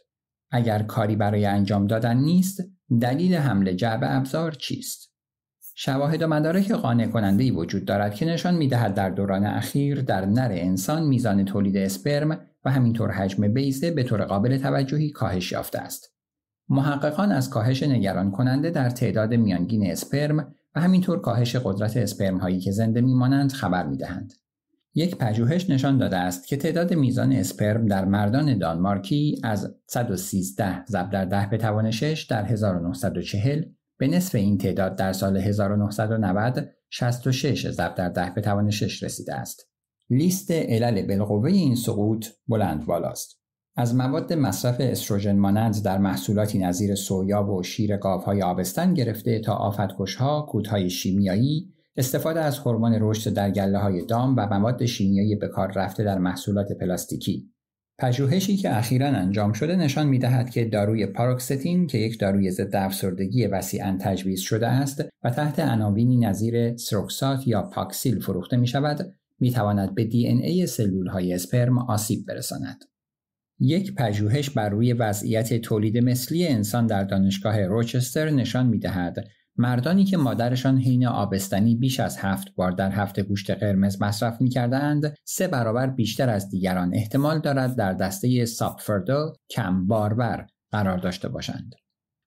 اگر کاری برای انجام دادن نیست دلیل حمله جعب ابزار چیست شواهد و مدارک قانع کننده وجود دارد که نشان دهد در دوران اخیر در نر انسان میزان تولید اسپرم و همینطور حجم بیزه به طور قابل توجهی کاهش یافته است. محققان از کاهش نگران کننده در تعداد میانگین اسپرم و همینطور کاهش قدرت اسپرم هایی که زنده میمانند خبر دهند. یک پژوهش نشان داده است که تعداد میزان اسپرم در مردان دانمارکی از 113 زب در 10 به توان 6 در 1940 به نصف این تعداد در سال 1990 66 ضرب در 10 به توان 6 رسیده است. لیست علل بالقوه این سقوط بلند بالاست. از مواد مصرف استروژن مانند در محصولاتی نظیر سویا و شیر گاوهای آبستن گرفته تا آفتکشها، کودهای شیمیایی، استفاده از هورمون رشد در گله های دام و مواد شیمیایی به کار رفته در محصولات پلاستیکی پژوهشی که اخیرا انجام شده نشان می که داروی پاروکستین که یک داروی ضد افسردگی وسیعا تجویز شده است و تحت عناوینی نظیر سروکسات یا پاکسیل فروخته می شود می تواند به دی ان ای سلول های اسپرم آسیب برساند. یک پژوهش بر روی وضعیت تولید مثلی انسان در دانشگاه روچستر نشان می مردانی که مادرشان حین آبستنی بیش از هفت بار در هفته گوشت قرمز مصرف کردند، سه برابر بیشتر از دیگران احتمال دارد در دسته ساپفردو کم قرار داشته باشند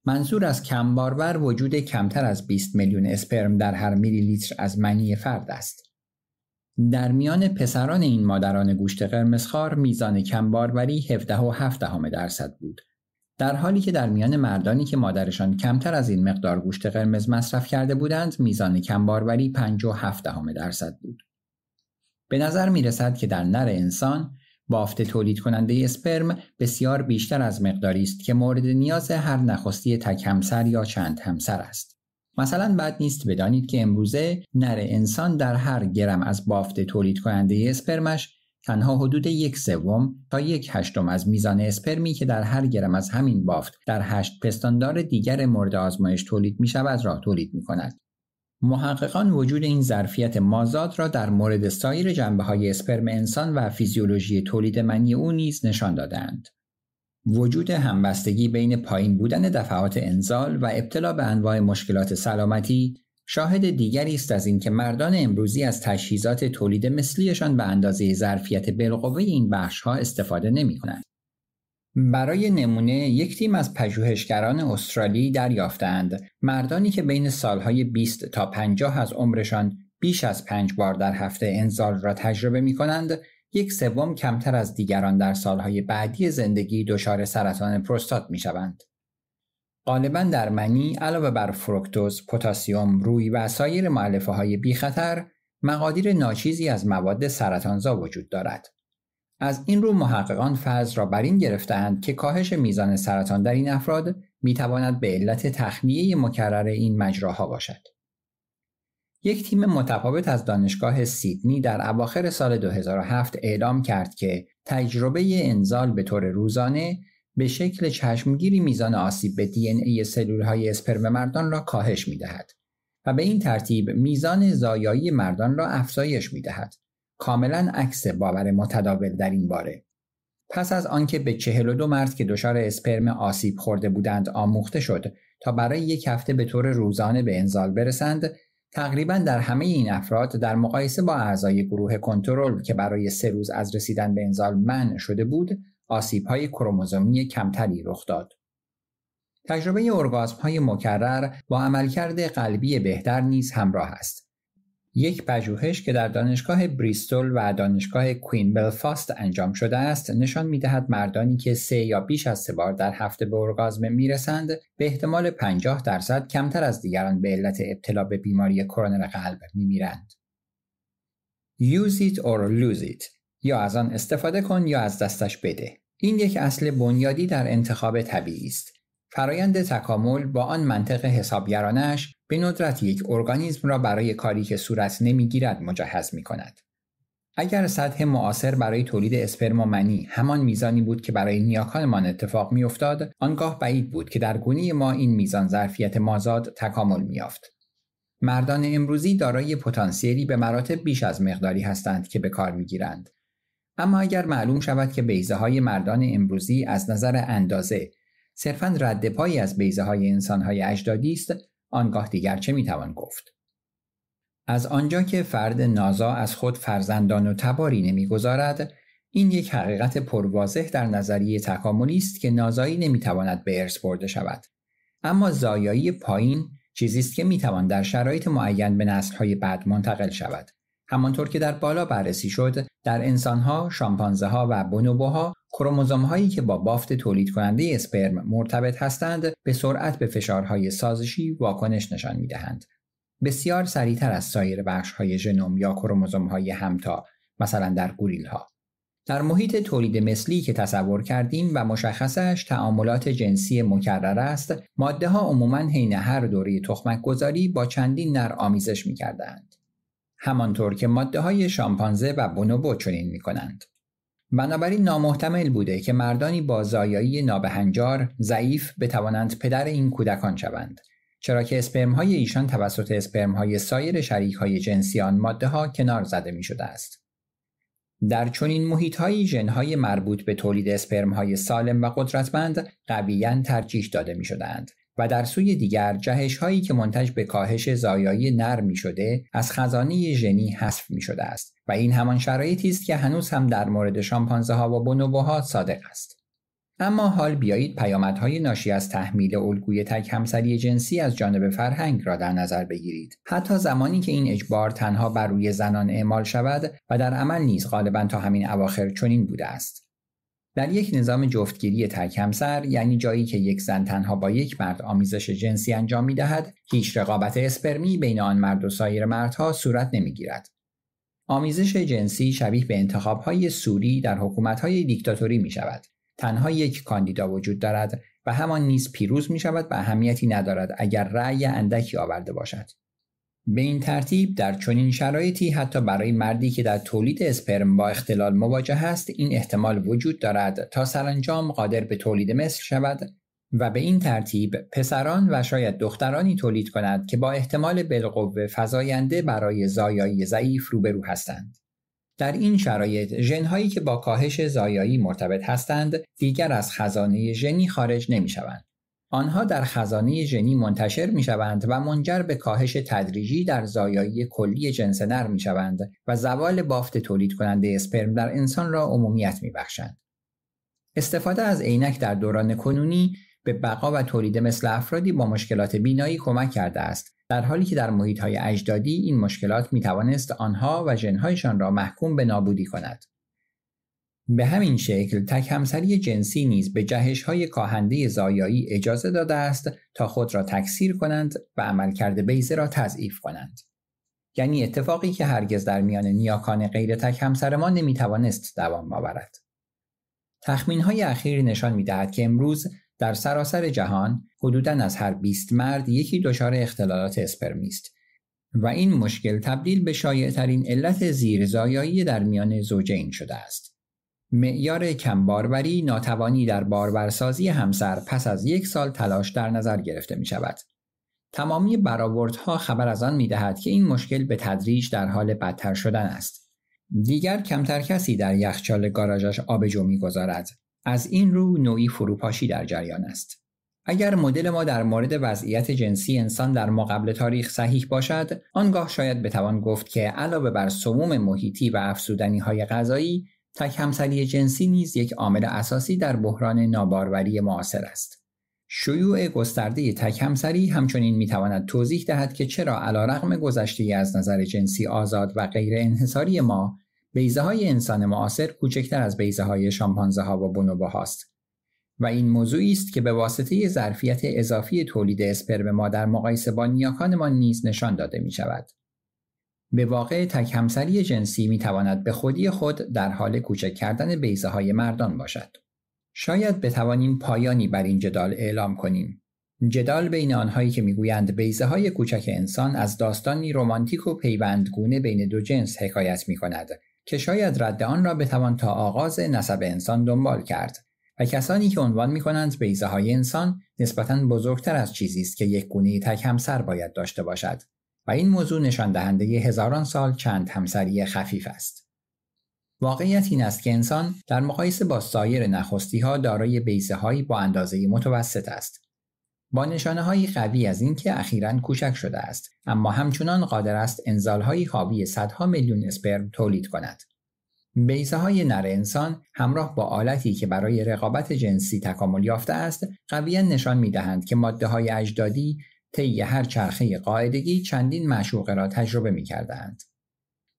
منظور از کم وجود کمتر از 20 میلیون اسپرم در هر میلی لیتر از منی فرد است در میان پسران این مادران گوشت قرمزخوار میزان کمباروری 17 و درصد بود در حالی که در میان مردانی که مادرشان کمتر از این مقدار گوشت قرمز مصرف کرده بودند میزان کمباروری 57 دهم درصد بود. به نظر می رسد که در نر انسان بافت تولید کننده اسپرم بسیار بیشتر از مقداری است که مورد نیاز هر نخستی تک همسر یا چند همسر است. مثلا بد نیست بدانید که امروزه نر انسان در هر گرم از بافت تولید کننده اسپرمش تنها حدود یک سوم تا یک هشتم از میزان اسپرمی که در هر گرم از همین بافت در هشت پستاندار دیگر مورد آزمایش تولید می شود را تولید می کند. محققان وجود این ظرفیت مازاد را در مورد سایر جنبه های اسپرم انسان و فیزیولوژی تولید منی او نیز نشان دادند. وجود همبستگی بین پایین بودن دفعات انزال و ابتلا به انواع مشکلات سلامتی شاهد دیگری است از اینکه مردان امروزی از تجهیزات تولید مثلیشان به اندازه ظرفیت بالقوه این بخش ها استفاده نمی کنند. برای نمونه یک تیم از پژوهشگران استرالی دریافتند مردانی که بین سالهای 20 تا 50 از عمرشان بیش از پنج بار در هفته انزال را تجربه می کنند یک سوم کمتر از دیگران در سالهای بعدی زندگی دچار سرطان پروستات می شوند. غالبا در منی علاوه بر فروکتوز، پتاسیم، روی و سایر معلفه های خطر مقادیر ناچیزی از مواد سرطانزا وجود دارد. از این رو محققان فرض را بر این گرفتند که کاهش میزان سرطان در این افراد میتواند به علت تخلیه مکرر این مجراها باشد. یک تیم متفاوت از دانشگاه سیدنی در اواخر سال 2007 اعلام کرد که تجربه انزال به طور روزانه به شکل چشمگیری میزان آسیب به دی ان ای سلول های اسپرم مردان را کاهش می دهد و به این ترتیب میزان زایایی مردان را افزایش می دهد. کاملا عکس باور متداول در این باره. پس از آنکه به 42 مرد که دچار اسپرم آسیب خورده بودند آموخته شد تا برای یک هفته به طور روزانه به انزال برسند، تقریبا در همه این افراد در مقایسه با اعضای گروه کنترل که برای سه روز از رسیدن به انزال منع شده بود آسیب های کروموزومی کمتری رخ داد. تجربه ارگاسم های مکرر با عملکرد قلبی بهتر نیز همراه است. یک پژوهش که در دانشگاه بریستول و دانشگاه کوین بلفاست انجام شده است نشان دهد مردانی که سه یا بیش از سه بار در هفته به ارگازم میرسند به احتمال 50 درصد کمتر از دیگران به علت ابتلا به بیماری کرونر قلب میرند. Use it or lose it یا از آن استفاده کن یا از دستش بده این یک اصل بنیادی در انتخاب طبیعی است فرایند تکامل با آن منطق حسابگرانش به ندرت یک ارگانیزم را برای کاری که صورت نمیگیرد مجهز می کند. اگر سطح معاصر برای تولید اسپرم و منی همان میزانی بود که برای نیاکانمان اتفاق میافتاد آنگاه بعید بود که در گونی ما این میزان ظرفیت مازاد تکامل میافت مردان امروزی دارای پتانسیلی به مراتب بیش از مقداری هستند که به کار میگیرند اما اگر معلوم شود که بیزه های مردان امروزی از نظر اندازه صرفا رد پایی از بیزه های انسان های اجدادی است آنگاه دیگر چه میتوان گفت از آنجا که فرد نازا از خود فرزندان و تباری نمیگذارد این یک حقیقت پرواضح در نظریه تکاملی است که نازایی نمیتواند به ارث برده شود اما زایایی پایین چیزی است که میتوان در شرایط معین به های بعد منتقل شود همانطور که در بالا بررسی شد در انسانها شامپانزه ها و بونوبوها کروموزوم هایی که با بافت تولید کننده اسپرم مرتبط هستند به سرعت به فشارهای سازشی واکنش نشان می بسیار سریعتر از سایر بخش های ژنوم یا کروموزوم های همتا مثلا در گوریل ها. در محیط تولید مثلی که تصور کردیم و مشخصش تعاملات جنسی مکرر است، ماده ها عموماً حین هر دوره تخمک گذاری با چندین نر آمیزش می همانطور که ماده های شامپانزه و بونوبو چنین می کنند. بنابراین نامحتمل بوده که مردانی با زایایی نابهنجار ضعیف بتوانند پدر این کودکان شوند چرا که اسپرم های ایشان توسط اسپرم های سایر شریک های جنسی آن ماده ها کنار زده می شده است. در چنین محیط های ژن های مربوط به تولید اسپرم های سالم و قدرتمند قویا ترجیح داده می شدند و در سوی دیگر جهش هایی که منتج به کاهش زایایی نر می شده از خزانه ژنی حذف می شده است و این همان شرایطی است که هنوز هم در مورد شامپانزه ها و بونوبوها صادق است اما حال بیایید پیامدهای ناشی از تحمیل الگوی تک همسری جنسی از جانب فرهنگ را در نظر بگیرید حتی زمانی که این اجبار تنها بر روی زنان اعمال شود و در عمل نیز غالبا تا همین اواخر چنین بوده است در یک نظام جفتگیری تک همسر یعنی جایی که یک زن تنها با یک مرد آمیزش جنسی انجام می دهد هیچ رقابت اسپرمی بین آن مرد و سایر مردها صورت نمی گیرد. آمیزش جنسی شبیه به انتخابهای سوری در های دیکتاتوری می شود. تنها یک کاندیدا وجود دارد و همان نیز پیروز می شود و اهمیتی ندارد اگر رأی اندکی آورده باشد. به این ترتیب در چنین شرایطی حتی برای مردی که در تولید اسپرم با اختلال مواجه است این احتمال وجود دارد تا سرانجام قادر به تولید مثل شود و به این ترتیب پسران و شاید دخترانی تولید کند که با احتمال بالقوه فزاینده برای زایایی ضعیف روبرو هستند در این شرایط ژنهایی که با کاهش زایایی مرتبط هستند دیگر از خزانه ژنی خارج نمی شوند آنها در خزانه ژنی منتشر می شوند و منجر به کاهش تدریجی در زایایی کلی جنس نر می شوند و زوال بافت تولید کننده اسپرم در انسان را عمومیت می بخشند. استفاده از عینک در دوران کنونی به بقا و تولید مثل افرادی با مشکلات بینایی کمک کرده است در حالی که در محیط های اجدادی این مشکلات می توانست آنها و ژنهایشان را محکوم به نابودی کند. به همین شکل تک همسری جنسی نیز به جهش های کاهنده زایایی اجازه داده است تا خود را تکثیر کنند و عملکرد بیزه را تضعیف کنند. یعنی اتفاقی که هرگز در میان نیاکان غیر تک همسر ما نمیتوانست دوام آورد. تخمین های اخیر نشان میدهد که امروز در سراسر جهان حدوداً از هر 20 مرد یکی دچار اختلالات اسپرمی است و این مشکل تبدیل به شایعترین علت زیرزایایی در میان زوجین شده است. معیار کمباروری ناتوانی در بارورسازی همسر پس از یک سال تلاش در نظر گرفته می شود. تمامی برآوردها خبر از آن می دهد که این مشکل به تدریج در حال بدتر شدن است. دیگر کمتر کسی در یخچال گاراژش آبجو می گذارد. از این رو نوعی فروپاشی در جریان است. اگر مدل ما در مورد وضعیت جنسی انسان در مقابل تاریخ صحیح باشد، آنگاه شاید بتوان گفت که علاوه بر سموم محیطی و افسودنی های غذایی، تک جنسی نیز یک عامل اساسی در بحران ناباروری معاصر است. شیوع گسترده تک همسری همچنین میتواند توضیح دهد که چرا رقم گذشته از نظر جنسی آزاد و غیر انحصاری ما بیزه های انسان معاصر کوچکتر از بیزه های شامپانزه ها و بونوبه هاست و این موضوعی است که به واسطه ظرفیت اضافی تولید اسپرم ما در مقایسه با نیاکانمان نیز نشان داده می شود. به واقع تک همسری جنسی می تواند به خودی خود در حال کوچک کردن بیزه های مردان باشد. شاید بتوانیم پایانی بر این جدال اعلام کنیم. جدال بین آنهایی که میگویند بیزه های کوچک انسان از داستانی رمانتیک و پیوندگونه بین دو جنس حکایت می کند که شاید رد آن را بتوان تا آغاز نسب انسان دنبال کرد و کسانی که عنوان می کنند بیزه های انسان نسبتا بزرگتر از چیزی است که یک گونه تک همسر باید داشته باشد. و این موضوع نشان دهنده هزاران سال چند همسری خفیف است. واقعیت این است که انسان در مقایسه با سایر نخستی ها دارای بیزههایی با اندازه متوسط است. با نشانه های قوی از اینکه اخیرا کوچک شده است اما همچنان قادر است انزال های حاوی صدها میلیون اسپرم تولید کند. بیسه های نر انسان همراه با آلتی که برای رقابت جنسی تکامل یافته است قویا نشان می دهند که ماده های اجدادی طی هر چرخه قاعدگی چندین معشوقه را تجربه می کردند.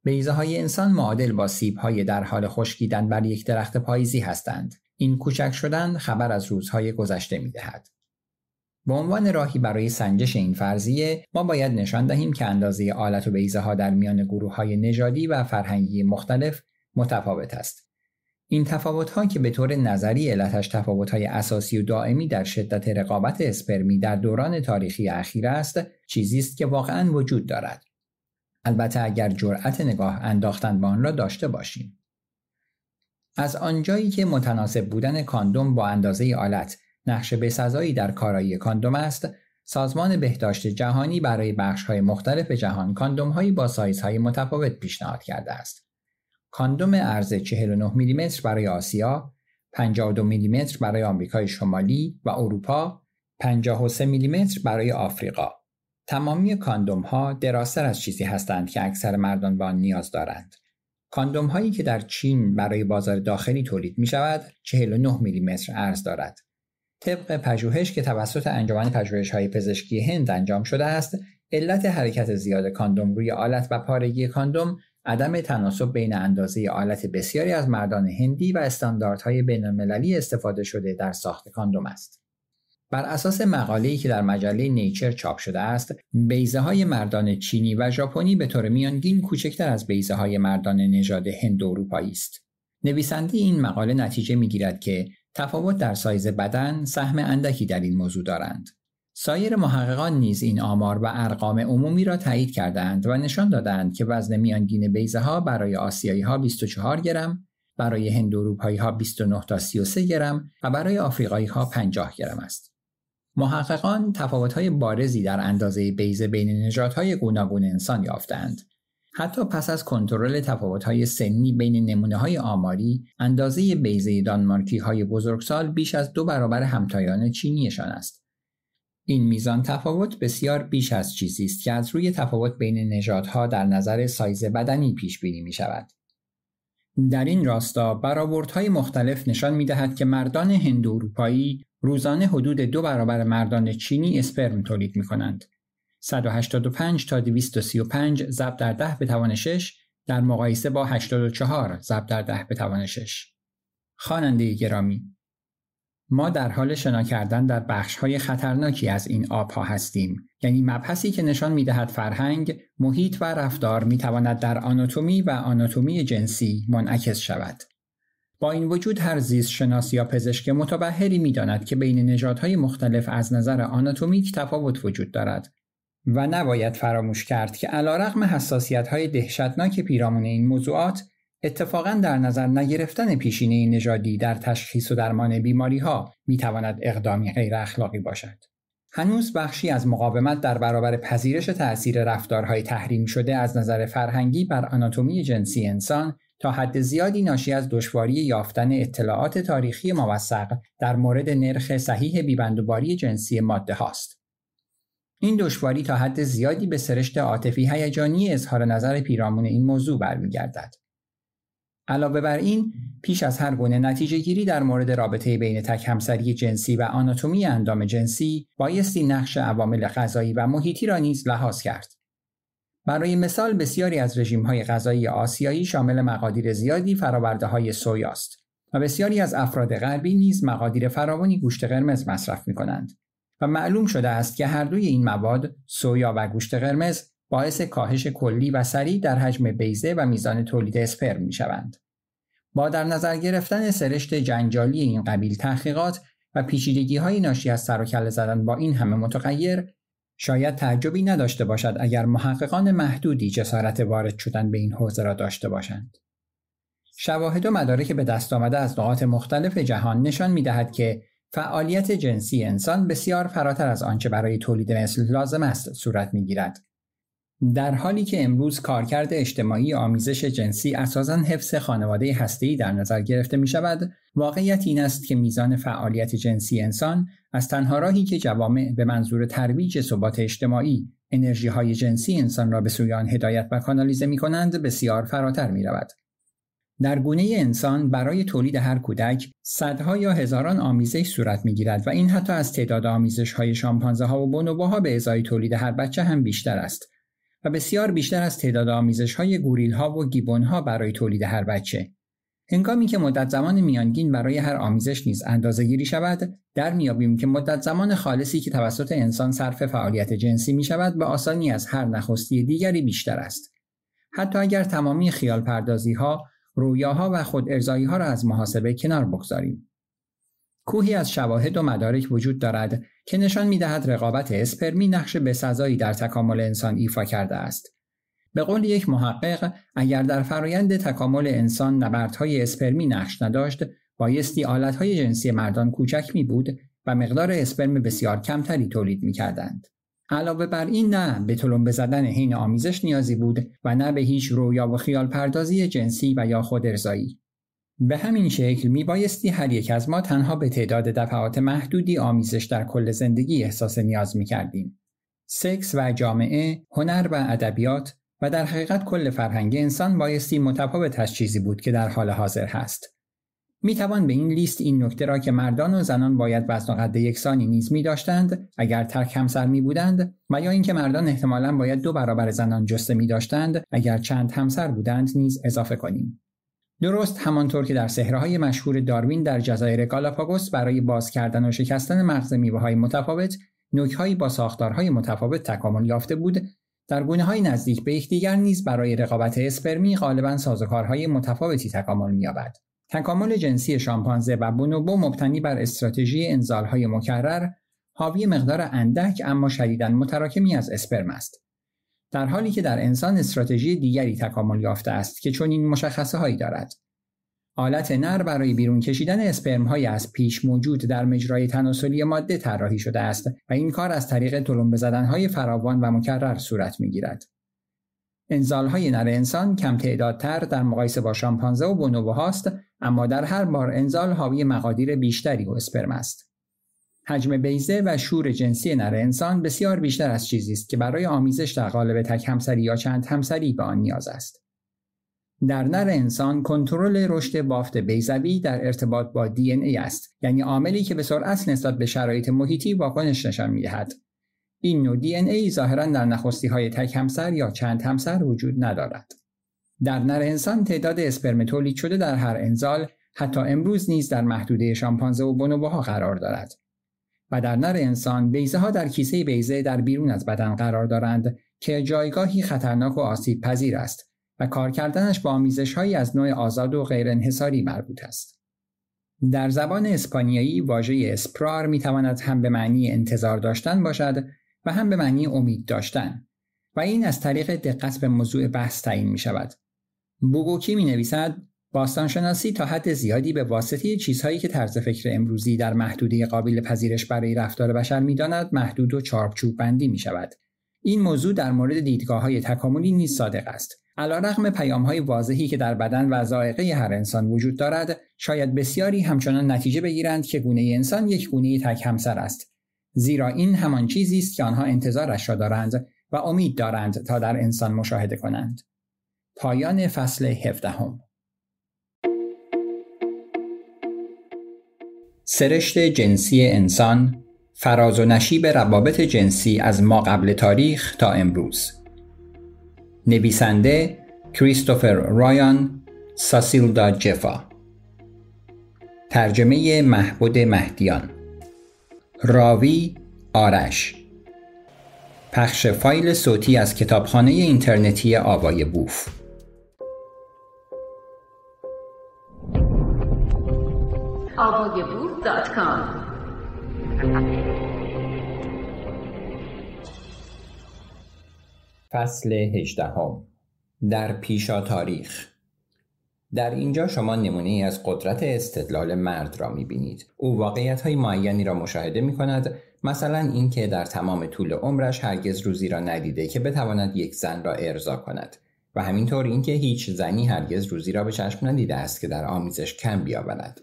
بیزه های انسان معادل با سیب های در حال خشکیدن بر یک درخت پاییزی هستند. این کوچک شدن خبر از روزهای گذشته می دهد. به عنوان راهی برای سنجش این فرضیه ما باید نشان دهیم که اندازه آلت و بیزه ها در میان گروه های نژادی و فرهنگی مختلف متفاوت است این تفاوت که به طور نظری علتش تفاوت اساسی و دائمی در شدت رقابت اسپرمی در دوران تاریخی اخیر است چیزی است که واقعا وجود دارد البته اگر جرأت نگاه انداختن به آن را داشته باشیم از آنجایی که متناسب بودن کاندوم با اندازه آلت نقش بسزایی در کارایی کاندوم است سازمان بهداشت جهانی برای بخش‌های مختلف جهان کاندوم‌هایی با سایزهای متفاوت پیشنهاد کرده است کاندوم عرض 49 میلیمتر برای آسیا، 52 میلیمتر برای آمریکای شمالی و اروپا، 53 میلیمتر برای آفریقا. تمامی کاندوم ها دراستر از چیزی هستند که اکثر مردان به نیاز دارند. کاندوم هایی که در چین برای بازار داخلی تولید می شود 49 میلیمتر عرض دارد. طبق پژوهش که توسط انجمن پژوهش های پزشکی هند انجام شده است، علت حرکت زیاد کاندوم روی آلت و پارگی کاندوم عدم تناسب بین اندازه آلت بسیاری از مردان هندی و استانداردهای بین‌المللی استفاده شده در ساخت کاندوم است. بر اساس مقاله‌ای که در مجله نیچر چاپ شده است، بیزه های مردان چینی و ژاپنی به طور میانگین کوچکتر از بیزه های مردان نژاد هند اروپایی است. نویسنده این مقاله نتیجه می‌گیرد که تفاوت در سایز بدن سهم اندکی در این موضوع دارند. سایر محققان نیز این آمار و ارقام عمومی را تایید کردند و نشان دادند که وزن میانگین بیزه ها برای آسیایی ها 24 گرم، برای هندو اروپایی ها 29 تا 33 گرم و برای آفریقایی ها 50 گرم است. محققان تفاوت های بارزی در اندازه بیزه بین نژادهای گوناگون انسان یافتند. حتی پس از کنترل های سنی بین نمونه های آماری، اندازه بیزه دانمارکی های بزرگسال بیش از دو برابر همتایان چینیشان است. این میزان تفاوت بسیار بیش از چیزی است که از روی تفاوت بین نژادها در نظر سایز بدنی پیش بینی می شود. در این راستا برآوردهای مختلف نشان می دهد که مردان هندو اروپایی روزانه حدود دو برابر مردان چینی اسپرم تولید می کنند. 185 تا 235 ضرب در ده به توان 6 در مقایسه با 84 ضرب در ده به توان 6. خواننده گرامی ما در حال شنا کردن در های خطرناکی از این آبها هستیم یعنی مبحثی که نشان میدهد فرهنگ محیط و رفتار میتواند در آناتومی و آناتومی جنسی منعکس شود با این وجود هر زیست شناس یا پزشک متبهری میداند که بین نژادهای مختلف از نظر آناتومیک تفاوت وجود دارد و نباید فراموش کرد که حساسیت های دهشتناک پیرامون این موضوعات اتفاقا در نظر نگرفتن پیشینه نژادی در تشخیص و درمان بیماری ها می اقدامی غیر اخلاقی باشد. هنوز بخشی از مقاومت در برابر پذیرش تأثیر رفتارهای تحریم شده از نظر فرهنگی بر آناتومی جنسی انسان تا حد زیادی ناشی از دشواری یافتن اطلاعات تاریخی موثق در مورد نرخ صحیح بیبندوباری جنسی ماده هاست. این دشواری تا حد زیادی به سرشت عاطفی هیجانی اظهار نظر پیرامون این موضوع برمیگردد. علاوه بر این پیش از هر گونه نتیجه گیری در مورد رابطه بین تک همسری جنسی و آناتومی اندام جنسی بایستی نقش عوامل غذایی و محیطی را نیز لحاظ کرد. برای مثال بسیاری از های غذایی آسیایی شامل مقادیر زیادی فراورده های سویاست و بسیاری از افراد غربی نیز مقادیر فراوانی گوشت قرمز مصرف می کنند و معلوم شده است که هر دوی این مواد سویا و گوشت قرمز باعث کاهش کلی و سریع در حجم بیزه و میزان تولید اسپرم می شوند. با در نظر گرفتن سرشت جنجالی این قبیل تحقیقات و پیچیدگی های ناشی از سر و کله زدن با این همه متغیر شاید تعجبی نداشته باشد اگر محققان محدودی جسارت وارد شدن به این حوزه را داشته باشند. شواهد و مدارک به دست آمده از نقاط مختلف جهان نشان می دهد که فعالیت جنسی انسان بسیار فراتر از آنچه برای تولید مثل لازم است صورت می گیرد. در حالی که امروز کارکرد اجتماعی آمیزش جنسی اساسا حفظ خانواده هسته‌ای در نظر گرفته می شود، واقعیت این است که میزان فعالیت جنسی انسان از تنها راهی که جوامع به منظور ترویج ثبات اجتماعی انرژی های جنسی انسان را به سوی آن هدایت و کانالیزه می کنند بسیار فراتر می رود. در گونه انسان برای تولید هر کودک صدها یا هزاران آمیزش صورت می گیرد و این حتی از تعداد آمیزش های شامپانزه ها و بونوبوها به ازای تولید هر بچه هم بیشتر است و بسیار بیشتر از تعداد آمیزش های گوریل ها و گیبون ها برای تولید هر بچه. هنگامی که مدت زمان میانگین برای هر آمیزش نیز اندازه گیری شود، در میابیم که مدت زمان خالصی که توسط انسان صرف فعالیت جنسی می شود به آسانی از هر نخستی دیگری بیشتر است. حتی اگر تمامی خیال پردازی ها، رویاها و خود ارزایی ها را از محاسبه کنار بگذاریم. کوهی از شواهد و مدارک وجود دارد که نشان میدهد رقابت اسپرمی نقش بسزایی در تکامل انسان ایفا کرده است به قول یک محقق اگر در فرایند تکامل انسان نبردهای اسپرمی نقش نداشت بایستی آلتهای جنسی مردان کوچک می بود و مقدار اسپرم بسیار کمتری تولید می کردند. علاوه بر این نه به تلمبه زدن حین آمیزش نیازی بود و نه به هیچ رویا و خیال پردازی جنسی و یا خود به همین شکل بایستی هر یک از ما تنها به تعداد دفعات محدودی آمیزش در کل زندگی احساس نیاز میکردیم. سکس و جامعه، هنر و ادبیات و در حقیقت کل فرهنگ انسان بایستی متفاوت از چیزی بود که در حال حاضر هست. می توان به این لیست این نکته را که مردان و زنان باید وزن و قد یکسانی نیز می داشتند اگر ترک همسر می بودند و یا اینکه مردان احتمالا باید دو برابر زنان جسته می داشتند اگر چند همسر بودند نیز اضافه کنیم. درست همانطور که در سهره‌های مشهور داروین در جزایر گالاپاگوس برای باز کردن و شکستن مغز های متفاوت، نوکهایی با ساختارهای متفاوت تکامل یافته بود، در های نزدیک به یکدیگر نیز برای رقابت اسپرمی غالبا سازوکارهای متفاوتی تکامل می‌یابد. تکامل جنسی شامپانزه و بونوبو مبتنی بر استراتژی انزالهای مکرر حاوی مقدار اندک اما شدیدا متراکمی از اسپرم است در حالی که در انسان استراتژی دیگری تکامل یافته است که چون این مشخصه هایی دارد آلت نر برای بیرون کشیدن اسپرم های از پیش موجود در مجرای تناسلی ماده طراحی شده است و این کار از طریق تلمبه زدن های فراوان و مکرر صورت می گیرد. انزال های نر انسان کم تعدادتر در مقایسه با شامپانزه و بونوبو هاست اما در هر بار انزال حاوی مقادیر بیشتری و اسپرم است. حجم بیزه و شور جنسی نر انسان بسیار بیشتر از چیزی است که برای آمیزش در قالب تک همسری یا چند همسری به آن نیاز است. در نر انسان کنترل رشد بافت بیزوی در ارتباط با دی ای است یعنی عاملی که به سرعت نسبت به شرایط محیطی واکنش نشان میدهد این نوع دی ای ظاهرا در نخستی های تک همسر یا چند همسر وجود ندارد در نر انسان تعداد اسپرم تولید شده در هر انزال حتی امروز نیز در محدوده شامپانزه و بونوبوها قرار دارد و در نر انسان بیزه ها در کیسه بیزه در بیرون از بدن قرار دارند که جایگاهی خطرناک و آسیب پذیر است و کار کردنش با آمیزش هایی از نوع آزاد و غیر انحصاری مربوط است. در زبان اسپانیایی واژه اسپرار می تواند هم به معنی انتظار داشتن باشد و هم به معنی امید داشتن و این از طریق دقت به موضوع بحث تعیین می شود. بوگوکی می نویسد باستانشناسی تا حد زیادی به واسطه چیزهایی که طرز فکر امروزی در محدوده قابل پذیرش برای رفتار بشر میداند محدود و چارچوب بندی می شود. این موضوع در مورد دیدگاه های تکاملی نیز صادق است. رقم پیام های واضحی که در بدن و ذائقه هر انسان وجود دارد، شاید بسیاری همچنان نتیجه بگیرند که گونه انسان یک گونه تک همسر است. زیرا این همان چیزی است که آنها انتظارش را دارند و امید دارند تا در انسان مشاهده کنند. پایان فصل 17 سرشت جنسی انسان فراز و نشیب روابط جنسی از ما قبل تاریخ تا امروز نویسنده کریستوفر رایان ساسیلدا جفا ترجمه محبود مهدیان راوی آرش پخش فایل صوتی از کتابخانه اینترنتی آوای بوف آوای بوف فصل در پیشا تاریخ در اینجا شما نمونه ای از قدرت استدلال مرد را می بینید. او واقعیت های معینی را مشاهده می کند مثلا اینکه در تمام طول عمرش هرگز روزی را ندیده که بتواند یک زن را ارضا کند و همینطور اینکه هیچ زنی هرگز روزی را به چشم ندیده است که در آمیزش کم بیاورد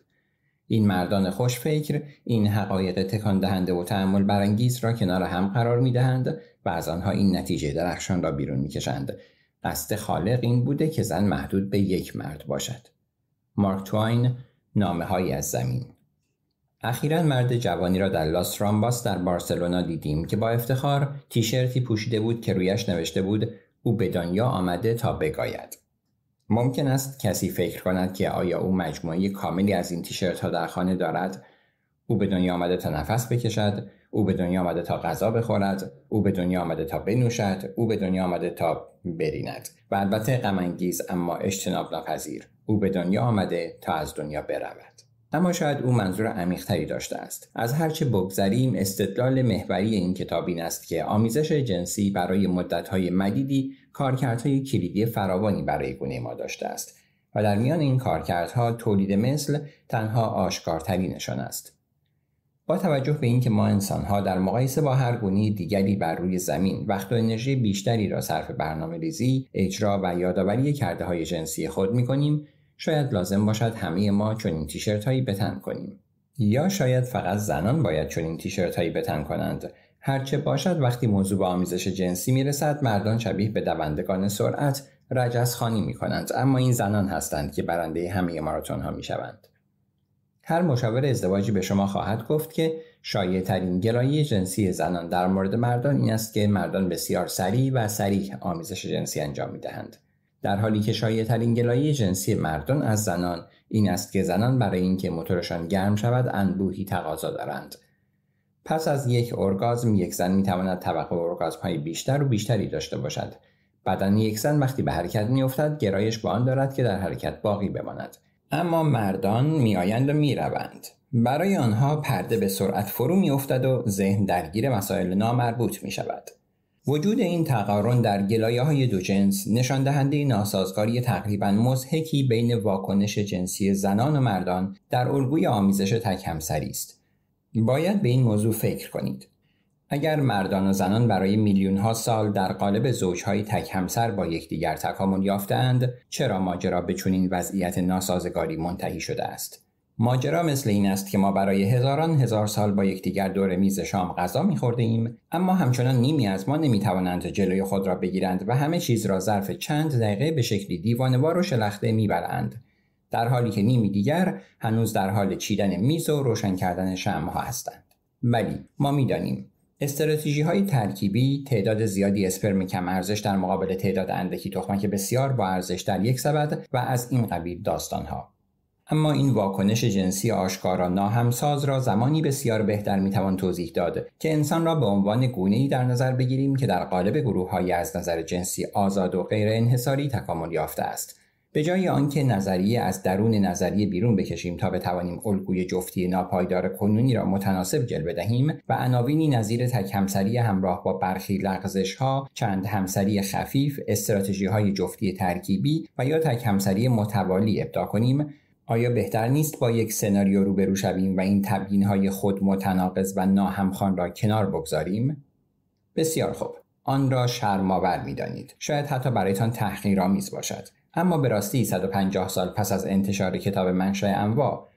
این مردان خوشفکر این حقایق تکان دهنده و تعمل برانگیز را کنار هم قرار می دهند و از آنها این نتیجه درخشان را بیرون می کشند. قصد خالق این بوده که زن محدود به یک مرد باشد. مارک تواین نامه های از زمین اخیرا مرد جوانی را در لاس رامباس در بارسلونا دیدیم که با افتخار تیشرتی پوشیده بود که رویش نوشته بود او به دنیا آمده تا بگاید ممکن است کسی فکر کند که آیا او مجموعه کاملی از این تیشرت ها در خانه دارد او به دنیا آمده تا نفس بکشد او به دنیا آمده تا غذا بخورد او به دنیا آمده تا بنوشد او به دنیا آمده تا بریند و البته غمانگیز اما اجتناب ناپذیر او به دنیا آمده تا از دنیا برود اما شاید او منظور عمیقتری داشته است از هرچه بگذریم استدلال محوری این کتاب این است که آمیزش جنسی برای مدتهای مدیدی کارکردهای کلیدی فراوانی برای گونه ما داشته است و در میان این کارکردها تولید مثل تنها آشکارترینشان است با توجه به اینکه ما انسانها در مقایسه با هر گونه دیگری بر روی زمین وقت و انرژی بیشتری را صرف برنامه ریزی، اجرا و یادآوری کرده های جنسی خود می کنیم، شاید لازم باشد همه ما چنین تیشرت هایی بتن کنیم. یا شاید فقط زنان باید چنین تیشرت هایی بتن کنند هرچه باشد وقتی موضوع به آمیزش جنسی میرسد مردان شبیه به دوندگان سرعت رجس می کنند اما این زنان هستند که برنده همه ماراتون ها می شوند. هر مشاور ازدواجی به شما خواهد گفت که شایع ترین گرایی جنسی زنان در مورد مردان این است که مردان بسیار سریع و سریع آمیزش جنسی انجام می دهند. در حالی که شایع ترین گلایه جنسی مردان از زنان این است که زنان برای اینکه موتورشان گرم شود انبوهی تقاضا دارند پس از یک ارگازم یک زن میتواند توقع ارگازم های بیشتر و بیشتری داشته باشد بدن یک زن وقتی به حرکت میافتد گرایش به آن دارد که در حرکت باقی بماند اما مردان میآیند و میروند برای آنها پرده به سرعت فرو میافتد و ذهن درگیر مسائل نامربوط می شود. وجود این تقارن در گلایه های دو جنس نشان دهنده ناسازگاری تقریبا مزهکی بین واکنش جنسی زنان و مردان در الگوی آمیزش تک همسری است. باید به این موضوع فکر کنید. اگر مردان و زنان برای میلیون ها سال در قالب زوجهای تک همسر با یکدیگر تکامل یافتند چرا ماجرا به چنین وضعیت ناسازگاری منتهی شده است ماجرا مثل این است که ما برای هزاران هزار سال با یکدیگر دور میز شام غذا میخورده اما همچنان نیمی از ما نمیتوانند جلوی خود را بگیرند و همه چیز را ظرف چند دقیقه به شکلی دیوانوار و شلخته میبرند در حالی که نیمی دیگر هنوز در حال چیدن میز و روشن کردن شمع ها هستند ولی ما میدانیم استراتژی های ترکیبی تعداد زیادی اسپرم کم ارزش در مقابل تعداد اندکی تخمک بسیار با ارزش در یک سبد و از این قبیل داستان ها اما این واکنش جنسی آشکارا ناهمساز را زمانی بسیار بهتر میتوان توضیح داد که انسان را به عنوان گونه ای در نظر بگیریم که در قالب گروه های از نظر جنسی آزاد و غیر انحصاری تکامل یافته است به جای آنکه نظریه از درون نظریه بیرون بکشیم تا بتوانیم الگوی جفتی ناپایدار کنونی را متناسب جلوه دهیم و عناوینی نظیر تک همسری همراه با برخی لغزش ها چند همسری خفیف استراتژی های جفتی ترکیبی و یا تک همسری متوالی ابدا کنیم آیا بهتر نیست با یک سناریو روبرو شویم و این تبیین های خود متناقض و ناهمخوان را کنار بگذاریم؟ بسیار خوب. آن را شرمآور میدانید شاید حتی برایتان تحقیرآمیز باشد اما به راستی 150 سال پس از انتشار کتاب منشای انواع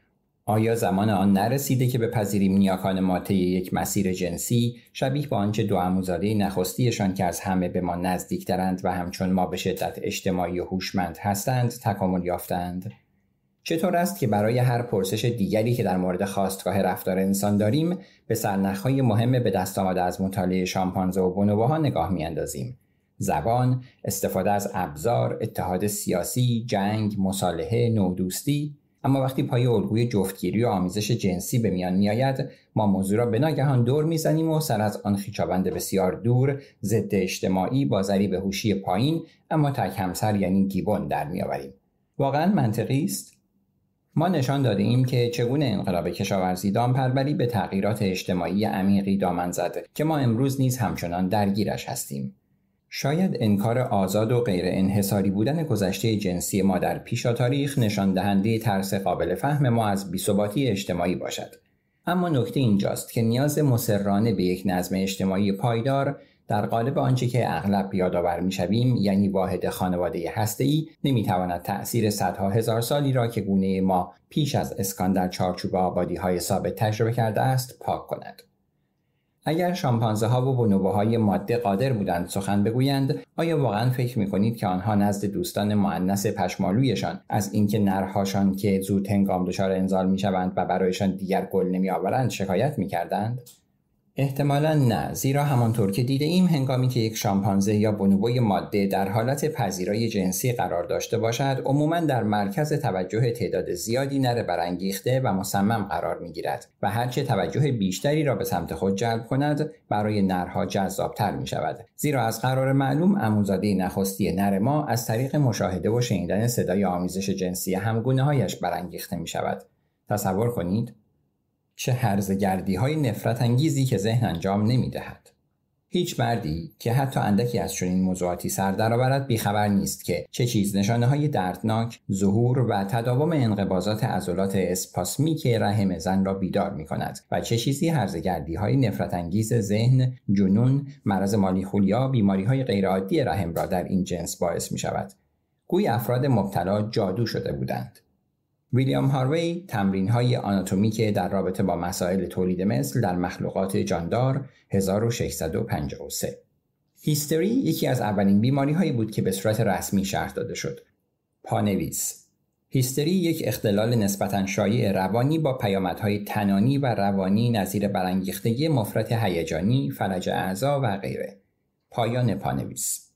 آیا زمان آن نرسیده که به بپذیریم نیاکان ماته یک مسیر جنسی شبیه به آنچه دو عموزاده نخستیشان که از همه به ما نزدیکترند و همچون ما به شدت اجتماعی و هوشمند هستند تکامل یافتند چطور است که برای هر پرسش دیگری که در مورد خواستگاه رفتار انسان داریم به سرنخهای مهم به دست آمده از مطالعه شامپانزه و بونوباها نگاه میاندازیم زبان، استفاده از ابزار، اتحاد سیاسی، جنگ، مصالحه، نودوستی اما وقتی پای الگوی جفتگیری و آمیزش جنسی به میان میآید ما موضوع را به ناگهان دور میزنیم و سر از آن خیچابند بسیار دور ضد اجتماعی با به هوشی پایین اما تک همسر یعنی گیبون در میآوریم واقعا منطقی است ما نشان داده ایم که چگونه انقلاب کشاورزی دامپروری به تغییرات اجتماعی عمیقی دامن زد که ما امروز نیز همچنان درگیرش هستیم شاید انکار آزاد و غیر انحصاری بودن گذشته جنسی ما در پیشا تاریخ نشان دهنده ترس قابل فهم ما از بیثباتی اجتماعی باشد. اما نکته اینجاست که نیاز مسررانه به یک نظم اجتماعی پایدار در قالب آنچه که اغلب یادآور میشویم یعنی واحد خانواده ای نمیتواند تأثیر صدها هزار سالی را که گونه ما پیش از اسکان در چارچوب آبادی های ثابت تجربه کرده است پاک کند. اگر شامپانزه ها و های ماده قادر بودند سخن بگویند آیا واقعا فکر می کنید که آنها نزد دوستان معنس پشمالویشان از اینکه نرهاشان که زود هنگام دچار انزال می شوند و برایشان دیگر گل نمی آورند شکایت می کردند؟ احتمالا نه زیرا همانطور که دیده ایم هنگامی که یک شامپانزه یا بنوبوی ماده در حالت پذیرای جنسی قرار داشته باشد عموما در مرکز توجه تعداد زیادی نر برانگیخته و مصمم قرار می گیرد و هرچه توجه بیشتری را به سمت خود جلب کند برای نرها جذابتر می شود زیرا از قرار معلوم اموزاده نخستی نر ما از طریق مشاهده و شنیدن صدای آمیزش جنسی همگونه هایش برانگیخته می شود تصور کنید چه هرزگردی های نفرت انگیزی که ذهن انجام نمی دهد. هیچ مردی که حتی اندکی از چنین موضوعاتی سر درآورد بیخبر نیست که چه چیز نشانه های دردناک ظهور و تداوم انقباضات عضلات که رحم زن را بیدار می کند و چه چیزی هرزگردی های نفرت انگیز ذهن جنون مرض مالیخولیا بیماری های غیرعادی رحم را در این جنس باعث می شود گوی افراد مبتلا جادو شده بودند ویلیام هاروی تمرین های که در رابطه با مسائل تولید مثل در مخلوقات جاندار 1653 هیستری یکی از اولین بیماری هایی بود که به صورت رسمی شرح داده شد. پانویس هیستری یک اختلال نسبتا شایع روانی با پیامدهای تنانی و روانی نظیر برانگیختگی مفرط هیجانی، فلج اعضا و غیره. پایان پانویس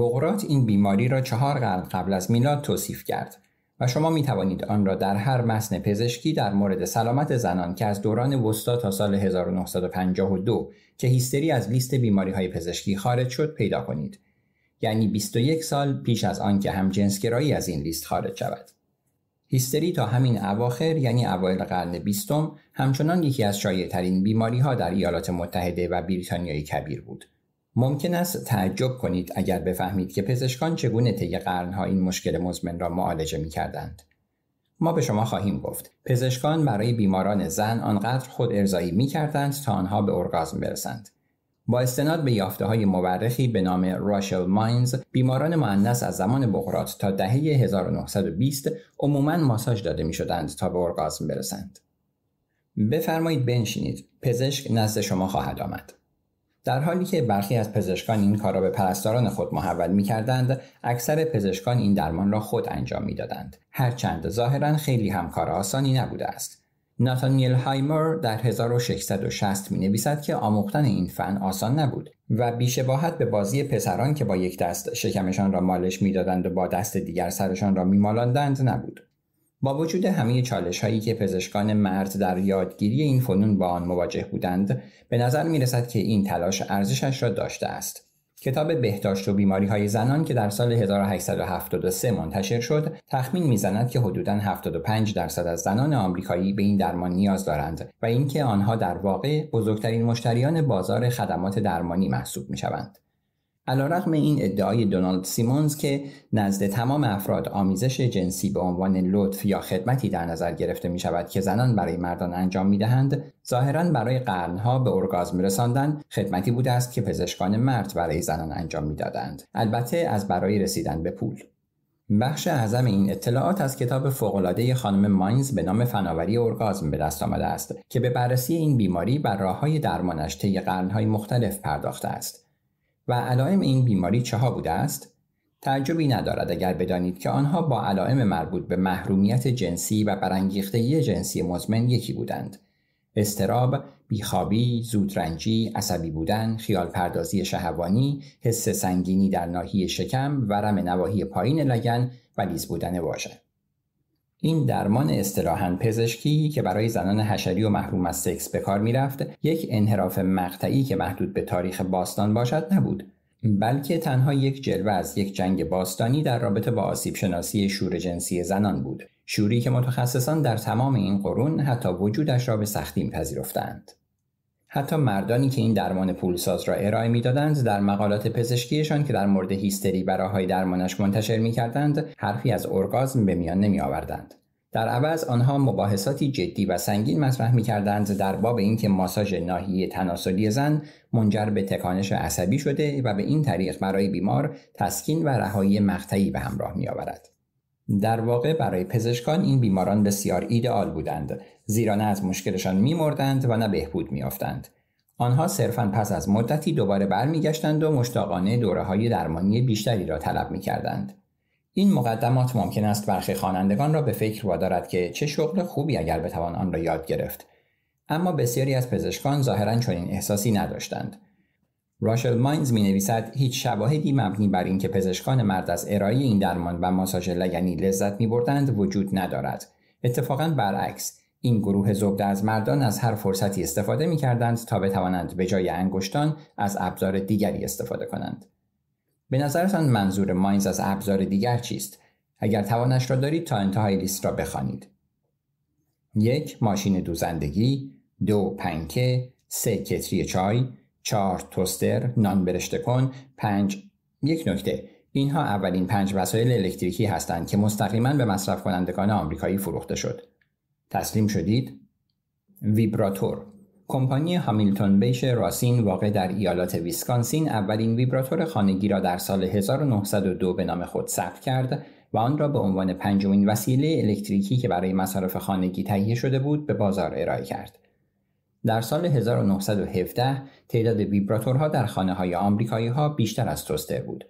بغرات این بیماری را چهار قرن قبل از میلاد توصیف کرد و شما می توانید آن را در هر متن پزشکی در مورد سلامت زنان که از دوران وسطا تا سال 1952 که هیستری از لیست بیماری های پزشکی خارج شد پیدا کنید. یعنی 21 سال پیش از آنکه هم گرایی از این لیست خارج شود. هیستری تا همین اواخر یعنی اوایل قرن بیستم همچنان یکی از شایع ترین بیماری ها در ایالات متحده و بریتانیای کبیر بود ممکن است تعجب کنید اگر بفهمید که پزشکان چگونه طی قرنها این مشکل مزمن را معالجه می کردند. ما به شما خواهیم گفت پزشکان برای بیماران زن آنقدر خود ارزایی می کردند تا آنها به ارگازم برسند. با استناد به یافته های مورخی به نام راشل ماینز بیماران معنس از زمان بغرات تا دهه 1920 عموما ماساژ داده می شدند تا به ارگازم برسند. بفرمایید بنشینید پزشک نزد شما خواهد آمد. در حالی که برخی از پزشکان این کار را به پرستاران خود محول می کردند، اکثر پزشکان این درمان را خود انجام می دادند. هرچند ظاهرا خیلی هم کار آسانی نبوده است. ناتانیل هایمر در 1660 می نویسد که آموختن این فن آسان نبود و بیشباهت به بازی پسران که با یک دست شکمشان را مالش دادند و با دست دیگر سرشان را مالندند نبود. با وجود همه چالش هایی که پزشکان مرد در یادگیری این فنون با آن مواجه بودند به نظر می رسد که این تلاش ارزشش را داشته است کتاب بهداشت و بیماری های زنان که در سال 1873 منتشر شد تخمین میزند که حدوداً 75 درصد از زنان آمریکایی به این درمان نیاز دارند و اینکه آنها در واقع بزرگترین مشتریان بازار خدمات درمانی محسوب می شوند. علیرغم این ادعای دونالد سیمونز که نزد تمام افراد آمیزش جنسی به عنوان لطف یا خدمتی در نظر گرفته می شود که زنان برای مردان انجام می دهند ظاهرا برای قرنها به ارگازم رساندن خدمتی بوده است که پزشکان مرد برای زنان انجام میدادند البته از برای رسیدن به پول بخش اعظم این اطلاعات از کتاب فوقالعاده خانم ماینز به نام فناوری ارگازم به دست آمده است که به بررسی این بیماری و راههای درمانش طی قرنهای مختلف پرداخته است و علائم این بیماری چه ها بوده است تعجبی ندارد اگر بدانید که آنها با علائم مربوط به محرومیت جنسی و برانگیختگی جنسی مزمن یکی بودند استراب، بیخوابی، زودرنجی، عصبی بودن، خیال پردازی شهوانی، حس سنگینی در ناحیه شکم، ورم نواحی پایین لگن و لیز بودن واژه. این درمان اصطلاحا پزشکی که برای زنان حشری و محروم از سکس به کار میرفت یک انحراف مقطعی که محدود به تاریخ باستان باشد نبود بلکه تنها یک جلوه از یک جنگ باستانی در رابطه با آسیب شناسی شور جنسی زنان بود شوری که متخصصان در تمام این قرون حتی وجودش را به سختی پذیرفتند حتی مردانی که این درمان پولساز را ارائه میدادند در مقالات پزشکیشان که در مورد هیستری براهای درمانش منتشر میکردند حرفی از ارگازم به میان نمیآوردند در عوض آنها مباحثاتی جدی و سنگین مطرح میکردند در باب اینکه ماساژ ناحیه تناسلی زن منجر به تکانش عصبی شده و به این طریق برای بیمار تسکین و رهایی مقطعی به همراه میآورد در واقع برای پزشکان این بیماران بسیار ایدئال بودند زیرا نه از مشکلشان میمردند و نه بهبود میافتند آنها صرفا پس از مدتی دوباره برمیگشتند و مشتاقانه دوره های درمانی بیشتری را طلب میکردند این مقدمات ممکن است برخی خوانندگان را به فکر وادارد که چه شغل خوبی اگر بتوان آن را یاد گرفت اما بسیاری از پزشکان ظاهرا چنین احساسی نداشتند راشل ماینز می نویسد هیچ شواهدی مبنی بر اینکه پزشکان مرد از ارائه این درمان و ماساژ لگنی لذت می بردند وجود ندارد. اتفاقا برعکس این گروه زبده از مردان از هر فرصتی استفاده می کردند تا بتوانند به جای انگشتان از ابزار دیگری استفاده کنند. به نظرتان منظور ماینز از ابزار دیگر چیست؟ اگر توانش را دارید تا انتهای لیست را بخوانید. یک ماشین دوزندگی، دو پنکه، سه کتری چای، چهار توستر نان برشته کن پنج، یک نکته اینها اولین پنج وسایل الکتریکی هستند که مستقیما به مصرف کنندگان آمریکایی فروخته شد تسلیم شدید ویبراتور کمپانی هامیلتون بیش راسین واقع در ایالات ویسکانسین اولین ویبراتور خانگی را در سال 1902 به نام خود ثبت کرد و آن را به عنوان پنجمین وسیله الکتریکی که برای مصارف خانگی تهیه شده بود به بازار ارائه کرد در سال 1917 تعداد ویبراتورها در خانه های آمریکایی ها بیشتر از توستر بود.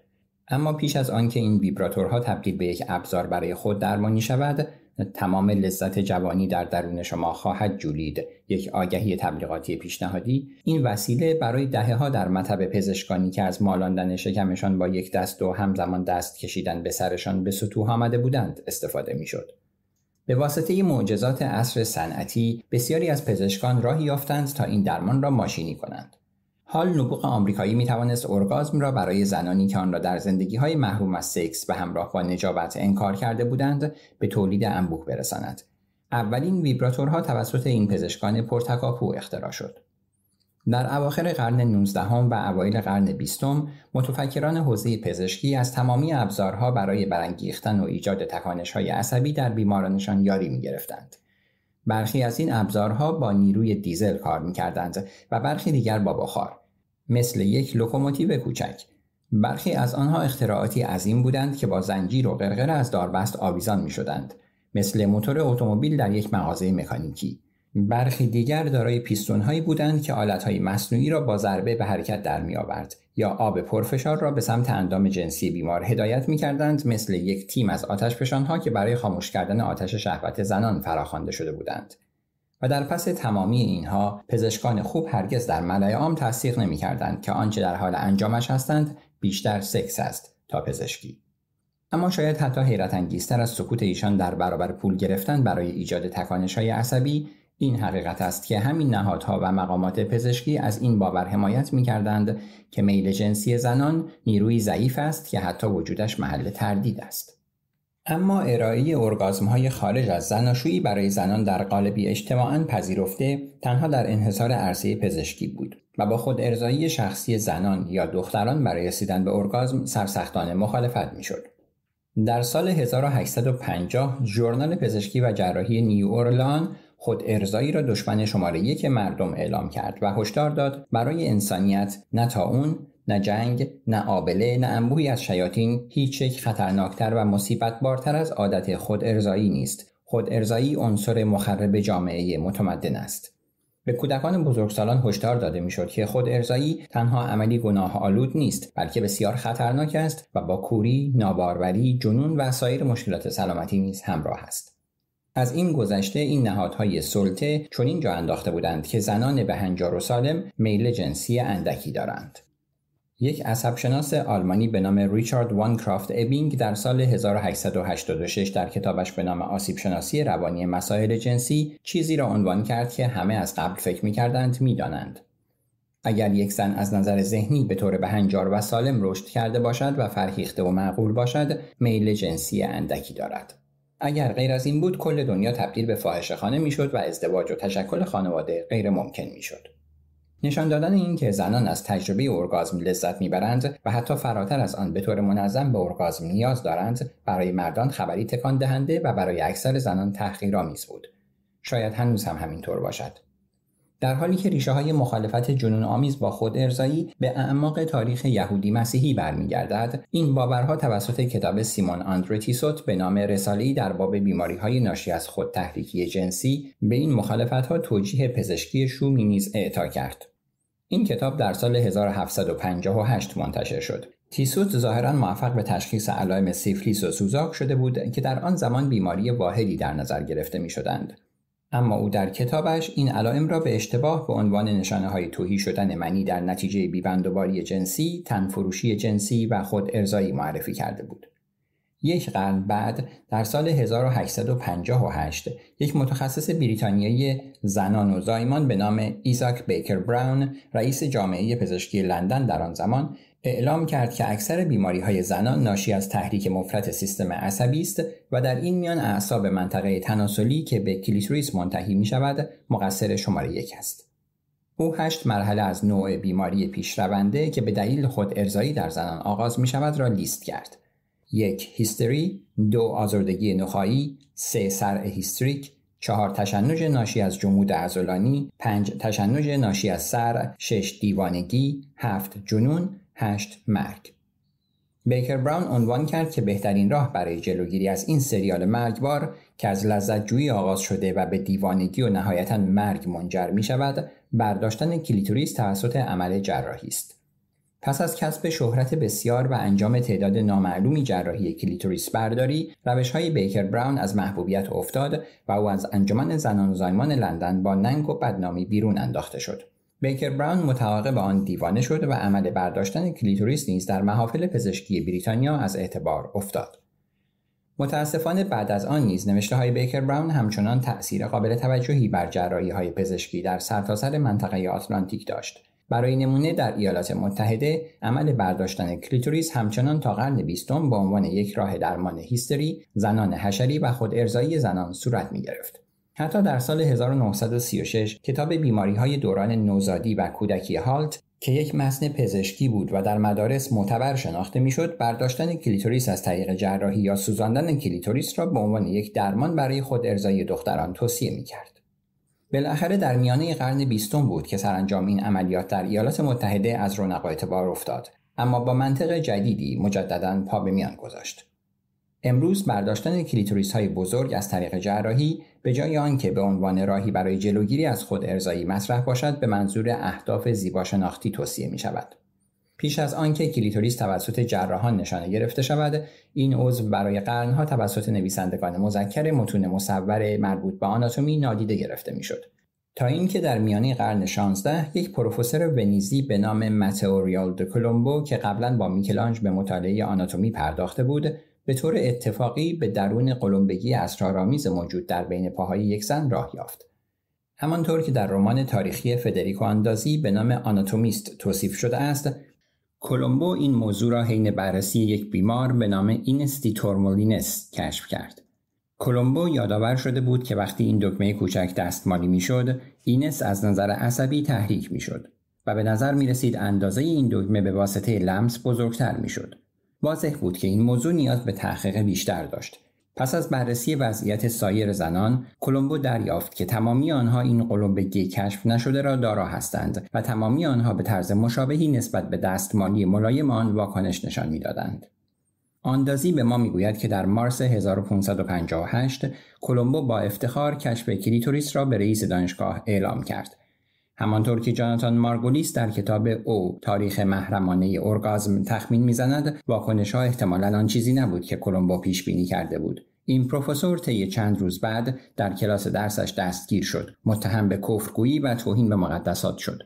اما پیش از آنکه این ویبراتورها تبدیل به یک ابزار برای خود درمانی شود، تمام لذت جوانی در درون شما خواهد جولید یک آگهی تبلیغاتی پیشنهادی این وسیله برای دهه ها در مطب پزشکانی که از مالاندن شکمشان با یک دست و همزمان دست کشیدن به سرشان به سطوح آمده بودند استفاده میشد به واسطه معجزات عصر صنعتی بسیاری از پزشکان راهی یافتند تا این درمان را ماشینی کنند حال نبوغ آمریکایی میتوانست توانست ارگازم را برای زنانی که آن را در زندگی های محروم از سکس به همراه با نجابت انکار کرده بودند به تولید انبوه برساند اولین ویبراتورها توسط این پزشکان پرتکاپو اختراع شد در اواخر قرن 19 هم و اوایل قرن 20 متفکران حوزه پزشکی از تمامی ابزارها برای برانگیختن و ایجاد تکانش های عصبی در بیمارانشان یاری می گرفتند. برخی از این ابزارها با نیروی دیزل کار می کردند و برخی دیگر با بخار مثل یک لوکوموتیو کوچک برخی از آنها اختراعاتی عظیم بودند که با زنجیر و قرقره از داربست آویزان می شدند مثل موتور اتومبیل در یک مغازه مکانیکی برخی دیگر دارای پیستون هایی بودند که آلت های مصنوعی را با ضربه به حرکت در می آورد یا آب پرفشار را به سمت اندام جنسی بیمار هدایت می کردند مثل یک تیم از آتش ها که برای خاموش کردن آتش شهوت زنان فراخوانده شده بودند و در پس تمامی اینها پزشکان خوب هرگز در ملای عام تصدیق نمی کردند که آنچه در حال انجامش هستند بیشتر سکس است تا پزشکی اما شاید حتی حیرت از سکوت ایشان در برابر پول گرفتن برای ایجاد تکانش های عصبی این حقیقت است که همین نهادها و مقامات پزشکی از این باور حمایت می کردند که میل جنسی زنان نیروی ضعیف است که حتی وجودش محل تردید است. اما ارائه ارگازم های خارج از زناشویی برای زنان در قالبی اجتماعا پذیرفته تنها در انحصار عرصه پزشکی بود و با خود ارزایی شخصی زنان یا دختران برای رسیدن به ارگازم سرسختانه مخالفت میشد. در سال 1850 ژورنال پزشکی و جراحی نیو خود ارزایی را دشمن شماره یک مردم اعلام کرد و هشدار داد برای انسانیت نه تا اون نه جنگ نه آبله نه انبوهی از شیاطین هیچ یک خطرناکتر و مصیبت بارتر از عادت خود ارزایی نیست خود ارزایی عنصر مخرب جامعه متمدن است به کودکان بزرگسالان هشدار داده میشد که خود ارزایی تنها عملی گناه آلود نیست بلکه بسیار خطرناک است و با کوری، ناباروری، جنون و سایر مشکلات سلامتی نیز همراه است. از این گذشته این نهادهای سلطه چنین جا انداخته بودند که زنان هنجار و سالم میل جنسی اندکی دارند یک عصبشناس آلمانی به نام ریچارد وانکرافت ابینگ در سال 1886 در کتابش به نام آسیب شناسی روانی مسائل جنسی چیزی را عنوان کرد که همه از قبل فکر می کردند می دانند. اگر یک زن از نظر ذهنی به طور بهنجار و سالم رشد کرده باشد و فرهیخته و معقول باشد میل جنسی اندکی دارد. اگر غیر از این بود کل دنیا تبدیل به فاحشه خانه میشد و ازدواج و تشکل خانواده غیر ممکن میشد نشان دادن اینکه زنان از تجربه اورگازم لذت میبرند و حتی فراتر از آن به طور منظم به اورگازم نیاز دارند برای مردان خبری تکان دهنده و برای اکثر زنان تحقیرآمیز بود شاید هنوز هم همینطور باشد در حالی که ریشه های مخالفت جنون آمیز با خود ارزایی به اعماق تاریخ یهودی مسیحی برمیگردد این باورها توسط کتاب سیمون آندرتیسوت به نام رساله در باب بیماری های ناشی از خود تحریکی جنسی به این مخالفت ها توجیه پزشکی شومی نیز اعطا کرد این کتاب در سال 1758 منتشر شد تیسوت ظاهرا موفق به تشخیص علائم سیفلیس و سوزاک شده بود که در آن زمان بیماری واحدی در نظر گرفته می شدند. اما او در کتابش این علائم را به اشتباه به عنوان نشانه های توهی شدن منی در نتیجه بیبندوباری جنسی، تنفروشی جنسی و خود ارزایی معرفی کرده بود. یک قرن بعد در سال 1858 یک متخصص بریتانیایی زنان و زایمان به نام ایزاک بیکر براون رئیس جامعه پزشکی لندن در آن زمان اعلام کرد که اکثر بیماری های زنان ناشی از تحریک مفرت سیستم عصبی است و در این میان اعصاب منطقه تناسلی که به کلیتوریس منتهی می شود مقصر شماره یک است. او هشت مرحله از نوع بیماری پیشرونده که به دلیل خود ارزایی در زنان آغاز می شود را لیست کرد. یک هیستری، دو آزردگی نخایی، سه سرع هیستریک، چهار تشنج ناشی از جمود عضلانی، پنج تشنج ناشی از سر، شش دیوانگی، هفت جنون هشت مرگ بیکر براون عنوان کرد که بهترین راه برای جلوگیری از این سریال مرگبار که از لذتجویی آغاز شده و به دیوانگی و نهایتا مرگ منجر می شود برداشتن کلیتوریس توسط عمل جراحی است پس از کسب شهرت بسیار و انجام تعداد نامعلومی جراحی کلیتوریس برداری روش های بیکر براون از محبوبیت افتاد و او از انجمن زنان زایمان لندن با ننگ و بدنامی بیرون انداخته شد بیکر براون متعاقب آن دیوانه شد و عمل برداشتن کلیتوریس نیز در محافل پزشکی بریتانیا از اعتبار افتاد متاسفانه بعد از آن نیز نوشته های بیکر براون همچنان تأثیر قابل توجهی بر جراحی های پزشکی در سرتاسر سر منطقه آتلانتیک داشت. برای نمونه در ایالات متحده عمل برداشتن کلیتوریس همچنان تا قرن بیستم به عنوان یک راه درمان هیستری زنان حشری و خود ارزایی زنان صورت می حتی در سال 1936 کتاب بیماری های دوران نوزادی و کودکی هالت که یک متن پزشکی بود و در مدارس معتبر شناخته میشد برداشتن کلیتوریس از طریق جراحی یا سوزاندن کلیتوریس را به عنوان یک درمان برای خود ارزای دختران توصیه میکرد. بالاخره در میانه قرن بیستم بود که سرانجام این عملیات در ایالات متحده از رونق اعتبار افتاد اما با منطق جدیدی مجددا پا به میان گذاشت امروز برداشتن کلیتوریس های بزرگ از طریق جراحی به جای آنکه به عنوان راهی برای جلوگیری از خود ارزایی مطرح باشد به منظور اهداف زیباشناختی توصیه می شود. پیش از آنکه کلیتوریس توسط جراحان نشانه گرفته شود این عضو برای قرنها توسط نویسندگان مذکر متون مصور مربوط به آناتومی نادیده گرفته میشد تا اینکه در میانه قرن 16 یک پروفسور ونیزی به نام متئوریال د کلومبو که قبلا با میکلانج به مطالعه آناتومی پرداخته بود به طور اتفاقی به درون قلمبگی اسرارآمیز موجود در بین پاهای یک زن راه یافت همانطور که در رمان تاریخی فدریکو اندازی به نام آناتومیست توصیف شده است کلمبو این موضوع را حین بررسی یک بیمار به نام اینستی تورمولینس کشف کرد کلمبو یادآور شده بود که وقتی این دکمه کوچک دستمالی میشد اینس از نظر عصبی تحریک میشد و به نظر می رسید اندازه این دکمه به واسطه لمس بزرگتر میشد واضح بود که این موضوع نیاز به تحقیق بیشتر داشت پس از بررسی وضعیت سایر زنان کلمبو دریافت که تمامی آنها این قلمبگی کشف نشده را دارا هستند و تمامی آنها به طرز مشابهی نسبت به دستمالی ملایم آن واکنش نشان میدادند آندازی به ما میگوید که در مارس 1558 کلمبو با افتخار کشف کلیتوریس را به رئیس دانشگاه اعلام کرد همانطور که جاناتان مارگولیس در کتاب او تاریخ محرمانه ارگازم تخمین میزند واکنش ها احتمالا آن چیزی نبود که کلمبو پیش بینی کرده بود این پروفسور طی چند روز بعد در کلاس درسش دستگیر شد متهم به کفرگویی و توهین به مقدسات شد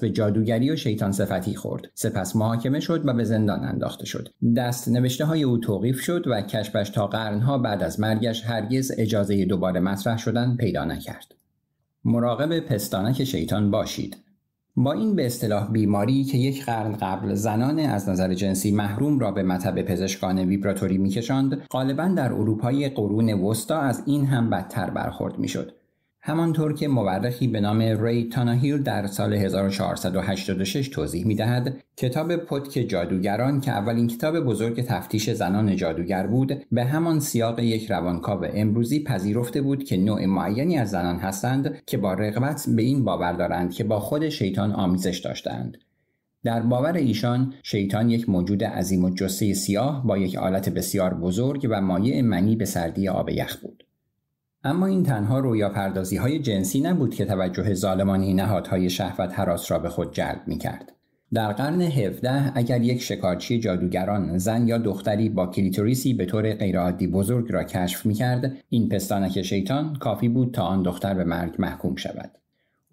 به جادوگری و شیطان صفتی خورد سپس محاکمه شد و به زندان انداخته شد دست نوشته های او توقیف شد و کشفش تا قرنها بعد از مرگش هرگز اجازه دوباره مطرح شدن پیدا نکرد مراقب پستانک شیطان باشید با این به اصطلاح بیماری که یک قرن قبل زنان از نظر جنسی محروم را به مطب پزشکان ویبراتوری میکشاند غالبا در اروپای قرون وسطا از این هم بدتر برخورد میشد همانطور که مورخی به نام ری تاناهیل در سال 1486 توضیح می دهد، کتاب پتک جادوگران که اولین کتاب بزرگ تفتیش زنان جادوگر بود، به همان سیاق یک روانکاو امروزی پذیرفته بود که نوع معینی از زنان هستند که با رغبت به این باور دارند که با خود شیطان آمیزش داشتند. در باور ایشان شیطان یک موجود عظیم و جسه سیاه با یک آلت بسیار بزرگ و مایع منی به سردی آب یخ بود. اما این تنها رویا پردازی های جنسی نبود که توجه ظالمانی نهادهای شهوت حراس را به خود جلب می کرد. در قرن 17 اگر یک شکارچی جادوگران زن یا دختری با کلیتوریسی به طور غیرعادی بزرگ را کشف می کرد، این پستانک شیطان کافی بود تا آن دختر به مرگ محکوم شود.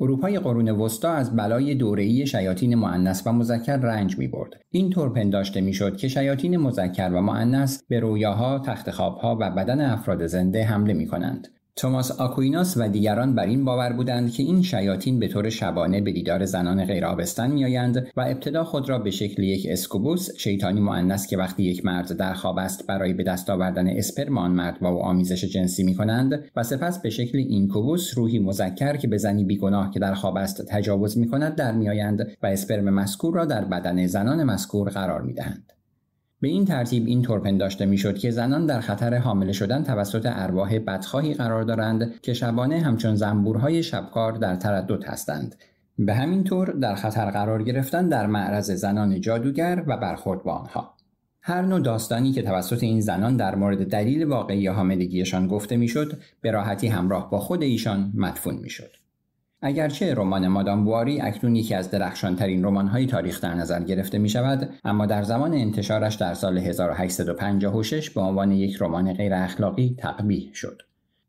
اروپای قرون وسطا از بلای دوره‌ای شیاطین مؤنث و مذکر رنج می‌برد. طور پنداشته می‌شد که شیاطین مذکر و مؤنث به رویاها، تخت خوابها و بدن افراد زنده حمله می‌کنند. توماس آکویناس و دیگران بر این باور بودند که این شیاطین به طور شبانه به دیدار زنان غیرآبستن میآیند و ابتدا خود را به شکل یک اسکوبوس شیطانی معنس که وقتی یک مرد در خواب است برای به دست آوردن اسپرم آن مرد با او آمیزش جنسی می کنند و سپس به شکل کوبوس روحی مذکر که به زنی بیگناه که در خواب است تجاوز می کند در میآیند و اسپرم مسکور را در بدن زنان مسکور قرار می به این ترتیب این طور پنداشته میشد که زنان در خطر حامله شدن توسط ارواح بدخواهی قرار دارند که شبانه همچون زنبورهای شبکار در تردد هستند به همین طور در خطر قرار گرفتن در معرض زنان جادوگر و برخورد با آنها هر نوع داستانی که توسط این زنان در مورد دلیل واقعی حاملگیشان گفته میشد به راحتی همراه با خود ایشان مدفون میشد اگرچه رمان مادام بواری اکنون یکی از درخشانترین رمان‌های تاریخ در نظر گرفته می شود اما در زمان انتشارش در سال 1856 به عنوان یک رمان غیر اخلاقی تقبیح شد.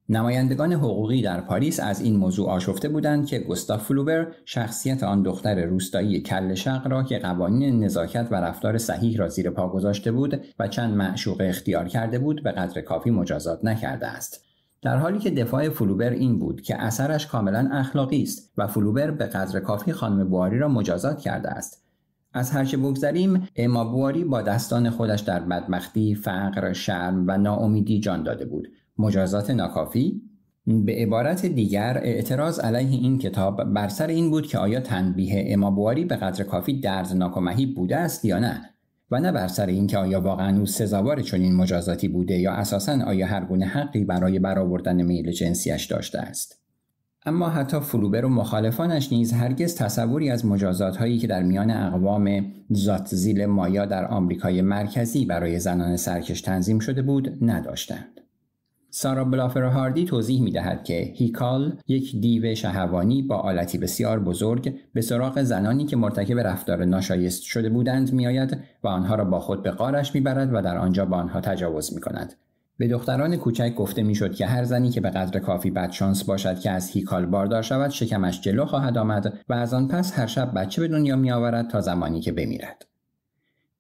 نمایندگان حقوقی در پاریس از این موضوع آشفته بودند که گوستاف فلوبر شخصیت آن دختر روستایی کل شق را که قوانین نزاکت و رفتار صحیح را زیر پا گذاشته بود و چند معشوق اختیار کرده بود به قدر کافی مجازات نکرده است در حالی که دفاع فلوبر این بود که اثرش کاملا اخلاقی است و فلوبر به قدر کافی خانم بواری را مجازات کرده است از هرچه بگذریم اما بواری با دستان خودش در بدبختی فقر شرم و ناامیدی جان داده بود مجازات ناکافی به عبارت دیگر اعتراض علیه این کتاب بر سر این بود که آیا تنبیه بواری به قدر کافی دردناک و مهیب بوده است یا نه و نه بر سر اینکه آیا واقعا او سزاوار چنین مجازاتی بوده یا اساسا آیا گونه حقی برای برآوردن میل جنسیش داشته است اما حتی فلوبر و مخالفانش نیز هرگز تصوری از مجازات هایی که در میان اقوام زاتزیل مایا در آمریکای مرکزی برای زنان سرکش تنظیم شده بود نداشتند سارا بلافر هاردی توضیح می دهد که هیکال یک دیو شهوانی با آلتی بسیار بزرگ به سراغ زنانی که مرتکب رفتار ناشایست شده بودند می آید و آنها را با خود به قارش می برد و در آنجا با آنها تجاوز می کند. به دختران کوچک گفته شد که هر زنی که به قدر کافی بدشانس باشد که از هیکال باردار شود شکمش جلو خواهد آمد و از آن پس هر شب بچه به دنیا آورد تا زمانی که بمیرد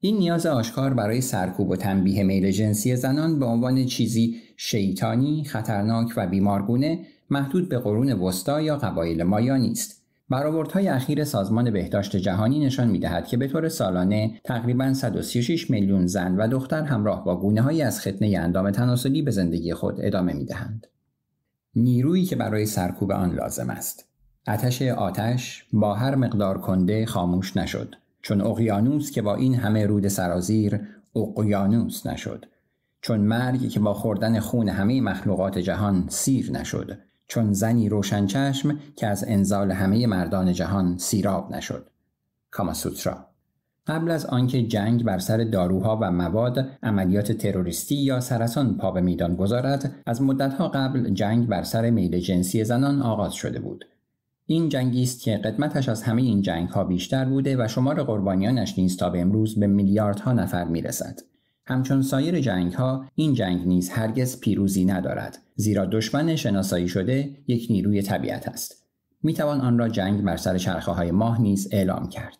این نیاز آشکار برای سرکوب و تنبیه میل جنسی زنان به عنوان چیزی شیطانی، خطرناک و بیمارگونه محدود به قرون وسطا یا قبایل مایا نیست. برآوردهای اخیر سازمان بهداشت جهانی نشان می‌دهد که به طور سالانه تقریبا 136 میلیون زن و دختر همراه با گونه‌هایی از ختنه اندام تناسلی به زندگی خود ادامه می‌دهند. نیرویی که برای سرکوب آن لازم است. آتش آتش با هر مقدار کنده خاموش نشد. چون اقیانوس که با این همه رود سرازیر اقیانوس نشد چون مرگ که با خوردن خون همه مخلوقات جهان سیر نشد چون زنی روشن چشم که از انزال همه مردان جهان سیراب نشد کاماسوترا قبل از آنکه جنگ بر سر داروها و مواد عملیات تروریستی یا سرسان پا به میدان گذارد از مدتها قبل جنگ بر سر میل جنسی زنان آغاز شده بود این جنگی است که قدمتش از همه این جنگ ها بیشتر بوده و شمار قربانیانش نیز تا به امروز به میلیاردها نفر میرسد. همچون سایر جنگ ها این جنگ نیز هرگز پیروزی ندارد زیرا دشمن شناسایی شده یک نیروی طبیعت است. میتوان آن را جنگ بر سر چرخه های ماه نیز اعلام کرد.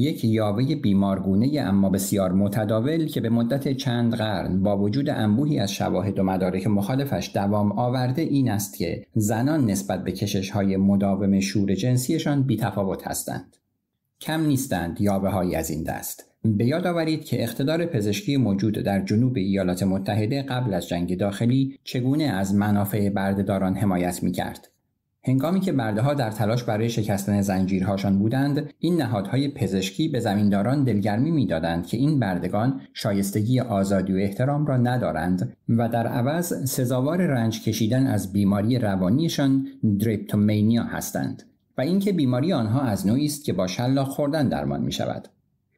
یک یاوه بیمارگونه اما بسیار متداول که به مدت چند قرن با وجود انبوهی از شواهد و مدارک مخالفش دوام آورده این است که زنان نسبت به کشش های مداوم شور جنسیشان بیتفاوت هستند. کم نیستند یاوه های از این دست. به یاد آورید که اقتدار پزشکی موجود در جنوب ایالات متحده قبل از جنگ داخلی چگونه از منافع بردهداران حمایت می کرد هنگامی که بردهها در تلاش برای شکستن زنجیرهاشان بودند این نهادهای پزشکی به زمینداران دلگرمی میدادند که این بردگان شایستگی آزادی و احترام را ندارند و در عوض سزاوار رنج کشیدن از بیماری روانیشان دریپتومینیا هستند و اینکه بیماری آنها از نوعی است که با شلاق خوردن درمان می شود.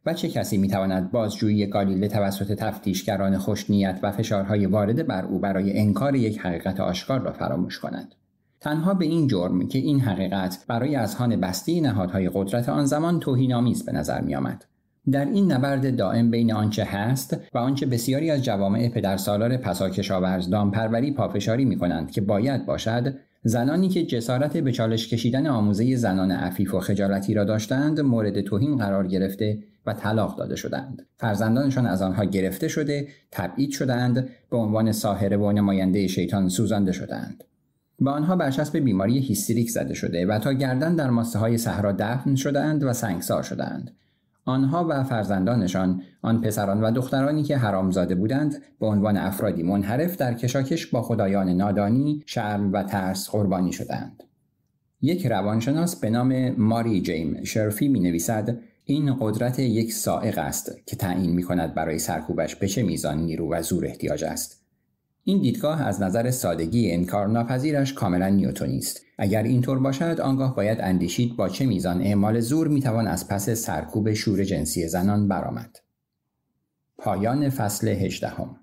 و چه کسی میتواند بازجویی گالیله توسط تفتیشگران خوشنیت و فشارهای وارد بر او برای انکار یک حقیقت آشکار را فراموش کند تنها به این جرم که این حقیقت برای اذهان بستی نهادهای قدرت آن زمان توهینآمیز به نظر میآمد در این نبرد دائم بین آنچه هست و آنچه بسیاری از جوامع پدرسالار پساکشاورز دامپروری پافشاری می کنند که باید باشد زنانی که جسارت به چالش کشیدن آموزه زنان عفیف و خجالتی را داشتند مورد توهین قرار گرفته و طلاق داده شدند فرزندانشان از آنها گرفته شده تبعید شدند به عنوان ساحره و نماینده شیطان سوزانده شدند به آنها برچسب بیماری هیستریک زده شده و تا گردن در ماسه های صحرا دفن شدهاند و سنگسار شدهاند. آنها و فرزندانشان آن پسران و دخترانی که حرامزاده بودند به عنوان افرادی منحرف در کشاکش با خدایان نادانی شرم و ترس قربانی شدند یک روانشناس به نام ماری جیم شرفی می نویسد این قدرت یک سائق است که تعیین می کند برای سرکوبش به چه میزان نیرو و زور احتیاج است این دیدگاه از نظر سادگی انکار ناپذیرش کاملا نیوتونی است اگر اینطور باشد آنگاه باید اندیشید با چه میزان اعمال زور میتوان از پس سرکوب شور جنسی زنان برآمد پایان فصل هجدهم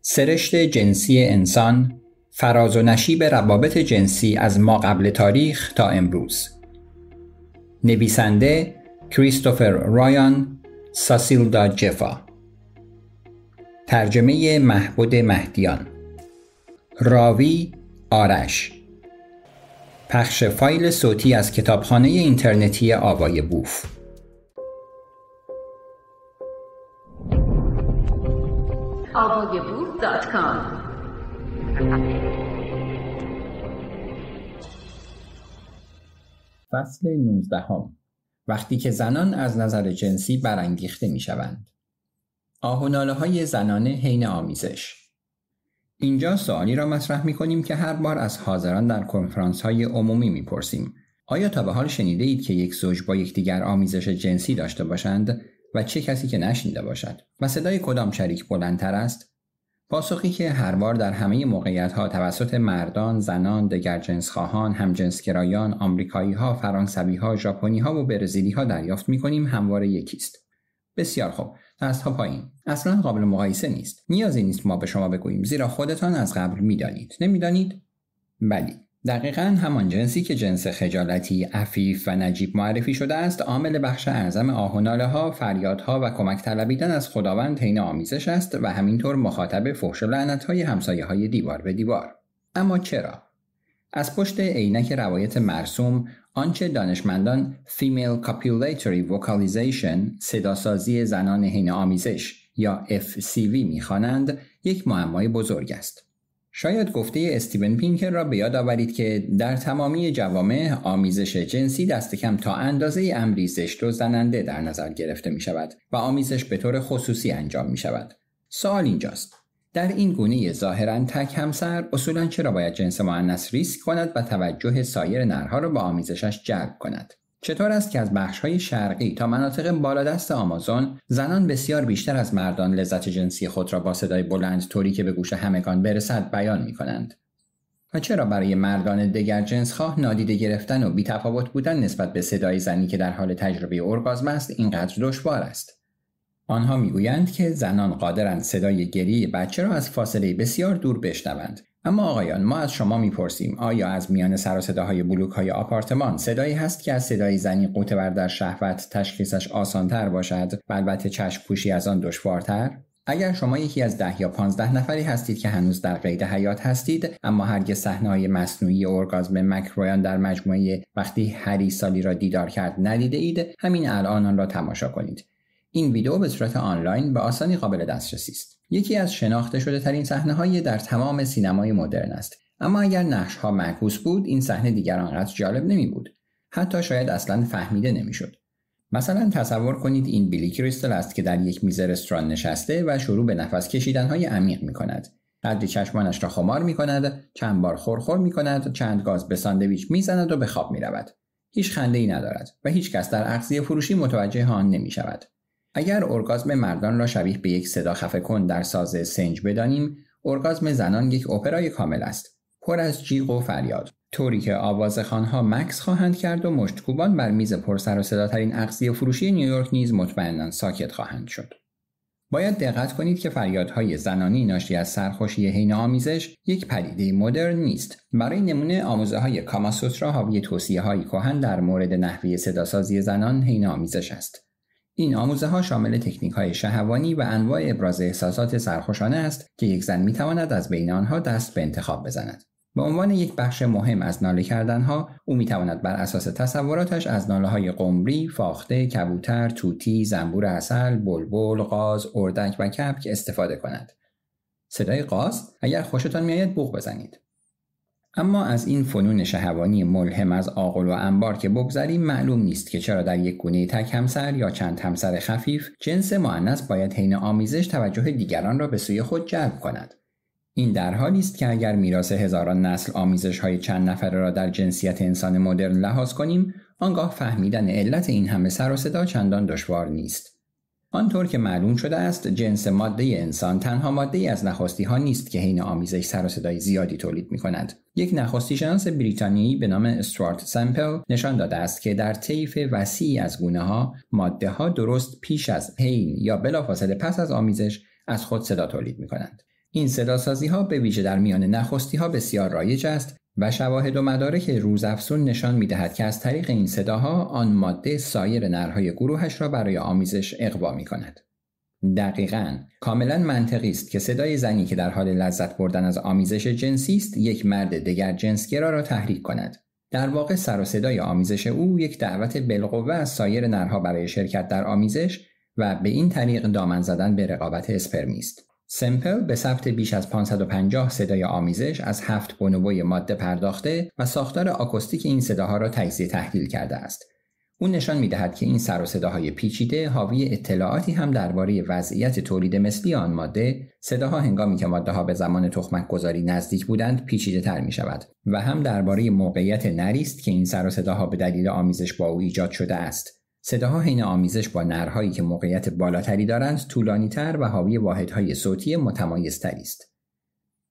سرشت جنسی انسان فراز و نشیب روابط جنسی از ما قبل تاریخ تا امروز نویسنده کریستوفر رایان ساسیلدا جفا ترجمه محبود مهدیان راوی آرش پخش فایل صوتی از کتابخانه اینترنتی آوای بوف فصل 19 هم. وقتی که زنان از نظر جنسی برانگیخته می شوند. آهناله های زنانه حین آمیزش اینجا سوالی را مطرح می کنیم که هر بار از حاضران در کنفرانس های عمومی می پرسیم. آیا تا به حال شنیده اید که یک زوج با یکدیگر آمیزش جنسی داشته باشند و چه کسی که نشنیده باشد و صدای کدام شریک بلندتر است؟ پاسخی که هر بار در همه موقعیت ها توسط مردان، زنان، جنس گرایان، آمریکایی ها، فرانسوی ها، ژاپنی ها و برزیلی ها دریافت می کنیم همواره است بسیار خوب. دست ها پایین اصلا قابل مقایسه نیست نیازی نیست ما به شما بگوییم زیرا خودتان از قبل میدانید نمیدانید بلی دقیقا همان جنسی که جنس خجالتی عفیف و نجیب معرفی شده است عامل بخش اعظم آهناله ها فریادها و کمک طلبیدن از خداوند حین آمیزش است و همینطور مخاطب فحش و لعنت های همسایه های دیوار به دیوار اما چرا از پشت عینک روایت مرسوم آنچه دانشمندان Female Copulatory Vocalization صداسازی زنان حین آمیزش یا FCV میخوانند یک معمای بزرگ است. شاید گفته استیون پینکر را به یاد آورید که در تمامی جوامع آمیزش جنسی دست کم تا اندازه امری زشت و زننده در نظر گرفته می شود و آمیزش به طور خصوصی انجام می شود. سوال اینجاست در این گونه ظاهرا تک همسر اصولا چرا باید جنس معنس ریسک کند و توجه سایر نرها را با آمیزشش جلب کند چطور است که از بخشهای شرقی تا مناطق بالادست آمازون زنان بسیار بیشتر از مردان لذت جنسی خود را با صدای بلند طوری که به گوش همگان برسد بیان می کنند و چرا برای مردان دگر جنس خواه نادیده گرفتن و بیتفاوت بودن نسبت به صدای زنی که در حال تجربه ارگازم است اینقدر دشوار است آنها میگویند که زنان قادرند صدای گریه بچه را از فاصله بسیار دور بشنوند اما آقایان ما از شما میپرسیم آیا از میان سر و صداهای بلوک های آپارتمان صدایی هست که از صدای زنی بر در شهوت تشخیصش آسانتر باشد و البته چشم پوشی از آن دشوارتر اگر شما یکی از ده یا پانزده نفری هستید که هنوز در قید حیات هستید اما هرگز صحنه های مصنوعی ارگازم مکرویان در مجموعه وقتی هری سالی را دیدار کرد ندیده اید همین الان آن را تماشا کنید این ویدئو به صورت آنلاین به آسانی قابل دسترسی است یکی از شناخته شده ترین صحنه های در تمام سینمای مدرن است اما اگر نقش ها معکوس بود این صحنه دیگر آنقدر جالب نمی بود حتی شاید اصلا فهمیده نمیشد مثلا تصور کنید این بیلی کریستل است که در یک میز رستوران نشسته و شروع به نفس کشیدن های عمیق می کند قدری چشمانش را خمار می کند چند بار خورخور می کند چند گاز به ساندویچ می زند و به خواب می رود هیچ خنده ای ندارد و هیچ کس در اغذیه فروشی متوجه آن نمی شود اگر ارگازم مردان را شبیه به یک صدا خفه کن در ساز سنج بدانیم ارگازم زنان یک اپرای کامل است پر از جیغ و فریاد طوری که خانها مکس خواهند کرد و مشتکوبان بر میز پرسر و صداترین و فروشی نیویورک نیز مطمئنا ساکت خواهند شد باید دقت کنید که فریادهای زنانی ناشی از سرخوشی حین آمیزش یک پدیده مدرن نیست برای نمونه آموزه های کاماسوترا حاوی توصیه هایی کهن در مورد نحوه صداسازی زنان حین آمیزش است این آموزه ها شامل تکنیک های شهوانی و انواع ابراز احساسات سرخوشانه است که یک زن میتواند از بین آنها دست به انتخاب بزند. به عنوان یک بخش مهم از ناله ها، او میتواند بر اساس تصوراتش از ناله های قمری، فاخته، کبوتر، توتی، زنبور اصل، بلبل، قاز، اردک و کبک استفاده کند. صدای قاز اگر خوشتان میآید بوغ بزنید. اما از این فنون شهوانی ملهم از آقل و انبار که بگذریم معلوم نیست که چرا در یک گونه تک همسر یا چند همسر خفیف جنس معنس باید حین آمیزش توجه دیگران را به سوی خود جلب کند این در حالی است که اگر میراث هزاران نسل آمیزش های چند نفره را در جنسیت انسان مدرن لحاظ کنیم آنگاه فهمیدن علت این همه سر و صدا چندان دشوار نیست آنطور که معلوم شده است جنس ماده انسان تنها ماده ای از نخستی ها نیست که حین آمیزش سر و زیادی تولید می کند. یک نخستی شانس بریتانیایی به نام استوارت سمپل نشان داده است که در طیف وسیعی از گونه ها ماده ها درست پیش از حین یا بلافاصله پس از آمیزش از خود صدا تولید می کنند. این صداسازی ها به ویژه در میان نخستی ها بسیار رایج است و شواهد و مدارک روزافزون نشان میدهد که از طریق این صداها آن ماده سایر نرهای گروهش را برای آمیزش اقوا می کند. دقیقا کاملا منطقی است که صدای زنی که در حال لذت بردن از آمیزش جنسی است یک مرد دیگر جنسگرا را تحریک کند در واقع سر و صدای آمیزش او یک دعوت بالقوه از سایر نرها برای شرکت در آمیزش و به این طریق دامن زدن به رقابت اسپرمی است سمپل به ثبت بیش از 550 صدای آمیزش از هفت بونوبوی ماده پرداخته و ساختار آکوستیک این صداها را تجزیه تحلیل کرده است. او نشان می‌دهد که این سر و صداهای پیچیده حاوی اطلاعاتی هم درباره وضعیت تولید مثلی آن ماده صداها هنگامی که ماده ها به زمان تخمک گذاری نزدیک بودند پیچیده تر می شود و هم درباره موقعیت نریست که این سر و صداها به دلیل آمیزش با او ایجاد شده است صداها حین آمیزش با نرهایی که موقعیت بالاتری دارند طولانیتر و حاوی واحدهای صوتی متمایزتری است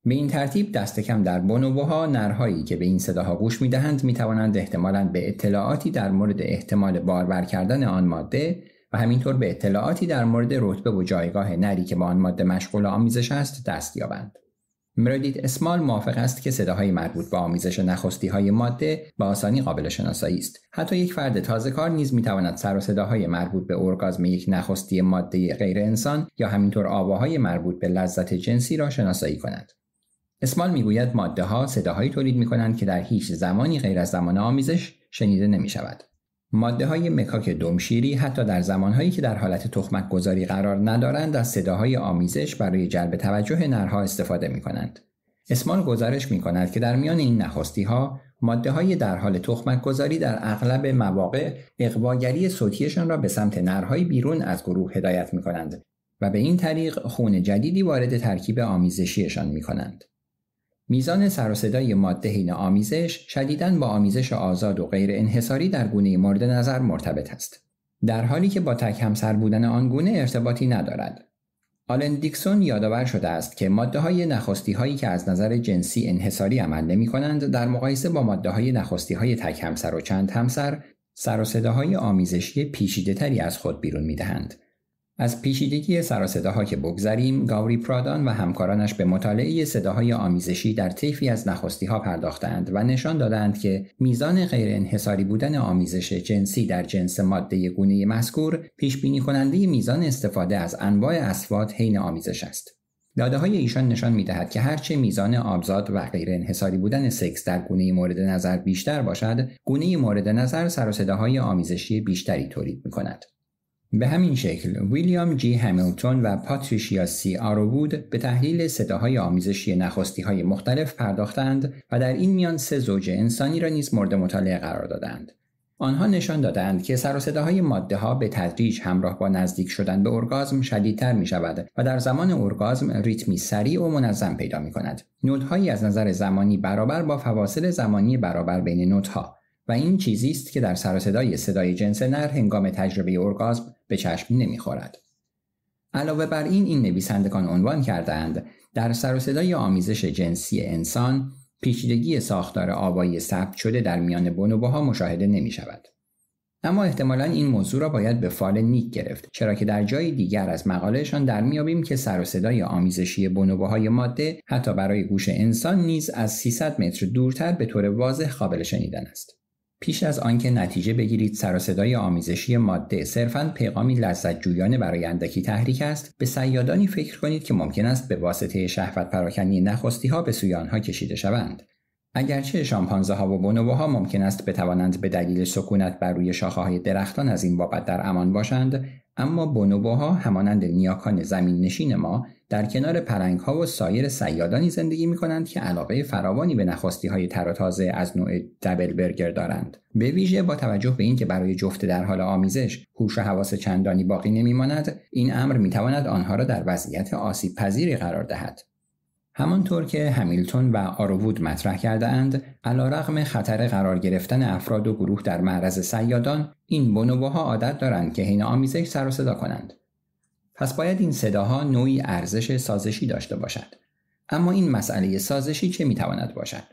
به این ترتیب دست کم در بونوبوها نرهایی که به این صداها گوش می دهند می توانند احتمالا به اطلاعاتی در مورد احتمال بارور کردن آن ماده و همینطور به اطلاعاتی در مورد رتبه و جایگاه نری که با آن ماده مشغول آمیزش است دست یابند. مردیت اسمال موافق است که صداهای مربوط به آمیزش نخستی های ماده به آسانی قابل شناسایی است حتی یک فرد تازه کار نیز میتواند سر و صداهای مربوط به ارگازم یک نخستی ماده غیر انسان یا همینطور آواهای مربوط به لذت جنسی را شناسایی کند اسمال میگوید ماده ها صداهایی تولید می کنند که در هیچ زمانی غیر از زمان آمیزش شنیده نمی شود. ماده های مکاک دمشیری حتی در زمانهایی که در حالت تخمک گذاری قرار ندارند از صداهای آمیزش برای جلب توجه نرها استفاده می کنند. اسمان گزارش می کند که در میان این نخستی ها ماده های در حال تخمک گذاری در اغلب مواقع اقواگری صوتیشان را به سمت نرهای بیرون از گروه هدایت می کنند و به این طریق خون جدیدی وارد ترکیب آمیزشیشان می کنند. میزان سر و صدای ماده حین آمیزش شدیداً با آمیزش آزاد و غیر انحصاری در گونه مورد نظر مرتبط است در حالی که با تک همسر بودن آن گونه ارتباطی ندارد آلن دیکسون یادآور شده است که ماده های نخستی هایی که از نظر جنسی انحصاری عمل نمی کنند در مقایسه با ماده های نخستی های تک همسر و چند همسر سر و صداهای آمیزشی پیشیده تری از خود بیرون می از پیچیدگی سر صداها که بگذریم گاوری پرادان و همکارانش به مطالعه صداهای آمیزشی در طیفی از نخستی ها پرداختند و نشان دادند که میزان غیر انحصاری بودن آمیزش جنسی در جنس ماده گونه مذکور پیش بینی کننده میزان استفاده از انواع اسوات حین آمیزش است. داده های ایشان نشان می دهد که هرچه میزان آبزاد و غیر انحصاری بودن سکس در گونه مورد نظر بیشتر باشد، گونه مورد نظر سر صداهای آمیزشی بیشتری تولید می به همین شکل ویلیام جی همیلتون و پاتریشیا سی آروود به تحلیل صداهای آمیزشی نخستی های مختلف پرداختند و در این میان سه زوج انسانی را نیز مورد مطالعه قرار دادند. آنها نشان دادند که سر و صداهای ماده ها به تدریج همراه با نزدیک شدن به ارگازم شدیدتر می شود و در زمان ارگازم ریتمی سریع و منظم پیدا می کند. نودهایی از نظر زمانی برابر با فواصل زمانی برابر بین نودها و این چیزی است که در سر و صدای صدای جنس نر هنگام تجربه ارگازم به چشم نمیخورد. علاوه بر این این نویسندگان عنوان کردند در سر و صدای آمیزش جنسی انسان پیچیدگی ساختار آبایی ثبت شده در میان بونوبوها مشاهده نمی شود. اما احتمالا این موضوع را باید به فال نیک گرفت چرا که در جای دیگر از مقالهشان در میابیم که سر و صدای آمیزشی بونوبوهای ماده حتی برای گوش انسان نیز از 300 متر دورتر به طور واضح قابل شنیدن است. پیش از آنکه نتیجه بگیرید سر آمیزشی ماده صرفا پیغامی لذت جویانه برای اندکی تحریک است به سیادانی فکر کنید که ممکن است به واسطه شهوت پراکنی نخستی ها به سوی آنها کشیده شوند اگرچه شامپانزه ها و ها ممکن است بتوانند به دلیل سکونت بر روی شاخه های درختان از این بابت در امان باشند اما ها همانند نیاکان زمین نشین ما در کنار پرنگ ها و سایر سیادانی زندگی می کنند که علاقه فراوانی به نخواستی های تر و تازه از نوع دبل برگر دارند. به ویژه با توجه به اینکه برای جفت در حال آمیزش هوش و حواس چندانی باقی نمیماند این امر تواند آنها را در وضعیت آسیب پذیری قرار دهد همانطور که همیلتون و آروود مطرح کرده اند، علا رغم خطر قرار گرفتن افراد و گروه در معرض سیادان، این بونوبوها عادت دارند که حین آمیزش سر صدا کنند. پس باید این صداها نوعی ارزش سازشی داشته باشد اما این مسئله سازشی چه میتواند باشد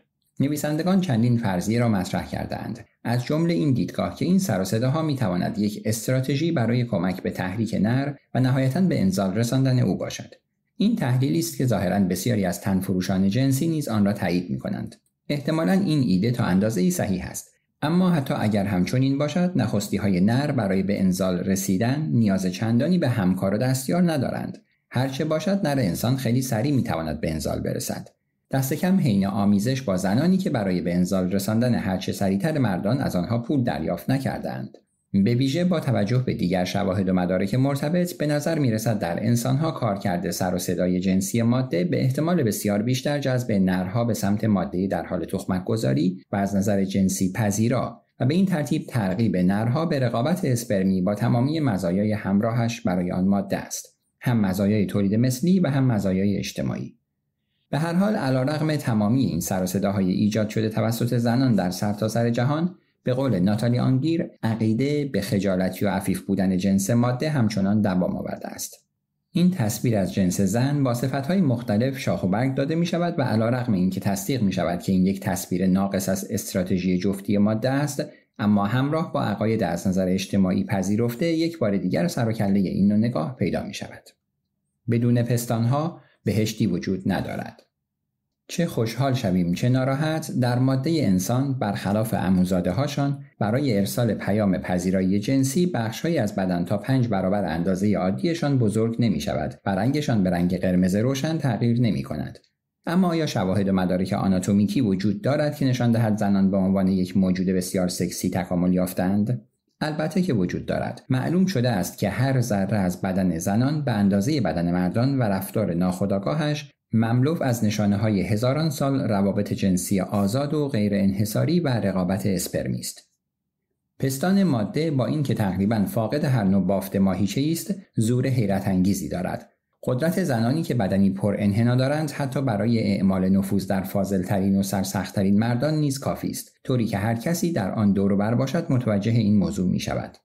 نویسندگان چندین فرضیه را مطرح کردهاند از جمله این دیدگاه که این سر و صداها میتواند یک استراتژی برای کمک به تحریک نر و نهایتا به انزال رساندن او باشد این تحلیلی است که ظاهرا بسیاری از تنفروشان جنسی نیز آن را تایید میکنند احتمالا این ایده تا اندازه ای صحیح است اما حتی اگر همچنین باشد نخستی های نر برای به انزال رسیدن نیاز چندانی به همکار و دستیار ندارند هرچه باشد نر انسان خیلی سریع میتواند به انزال برسد دست کم حین آمیزش با زنانی که برای به انزال رساندن هرچه سریعتر مردان از آنها پول دریافت نکردند به ویژه با توجه به دیگر شواهد و مدارک مرتبط به نظر می رسد در انسانها کار کرده سر و صدای جنسی ماده به احتمال بسیار بیشتر جذب نرها به سمت ماده در حال تخمک گذاری و از نظر جنسی پذیرا و به این ترتیب ترغیب نرها به رقابت اسپرمی با تمامی مزایای همراهش برای آن ماده است هم مزایای تولید مثلی و هم مزایای اجتماعی به هر حال علیرغم تمامی این سر و صداهای ایجاد شده توسط زنان در سرتاسر جهان به قول ناتالی آنگیر عقیده به خجالتی و عفیف بودن جنس ماده همچنان دوام آورده است این تصویر از جنس زن با صفتهای مختلف شاخ و برگ داده می شود و علا رقم این که تصدیق می شود که این یک تصویر ناقص از استراتژی جفتی ماده است اما همراه با عقاید از نظر اجتماعی پذیرفته یک بار دیگر سر و کله این نوع نگاه پیدا می شود. بدون پستانها بهشتی وجود ندارد. چه خوشحال شویم چه ناراحت در ماده انسان برخلاف اموزاده هاشان برای ارسال پیام پذیرایی جنسی بخشهایی از بدن تا پنج برابر اندازه عادیشان بزرگ نمی شود و رنگشان به رنگ قرمز روشن تغییر نمی کند. اما آیا شواهد و مدارک آناتومیکی وجود دارد که نشان دهد زنان به عنوان یک موجود بسیار سکسی تکامل یافتند؟ البته که وجود دارد معلوم شده است که هر ذره از بدن زنان به اندازه بدن مردان و رفتار ناخودآگاهش مملو از نشانه های هزاران سال روابط جنسی آزاد و غیر انحصاری و رقابت اسپرمی است. پستان ماده با اینکه تقریبا فاقد هر نوع بافت ماهیچه است، زور حیرت انگیزی دارد. قدرت زنانی که بدنی پر انحنا دارند حتی برای اعمال نفوذ در فاضلترین و سرسختترین مردان نیز کافی است طوری که هر کسی در آن دور بر باشد متوجه این موضوع می شود.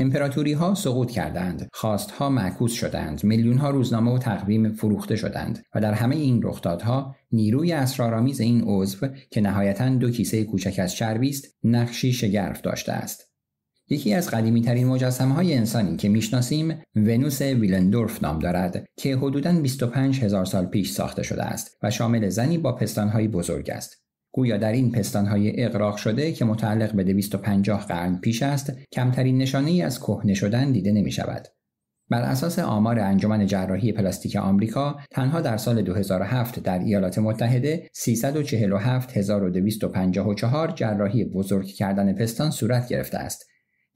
امپراتوری ها سقوط کردند، خواست ها معکوس شدند، میلیون ها روزنامه و تقویم فروخته شدند و در همه این رخدادها نیروی اسرارآمیز این عضو که نهایتا دو کیسه کوچک از چربی است، نقشی شگرف داشته است. یکی از قدیمی ترین مجسمه های انسانی که میشناسیم ونوس ویلندورف نام دارد که حدوداً 25 هزار سال پیش ساخته شده است و شامل زنی با پستانهایی بزرگ است گویا در این پستانهای اقراق شده که متعلق به 250 قرن پیش است کمترین نشانه ای از کهنه شدن دیده نمی شود. بر اساس آمار انجمن جراحی پلاستیک آمریکا تنها در سال 2007 در ایالات متحده 347254 جراحی بزرگ کردن پستان صورت گرفته است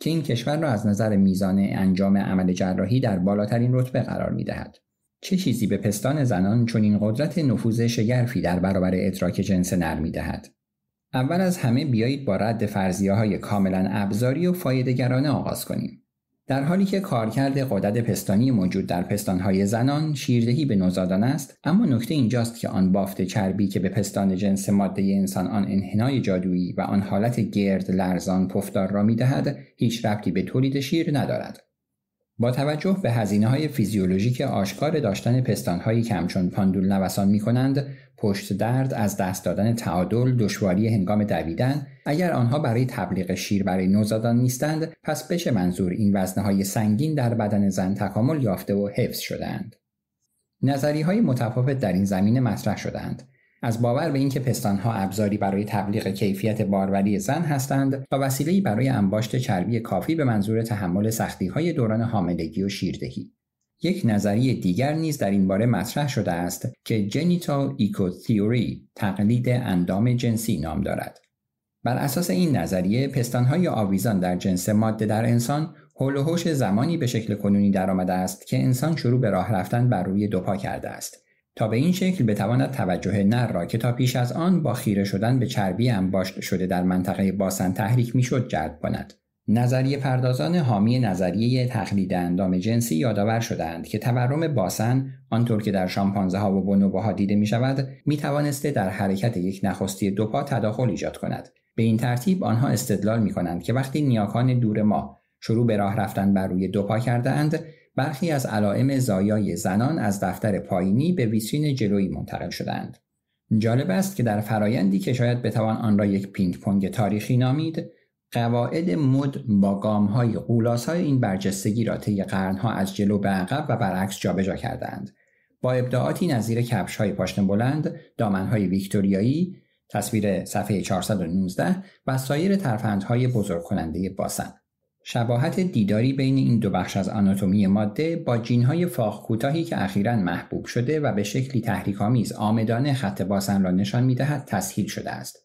که این کشور را از نظر میزان انجام عمل جراحی در بالاترین رتبه قرار می دهد. چه چیزی به پستان زنان این قدرت نفوذ شگرفی در برابر ادراک جنس نر میدهد اول از همه بیایید با رد فرضیه های کاملا ابزاری و فایدگرانه آغاز کنیم در حالی که کارکرد قدرت پستانی موجود در پستانهای زنان شیردهی به نوزادان است اما نکته اینجاست که آن بافت چربی که به پستان جنس ماده انسان آن انحنای جادویی و آن حالت گرد لرزان پفتار را میدهد هیچ ربطی به تولید شیر ندارد با توجه به هزینه های فیزیولوژیک آشکار داشتن پستانهایی که همچون پاندول نوسان می کنند، پشت درد از دست دادن تعادل دشواری هنگام دویدن اگر آنها برای تبلیغ شیر برای نوزادان نیستند پس بشه منظور این وزنه سنگین در بدن زن تکامل یافته و حفظ شدند نظری های متفاوت در این زمینه مطرح شدند از باور به اینکه پستانها ابزاری برای تبلیغ کیفیت باروری زن هستند و وسیله‌ای برای انباشت چربی کافی به منظور تحمل های دوران حاملگی و شیردهی. یک نظریه دیگر نیز در این باره مطرح شده است که جنیتال ایکو تیوری تقلید اندام جنسی نام دارد. بر اساس این نظریه پستانهای آویزان در جنس ماده در انسان هول زمانی به شکل کنونی درآمده است که انسان شروع به راه رفتن بر روی دو کرده است. تا به این شکل بتواند توجه نر را که تا پیش از آن با خیره شدن به چربی انباشت شده در منطقه باسن تحریک میشد جلب کند نظریه پردازان حامی نظریه تقلید اندام جنسی یادآور شدند که تورم باسن آنطور که در شامپانزه ها و ها دیده می شود می توانسته در حرکت یک نخستی دوپا تداخل ایجاد کند به این ترتیب آنها استدلال می کنند که وقتی نیاکان دور ما شروع به راه رفتن بر روی دوپا کرده اند برخی از علائم زایای زنان از دفتر پایینی به ویترین جلویی منتقل شدند. جالب است که در فرایندی که شاید بتوان آن را یک پینگ پونگ تاریخی نامید، قواعد مد با گام های قولاس های این برجستگی را طی قرنها از جلو به عقب و برعکس جابجا کردند. با ابداعاتی نظیر کفش های پاشن بلند، دامن های ویکتوریایی، تصویر صفحه 419 و سایر ترفندهای بزرگ کننده باسن. شباهت دیداری بین این دو بخش از آناتومی ماده با جینهای فاق کوتاهی که اخیرا محبوب شده و به شکلی تحریکآمیز آمدانه خط باسن را نشان میدهد تسهیل شده است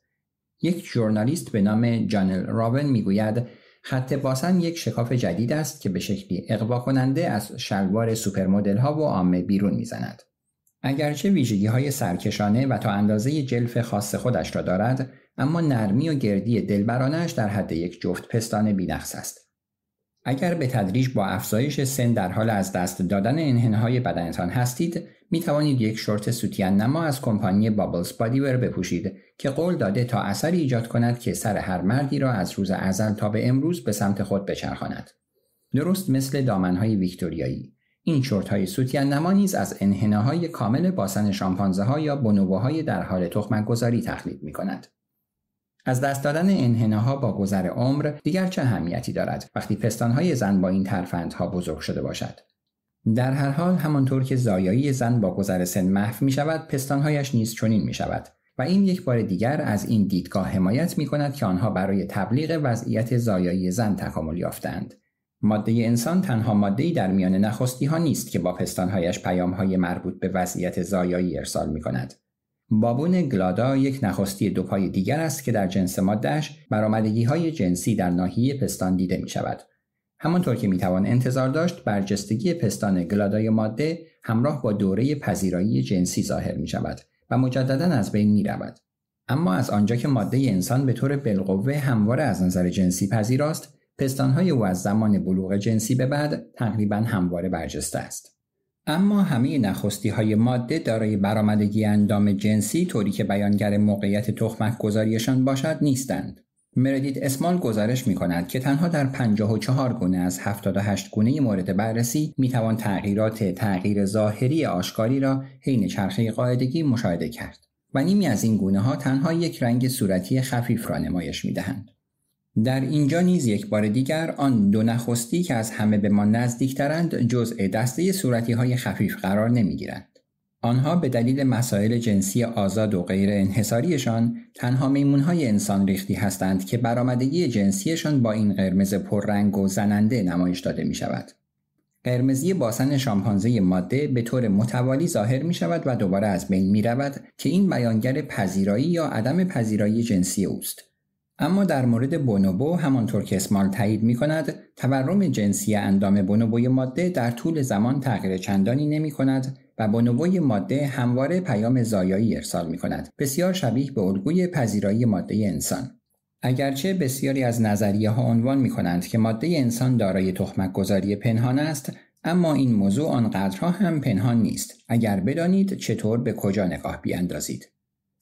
یک ژورنالیست به نام جانل راون میگوید خط باسن یک شکاف جدید است که به شکلی اقوا کننده از شلوار مدل ها و عامه بیرون میزند اگرچه ویژگی های سرکشانه و تا اندازه جلف خاص خودش را دارد اما نرمی و گردی دلبرانش در حد یک جفت پستان بینقص است اگر به تدریج با افزایش سن در حال از دست دادن انحناهای بدنتان هستید می توانید یک شورت سوتیان نما از کمپانی بابلز بادیور بپوشید که قول داده تا اثری ایجاد کند که سر هر مردی را از روز ازل تا به امروز به سمت خود بچرخاند درست مثل دامنهای ویکتوریایی این شورت های نما نیز از انحناهای کامل باسن شامپانزه ها یا های در حال تخمک گذاری تقلید می کند. از دست دادن انحناها با گذر عمر دیگر چه اهمیتی دارد وقتی پستانهای زن با این ترفندها بزرگ شده باشد در هر حال همانطور که زایایی زن با گذر سن محو می شود پستانهایش نیز چنین می شود و این یک بار دیگر از این دیدگاه حمایت می کند که آنها برای تبلیغ وضعیت زایایی زن تکامل یافتند ماده انسان تنها ماده در میان نخستی ها نیست که با پستانهایش پیام های مربوط به وضعیت زایایی ارسال می کند. بابون گلادا یک نخستی دوپای دیگر است که در جنس مادهش برامدگی های جنسی در ناحیه پستان دیده می شود. همانطور که می توان انتظار داشت برجستگی پستان گلادای ماده همراه با دوره پذیرایی جنسی ظاهر می شود و مجددا از بین می رود. اما از آنجا که ماده انسان به طور بالقوه همواره از نظر جنسی پذیراست، پستانهای او از زمان بلوغ جنسی به بعد تقریبا همواره برجسته است. اما همه نخستی های ماده دارای برآمدگی اندام جنسی طوری که بیانگر موقعیت تخمک گذاریشان باشد نیستند. مردیت اسمال گزارش می کند که تنها در 54 گونه از 78 گونه مورد بررسی می توان تغییرات تغییر ظاهری آشکاری را حین چرخه قاعدگی مشاهده کرد و نیمی از این گونه ها تنها یک رنگ صورتی خفیف را نمایش می دهند. در اینجا نیز یک بار دیگر آن دو نخستی که از همه به ما نزدیکترند جزء دسته صورتی های خفیف قرار نمیگیرند. آنها به دلیل مسائل جنسی آزاد و غیر انحصاریشان تنها میمونهای های انسان ریختی هستند که برآمدگی جنسیشان با این قرمز پررنگ و زننده نمایش داده می شود. قرمزی باسن شامپانزه ماده به طور متوالی ظاهر می شود و دوباره از بین می رود که این بیانگر پذیرایی یا عدم پذیرایی جنسی اوست. اما در مورد بونوبو همانطور که اسمال تایید می کند تورم جنسی اندام بونوبوی ماده در طول زمان تغییر چندانی نمی کند و بونوبوی ماده همواره پیام زایایی ارسال می کند بسیار شبیه به الگوی پذیرایی ماده انسان اگرچه بسیاری از نظریه ها عنوان می کنند که ماده انسان دارای تخمک گذاری پنهان است اما این موضوع آنقدرها هم پنهان نیست اگر بدانید چطور به کجا نگاه بیاندازید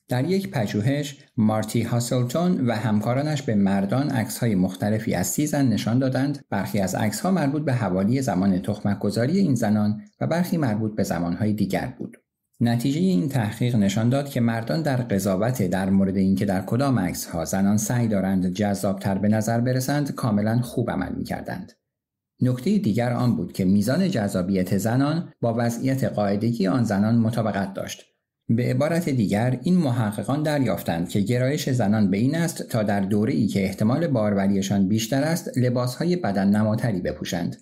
در یک پژوهش مارتی هاسلتون و همکارانش به مردان عکس‌های مختلفی از سی زن نشان دادند برخی از عکس‌ها مربوط به حوالی زمان گذاری این زنان و برخی مربوط به زمانهای دیگر بود نتیجه این تحقیق نشان داد که مردان در قضاوت در مورد اینکه در کدام عکس‌ها زنان سعی دارند جذابتر به نظر برسند کاملا خوب عمل می‌کردند نکته دیگر آن بود که میزان جذابیت زنان با وضعیت قاعدگی آن زنان مطابقت داشت به عبارت دیگر این محققان دریافتند که گرایش زنان به این است تا در دوره ای که احتمال باروریشان بیشتر است لباسهای بدن نماتری بپوشند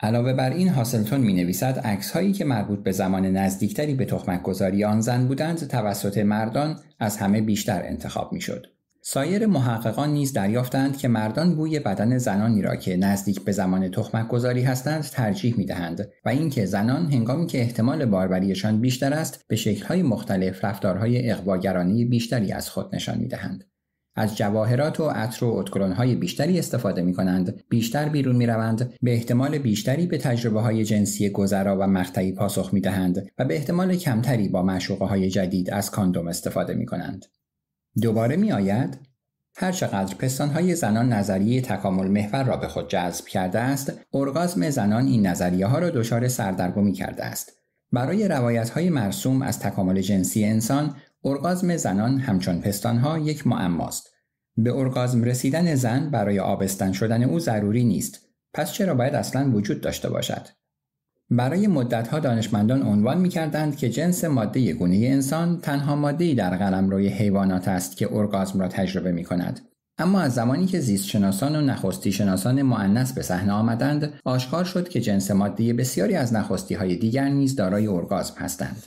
علاوه بر این هاسلتون می نویسد عکس هایی که مربوط به زمان نزدیکتری به تخمک گذاری آن زن بودند توسط مردان از همه بیشتر انتخاب می شد. سایر محققان نیز دریافتند که مردان بوی بدن زنانی را که نزدیک به زمان تخمک گذاری هستند ترجیح می دهند و اینکه زنان هنگامی که احتمال باربریشان بیشتر است به شکلهای مختلف رفتارهای اقواگرانی بیشتری از خود نشان می دهند. از جواهرات و عطر و اتکلونهای بیشتری استفاده می کنند، بیشتر بیرون می روند، به احتمال بیشتری به تجربه های جنسی گذرا و مقطعی پاسخ می دهند و به احتمال کمتری با معشوقه های جدید از کاندوم استفاده می کنند. دوباره می آید؟ هر چقدر پستانهای زنان نظریه تکامل محور را به خود جذب کرده است، ارگازم زنان این نظریه ها را دچار سردرگمی کرده است. برای روایت های مرسوم از تکامل جنسی انسان، ارگازم زنان همچون پستانها یک معماست. به ارگازم رسیدن زن برای آبستن شدن او ضروری نیست. پس چرا باید اصلا وجود داشته باشد؟ برای مدتها دانشمندان عنوان می کردند که جنس ماده گونه انسان تنها ماده در روی حیوانات است که ارگازم را تجربه می کند. اما از زمانی که شناسان و نخستی شناسان معنس به صحنه آمدند، آشکار شد که جنس ماده بسیاری از نخستی های دیگر نیز دارای ارگازم هستند.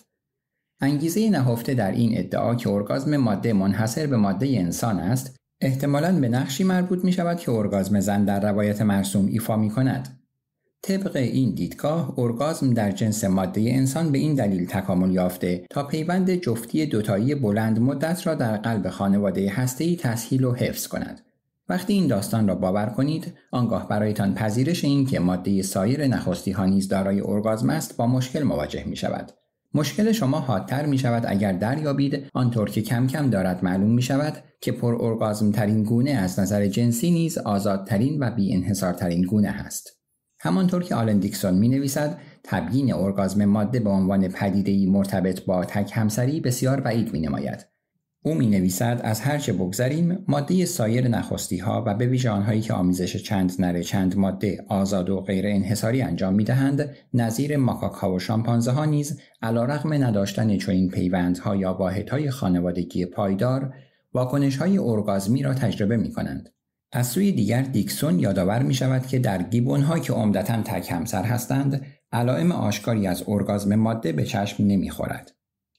انگیزه نهفته در این ادعا که ارگازم ماده منحصر به ماده انسان است، احتمالاً به نقشی مربوط می شود که ارگازم زن در روایت مرسوم ایفا می کند. طبق این دیدگاه ارگازم در جنس ماده انسان به این دلیل تکامل یافته تا پیوند جفتی دوتایی بلند مدت را در قلب خانواده هستی تسهیل و حفظ کند. وقتی این داستان را باور کنید، آنگاه برایتان پذیرش این که ماده سایر نخستی ها نیز دارای ارگازم است با مشکل مواجه می شود. مشکل شما حادتر می شود اگر دریابید آنطور که کم کم دارد معلوم می شود که پر ارگازم ترین گونه از نظر جنسی نیز آزادترین و بی ترین گونه است. همانطور که آلن دیکسون می نویسد تبیین ارگازم ماده به عنوان پدیدهی مرتبط با تک همسری بسیار بعید می نماید. او می نویسد از هرچه بگذریم ماده سایر نخستی ها و به ویژه آنهایی که آمیزش چند نره چند ماده آزاد و غیر انحصاری انجام می دهند نظیر ماکاکا و شامپانزه ها نیز رغم نداشتن چنین پیوندها یا های خانوادگی پایدار واکنش های ارگازمی را تجربه می از سوی دیگر دیکسون یادآور می شود که در گیبون ها که عمدتا تک همسر هستند علائم آشکاری از ارگازم ماده به چشم نمی خورد.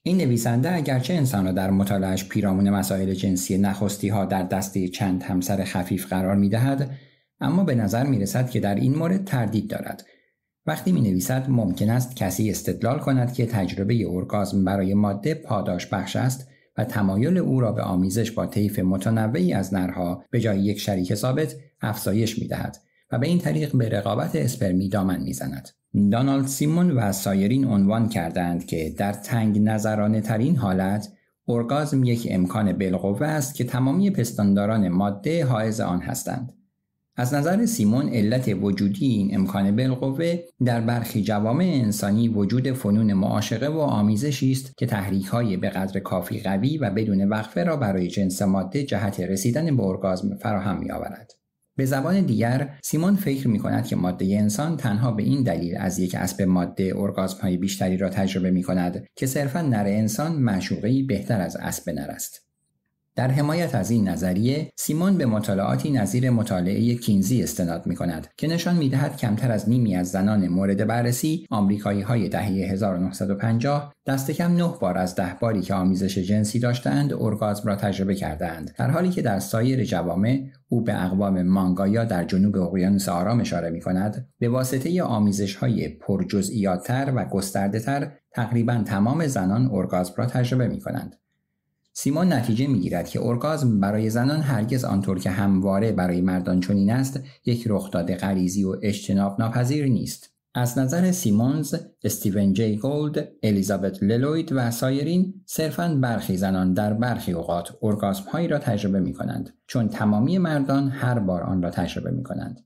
این نویسنده اگرچه انسان را در مطالعش پیرامون مسائل جنسی نخستی ها در دسته چند همسر خفیف قرار می دهد اما به نظر می رسد که در این مورد تردید دارد وقتی می نویسد ممکن است کسی استدلال کند که تجربه ارگازم برای ماده پاداش بخش است و تمایل او را به آمیزش با طیف متنوعی از نرها به جای یک شریک ثابت افزایش می و به این طریق به رقابت اسپرمی دامن میزند. دانالد سیمون و سایرین عنوان کردند که در تنگ نظرانه ترین حالت ارگازم یک امکان بالقوه است که تمامی پستانداران ماده حائز آن هستند. از نظر سیمون علت وجودی این امکان بالقوه در برخی جوامع انسانی وجود فنون معاشقه و آمیزشی است که تحریک های به قدر کافی قوی و بدون وقفه را برای جنس ماده جهت رسیدن به ارگازم فراهم می آورد. به زبان دیگر سیمون فکر می کند که ماده انسان تنها به این دلیل از یک اسب ماده ارگازم های بیشتری را تجربه می کند که صرفا نر انسان معشوقه بهتر از اسب نر است. در حمایت از این نظریه سیمون به مطالعاتی نظیر مطالعه کینزی استناد می کند که نشان می دهد کمتر از نیمی از زنان مورد بررسی آمریکایی های دهه 1950 دست کم نه بار از ده باری که آمیزش جنسی داشتند ارگازم را تجربه کردند در حالی که در سایر جوامع او به اقوام مانگایا در جنوب اقیانوس آرام اشاره می کند به واسطه آمیزش های پرجزئیاتتر و گسترده تر تقریبا تمام زنان ارگازم را تجربه می کنند سیمون نتیجه میگیرد که ارگازم برای زنان هرگز آنطور که همواره برای مردان چنین است یک رخداد غریزی و اجتناب ناپذیر نیست از نظر سیمونز، استیون جی گولد، الیزابت للوید و سایرین صرفاً برخی زنان در برخی اوقات ارگاسم هایی را تجربه می کنند چون تمامی مردان هر بار آن را تجربه می کنند.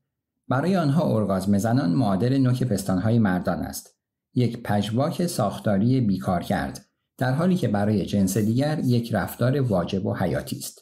برای آنها ارگازم زنان معادل نوک های مردان است. یک پژواک ساختاری بیکار کرد در حالی که برای جنس دیگر یک رفتار واجب و حیاتی است.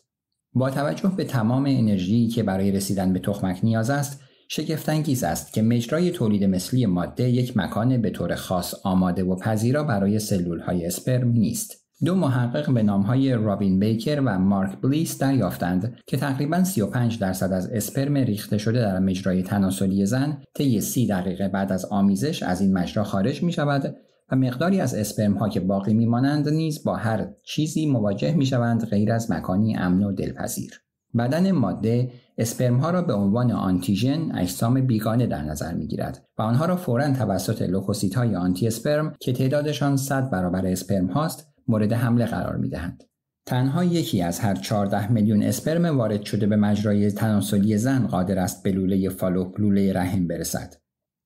با توجه به تمام انرژی که برای رسیدن به تخمک نیاز است، شگفتانگیز است که مجرای تولید مثلی ماده یک مکان به طور خاص آماده و پذیرا برای سلول های اسپرم نیست. دو محقق به نام های رابین بیکر و مارک بلیس دریافتند که تقریبا 35 درصد از اسپرم ریخته شده در مجرای تناسلی زن طی 30 دقیقه بعد از آمیزش از این مجرا خارج می شود و مقداری از اسپرم ها که باقی میمانند نیز با هر چیزی مواجه میشوند غیر از مکانی امن و دلپذیر بدن ماده اسپرم ها را به عنوان آنتیژن اجسام بیگانه در نظر می گیرد و آنها را فورا توسط لوکوسیت های آنتی اسپرم که تعدادشان صد برابر اسپرم هاست مورد حمله قرار می دهند. تنها یکی از هر 14 میلیون اسپرم وارد شده به مجرای تناسلی زن قادر است به لوله فالوپ لوله رحم برسد.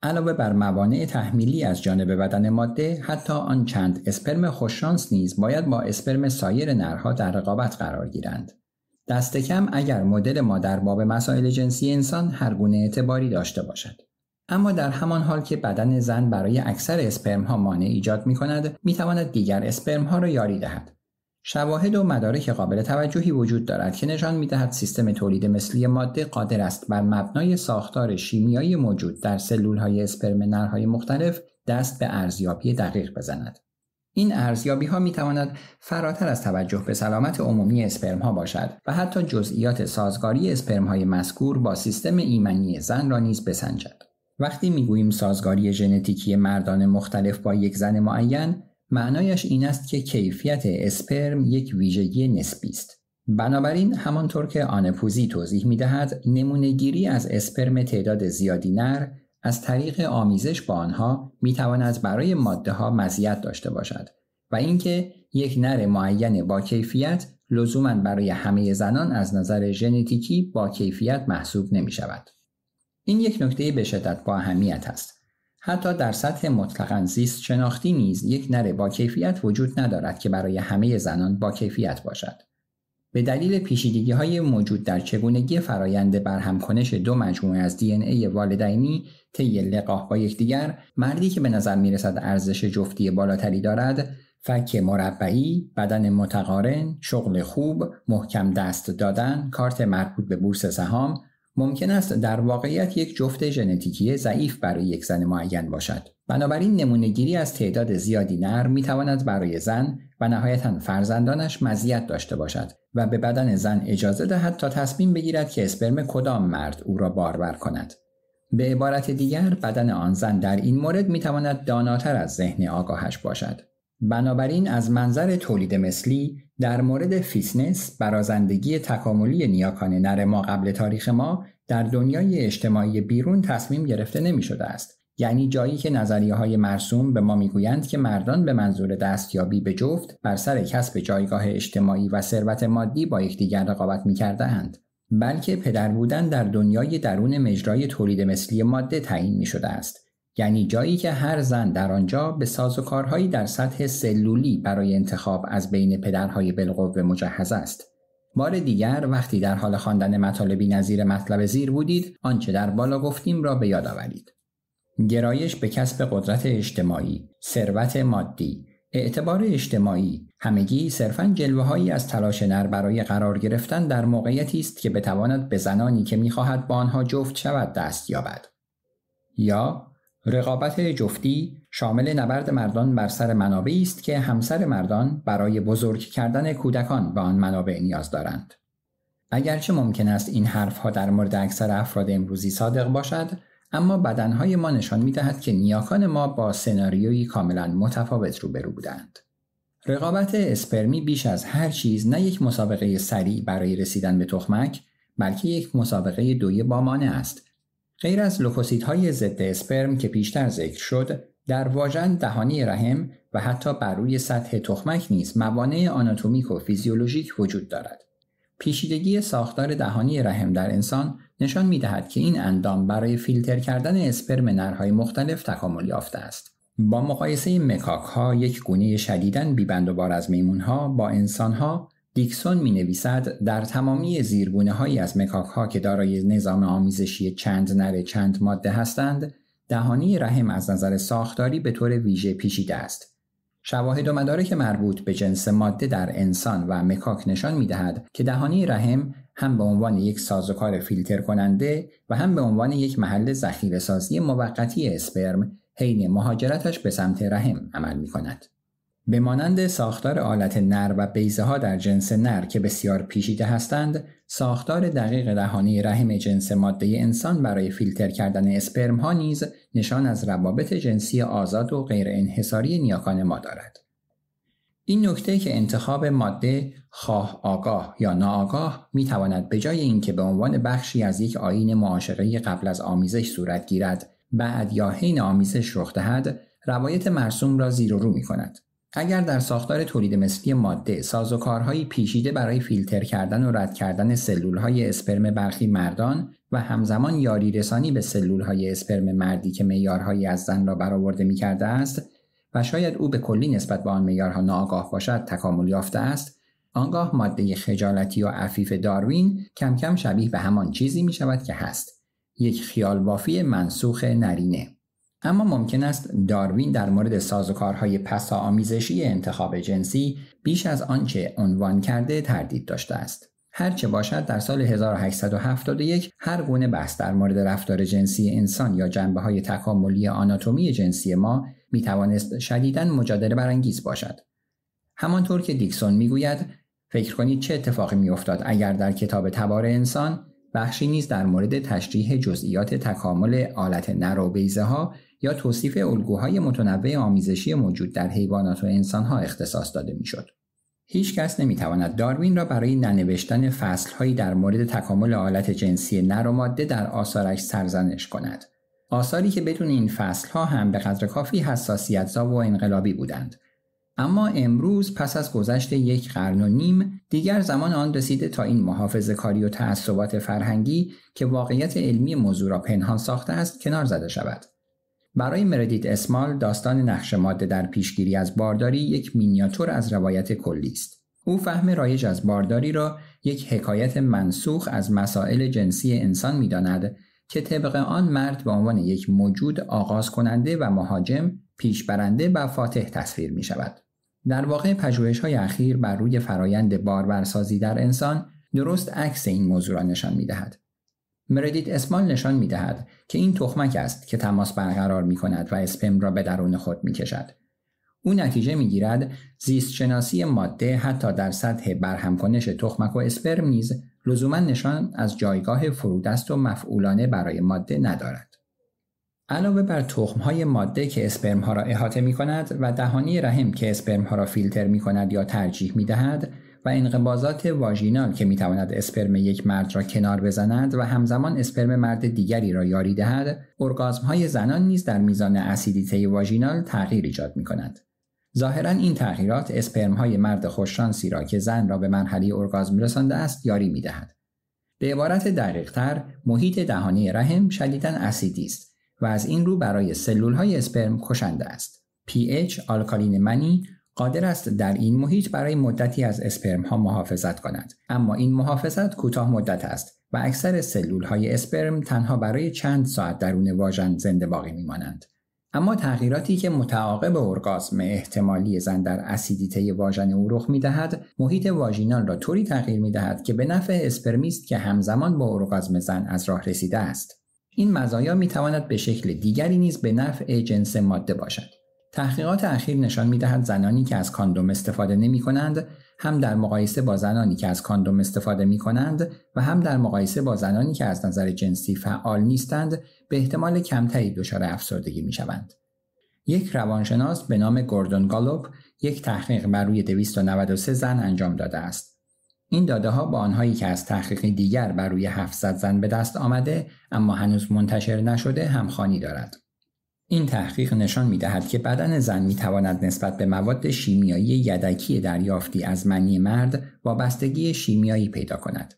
علاوه بر موانع تحمیلی از جانب بدن ماده حتی آن چند اسپرم خوششانس نیز باید با اسپرم سایر نرها در رقابت قرار گیرند دست کم اگر مدل مادر باب مسائل جنسی انسان هر گونه اعتباری داشته باشد اما در همان حال که بدن زن برای اکثر اسپرم ها مانع ایجاد می کند می تواند دیگر اسپرم ها را یاری دهد شواهد و مدارک قابل توجهی وجود دارد که نشان میدهد سیستم تولید مثلی ماده قادر است بر مبنای ساختار شیمیایی موجود در سلول های اسپرم نرهای مختلف دست به ارزیابی دقیق بزند. این ارزیابی ها می تواند فراتر از توجه به سلامت عمومی اسپرم ها باشد و حتی جزئیات سازگاری اسپرم های مذکور با سیستم ایمنی زن را نیز بسنجد. وقتی میگوییم سازگاری ژنتیکی مردان مختلف با یک زن معین معنایش این است که کیفیت اسپرم یک ویژگی نسبی است. بنابراین همانطور که آنپوزی توضیح می دهد از اسپرم تعداد زیادی نر از طریق آمیزش با آنها می تواند برای ماده ها مزیت داشته باشد و اینکه یک نر معین با کیفیت لزوما برای همه زنان از نظر ژنتیکی با کیفیت محسوب نمی شود. این یک نکته به شدت با اهمیت است حتی در سطح مطلقا زیست شناختی نیز یک نر با کیفیت وجود ندارد که برای همه زنان با کیفیت باشد. به دلیل پیشیدگی های موجود در چگونگی فرایند برهمکنش دو مجموعه از دی ای والدینی طی لقاح با یکدیگر مردی که به نظر میرسد ارزش جفتی بالاتری دارد فک مربعی، بدن متقارن، شغل خوب، محکم دست دادن، کارت مربوط به بورس سهام ممکن است در واقعیت یک جفت ژنتیکی ضعیف برای یک زن معین باشد بنابراین نمونهگیری از تعداد زیادی نر میتواند برای زن و نهایتا فرزندانش مزیت داشته باشد و به بدن زن اجازه دهد تا تصمیم بگیرد که اسپرم کدام مرد او را بارور کند به عبارت دیگر بدن آن زن در این مورد میتواند داناتر از ذهن آگاهش باشد بنابراین از منظر تولید مثلی در مورد فیتنس برازندگی تکاملی نیاکان نر ما قبل تاریخ ما در دنیای اجتماعی بیرون تصمیم گرفته نمی شده است یعنی جایی که نظریه های مرسوم به ما میگویند که مردان به منظور دستیابی به جفت بر سر کسب جایگاه اجتماعی و ثروت مادی با یکدیگر رقابت می بلکه پدر بودن در دنیای درون مجرای تولید مثلی ماده تعیین می شده است یعنی جایی که هر زن در آنجا به ساز کارهایی در سطح سلولی برای انتخاب از بین پدرهای بالقوه مجهز است بار دیگر وقتی در حال خواندن مطالبی نظیر مطلب زیر بودید آنچه در بالا گفتیم را به یاد آورید گرایش به کسب قدرت اجتماعی ثروت مادی اعتبار اجتماعی همگی صرفا جلوههایی از تلاش نر برای قرار گرفتن در موقعیتی است که بتواند به زنانی که میخواهد با آنها جفت شود دست یابد یا رقابت جفتی شامل نبرد مردان بر سر منابعی است که همسر مردان برای بزرگ کردن کودکان به آن منابع نیاز دارند. اگرچه ممکن است این حرفها در مورد اکثر افراد امروزی صادق باشد، اما بدنهای ما نشان دهد که نیاکان ما با سناریویی کاملا متفاوت روبرو بودند. رقابت اسپرمی بیش از هر چیز نه یک مسابقه سریع برای رسیدن به تخمک، بلکه یک مسابقه دوی بامانه است غیر از لوکوسیت های ضد اسپرم که پیشتر ذکر شد، در واژن دهانی رحم و حتی بر روی سطح تخمک نیز موانع آناتومیک و فیزیولوژیک وجود دارد. پیچیدگی ساختار دهانی رحم در انسان نشان می دهد که این اندام برای فیلتر کردن اسپرم نرهای مختلف تکامل یافته است. با مقایسه مکاک ها یک گونه شدیداً بیبند و بار از میمون ها با انسان ها دیکسون می نویسد در تمامی زیرگونه هایی از مکاک ها که دارای نظام آمیزشی چند نره چند ماده هستند دهانی رحم از نظر ساختاری به طور ویژه پیچیده است شواهد و مدارک مربوط به جنس ماده در انسان و مکاک نشان می دهد که دهانی رحم هم به عنوان یک سازوکار فیلتر کننده و هم به عنوان یک محل ذخیره سازی موقتی اسپرم حین مهاجرتش به سمت رحم عمل می کند. به مانند ساختار آلت نر و بیزه ها در جنس نر که بسیار پیچیده هستند، ساختار دقیق دهانی رحم جنس ماده انسان برای فیلتر کردن اسپرم ها نیز نشان از روابط جنسی آزاد و غیر انحصاری نیاکان ما دارد. این نکته که انتخاب ماده خواه آگاه یا ناآگاه می تواند به جای اینکه به عنوان بخشی از یک آین معاشقه قبل از آمیزش صورت گیرد بعد یا حین آمیزش رخ دهد روایت مرسوم را زیر و رو می کند. اگر در ساختار تولید مثلی ماده ساز و کارهایی پیشیده برای فیلتر کردن و رد کردن سلولهای اسپرم برخی مردان و همزمان یاری رسانی به سلولهای اسپرم مردی که میارهایی از زن را برآورده می کرده است و شاید او به کلی نسبت به آن میارها ناآگاه باشد تکامل یافته است آنگاه ماده خجالتی و عفیف داروین کم کم شبیه به همان چیزی می شود که هست یک خیال منسوخ نرینه اما ممکن است داروین در مورد سازوکارهای پسا آمیزشی انتخاب جنسی بیش از آنچه عنوان کرده تردید داشته است. هرچه باشد در سال 1871 هر گونه بحث در مورد رفتار جنسی انسان یا جنبه های تکاملی آناتومی جنسی ما می توانست شدیداً مجادله برانگیز باشد. همانطور که دیکسون میگوید فکر کنید چه اتفاقی میافتاد اگر در کتاب تبار انسان بخشی نیز در مورد تشریح جزئیات تکامل آلت نر ها یا توصیف الگوهای متنوع آمیزشی موجود در حیوانات و انسانها اختصاص داده میشد. هیچ کس نمیتواند داروین را برای ننوشتن فصلهایی در مورد تکامل آلت جنسی نر و ماده در آثارش سرزنش کند. آثاری که بدون این فصلها هم به قدر کافی حساسیتزا و انقلابی بودند. اما امروز پس از گذشت یک قرن و نیم دیگر زمان آن رسیده تا این محافظ کاری و تعصبات فرهنگی که واقعیت علمی موضوع را پنهان ساخته است کنار زده شود. برای مردیت اسمال داستان نقش ماده در پیشگیری از بارداری یک مینیاتور از روایت کلی است. او فهم رایج از بارداری را یک حکایت منسوخ از مسائل جنسی انسان میداند که طبق آن مرد به عنوان یک موجود آغاز کننده و مهاجم، پیشبرنده و فاتح تصویر می شود. در واقع پژوهش های اخیر بر روی فرایند باربرسازی در انسان درست عکس این موضوع را نشان می دهد. مردیت اسمال نشان می دهد که این تخمک است که تماس برقرار می کند و اسپم را به درون خود می کشد. او نتیجه می گیرد زیست شناسی ماده حتی در سطح برهمکنش تخمک و اسپرم نیز لزوما نشان از جایگاه فرودست و مفعولانه برای ماده ندارد. علاوه بر تخمهای ماده که اسپرم ها را احاطه می کند و دهانی رحم که اسپرم ها را فیلتر می کند یا ترجیح می دهد، و انقباضات واژینال که میتواند اسپرم یک مرد را کنار بزند و همزمان اسپرم مرد دیگری را یاری دهد ارگازم های زنان نیز در میزان اسیدیته واژینال تغییر ایجاد می کند. ظاهرا این تغییرات اسپرم های مرد خوششانسی را که زن را به مرحله ارگازم رسانده است یاری می دهد. به عبارت دقیقتر محیط دهانه رحم شدیدا اسیدی است و از این رو برای سلول های اسپرم کشنده است. pH آلکالین منی قادر است در این محیط برای مدتی از اسپرم ها محافظت کند اما این محافظت کوتاه مدت است و اکثر سلول های اسپرم تنها برای چند ساعت درون واژن زنده باقی می مانند. اما تغییراتی که متعاقب ارگاسم احتمالی زن در اسیدیته واژن او رخ میدهد محیط واژینال را طوری تغییر دهد که به نفع اسپرمیست است که همزمان با ارگازم زن از راه رسیده است این مزایا می تواند به شکل دیگری نیز به نفع جنس ماده باشد تحقیقات اخیر نشان میدهد زنانی که از کاندوم استفاده نمی کنند هم در مقایسه با زنانی که از کاندوم استفاده می کنند و هم در مقایسه با زنانی که از نظر جنسی فعال نیستند به احتمال کمتری دچار افسردگی می شوند. یک روانشناس به نام گوردون گالوپ یک تحقیق بر روی 293 زن انجام داده است. این داده ها با آنهایی که از تحقیق دیگر بر روی 700 زن به دست آمده اما هنوز منتشر نشده همخوانی دارد. این تحقیق نشان می دهد که بدن زن می تواند نسبت به مواد شیمیایی یدکی دریافتی از منی مرد وابستگی شیمیایی پیدا کند.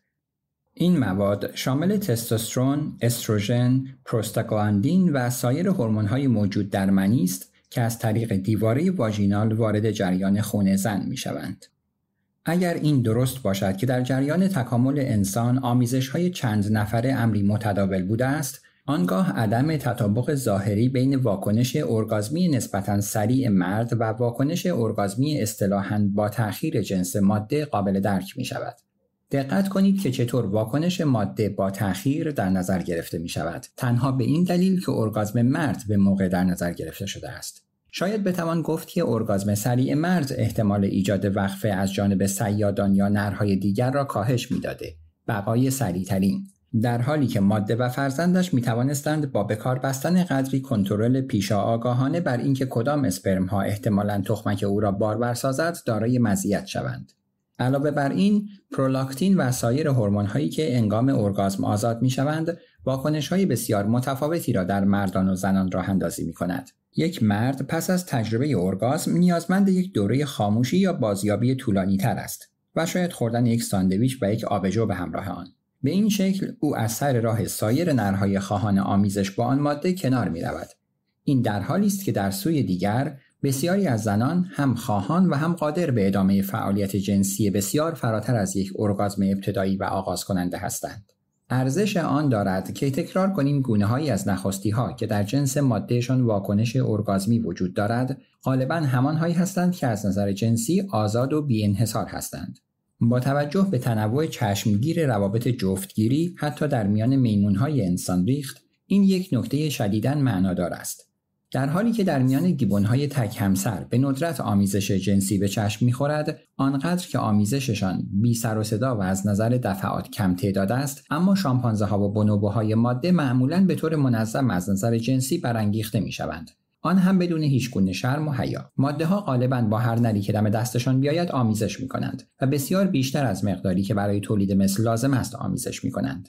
این مواد شامل تستوسترون، استروژن، پروستاگلاندین و سایر های موجود در منی است که از طریق دیواره واژینال وارد جریان خون زن می شوند. اگر این درست باشد که در جریان تکامل انسان آمیزش های چند نفره امری متداول بوده است، آنگاه عدم تطابق ظاهری بین واکنش ارگازمی نسبتا سریع مرد و واکنش ارگازمی اصطلاحا با تأخیر جنس ماده قابل درک می شود. دقت کنید که چطور واکنش ماده با تأخیر در نظر گرفته می شود. تنها به این دلیل که ارگازم مرد به موقع در نظر گرفته شده است. شاید بتوان گفت که ارگازم سریع مرد احتمال ایجاد وقفه از جانب سیادان یا نرهای دیگر را کاهش میداده بقای سریعترین در حالی که ماده و فرزندش می توانستند با بکار بستن قدری کنترل پیشا آگاهانه بر اینکه کدام اسپرم ها احتمالا تخمک او را بارور سازد دارای مزیت شوند. علاوه بر این، پرولاکتین و سایر هورمون هایی که انگام ارگازم آزاد می شوند، واکنش های بسیار متفاوتی را در مردان و زنان راه اندازی می کند. یک مرد پس از تجربه ارگازم نیازمند یک دوره خاموشی یا بازیابی طولانی تر است و شاید خوردن یک ساندویچ و یک آبجو به همراه آن. به این شکل او از سر راه سایر نرهای خواهان آمیزش با آن ماده کنار می رود. این در حالی است که در سوی دیگر بسیاری از زنان هم خواهان و هم قادر به ادامه فعالیت جنسی بسیار فراتر از یک ارگازم ابتدایی و آغاز کننده هستند. ارزش آن دارد که تکرار کنیم گونه هایی از نخستی ها که در جنس مادهشان واکنش ارگازمی وجود دارد غالبا همان هایی هستند که از نظر جنسی آزاد و بیانحصار هستند با توجه به تنوع چشمگیر روابط جفتگیری حتی در میان میمونهای انسان ریخت این یک نکته شدیداً معنادار است در حالی که در میان گیبونهای تک همسر به ندرت آمیزش جنسی به چشم میخورد آنقدر که آمیزششان بی سر و صدا و از نظر دفعات کم تعداد است اما شامپانزه ها و بونوبوهای ماده معمولا به طور منظم از نظر جنسی برانگیخته میشوند آن هم بدون هیچ گونه شرم و حیا ماده ها غالبا با هر نری که دم دستشان بیاید آمیزش می کنند و بسیار بیشتر از مقداری که برای تولید مثل لازم است آمیزش می کنند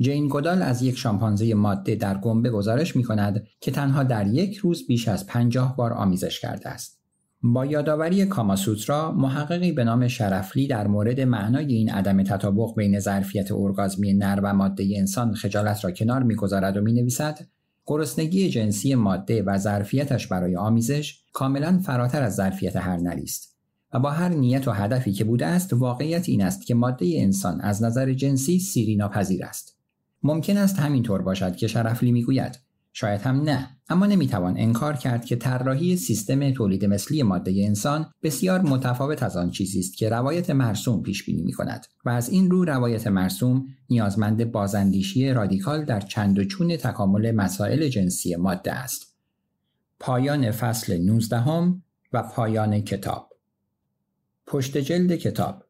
جین گودال از یک شامپانزه ماده در گنبه گزارش می کند که تنها در یک روز بیش از پنجاه بار آمیزش کرده است. با یادآوری کاماسوترا محققی به نام شرفلی در مورد معنای این عدم تطابق بین ظرفیت ارگازمی نر و ماده انسان خجالت را کنار میگذارد و مینویسد گرسنگی جنسی ماده و ظرفیتش برای آمیزش کاملا فراتر از ظرفیت هر نری است و با هر نیت و هدفی که بوده است واقعیت این است که ماده انسان از نظر جنسی سیری ناپذیر است ممکن است همینطور باشد که شرفلی میگوید شاید هم نه اما نمیتوان انکار کرد که طراحی سیستم تولید مثلی ماده انسان بسیار متفاوت از آن چیزی است که روایت مرسوم پیش بینی می کند و از این رو روایت مرسوم نیازمند بازاندیشی رادیکال در چند و چون تکامل مسائل جنسی ماده است پایان فصل 19 و پایان کتاب پشت جلد کتاب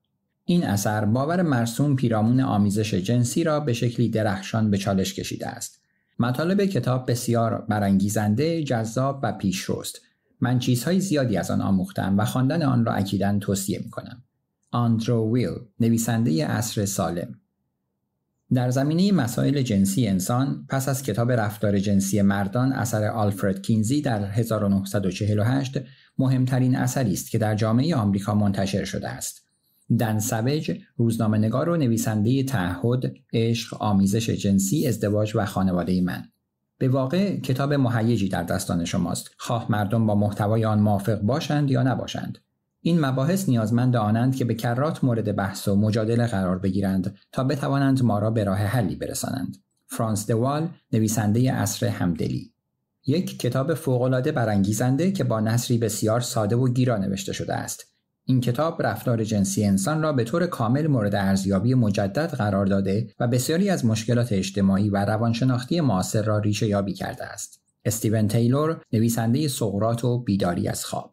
این اثر باور مرسوم پیرامون آمیزش جنسی را به شکلی درخشان به چالش کشیده است مطالب کتاب بسیار برانگیزنده، جذاب و پیشروست. من چیزهای زیادی از آن آموختم و خواندن آن را اکیدا توصیه می کنم. آندرو ویل، نویسنده اصر سالم در زمینه مسائل جنسی انسان پس از کتاب رفتار جنسی مردان اثر آلفرد کینزی در 1948 مهمترین اثری است که در جامعه آمریکا منتشر شده است. دن سوج روزنامه نگار و نویسنده تعهد عشق آمیزش جنسی ازدواج و خانواده من به واقع کتاب مهیجی در دستان شماست خواه مردم با محتوای آن موافق باشند یا نباشند این مباحث نیازمند آنند که به کرات مورد بحث و مجادله قرار بگیرند تا بتوانند ما را به راه حلی برسانند فرانس دوال نویسنده اصر همدلی یک کتاب فوقالعاده برانگیزنده که با نصری بسیار ساده و گیرا نوشته شده است این کتاب رفتار جنسی انسان را به طور کامل مورد ارزیابی مجدد قرار داده و بسیاری از مشکلات اجتماعی و روانشناختی معاصر را ریشه یابی کرده است. استیون تیلور نویسنده سقرات و بیداری از خواب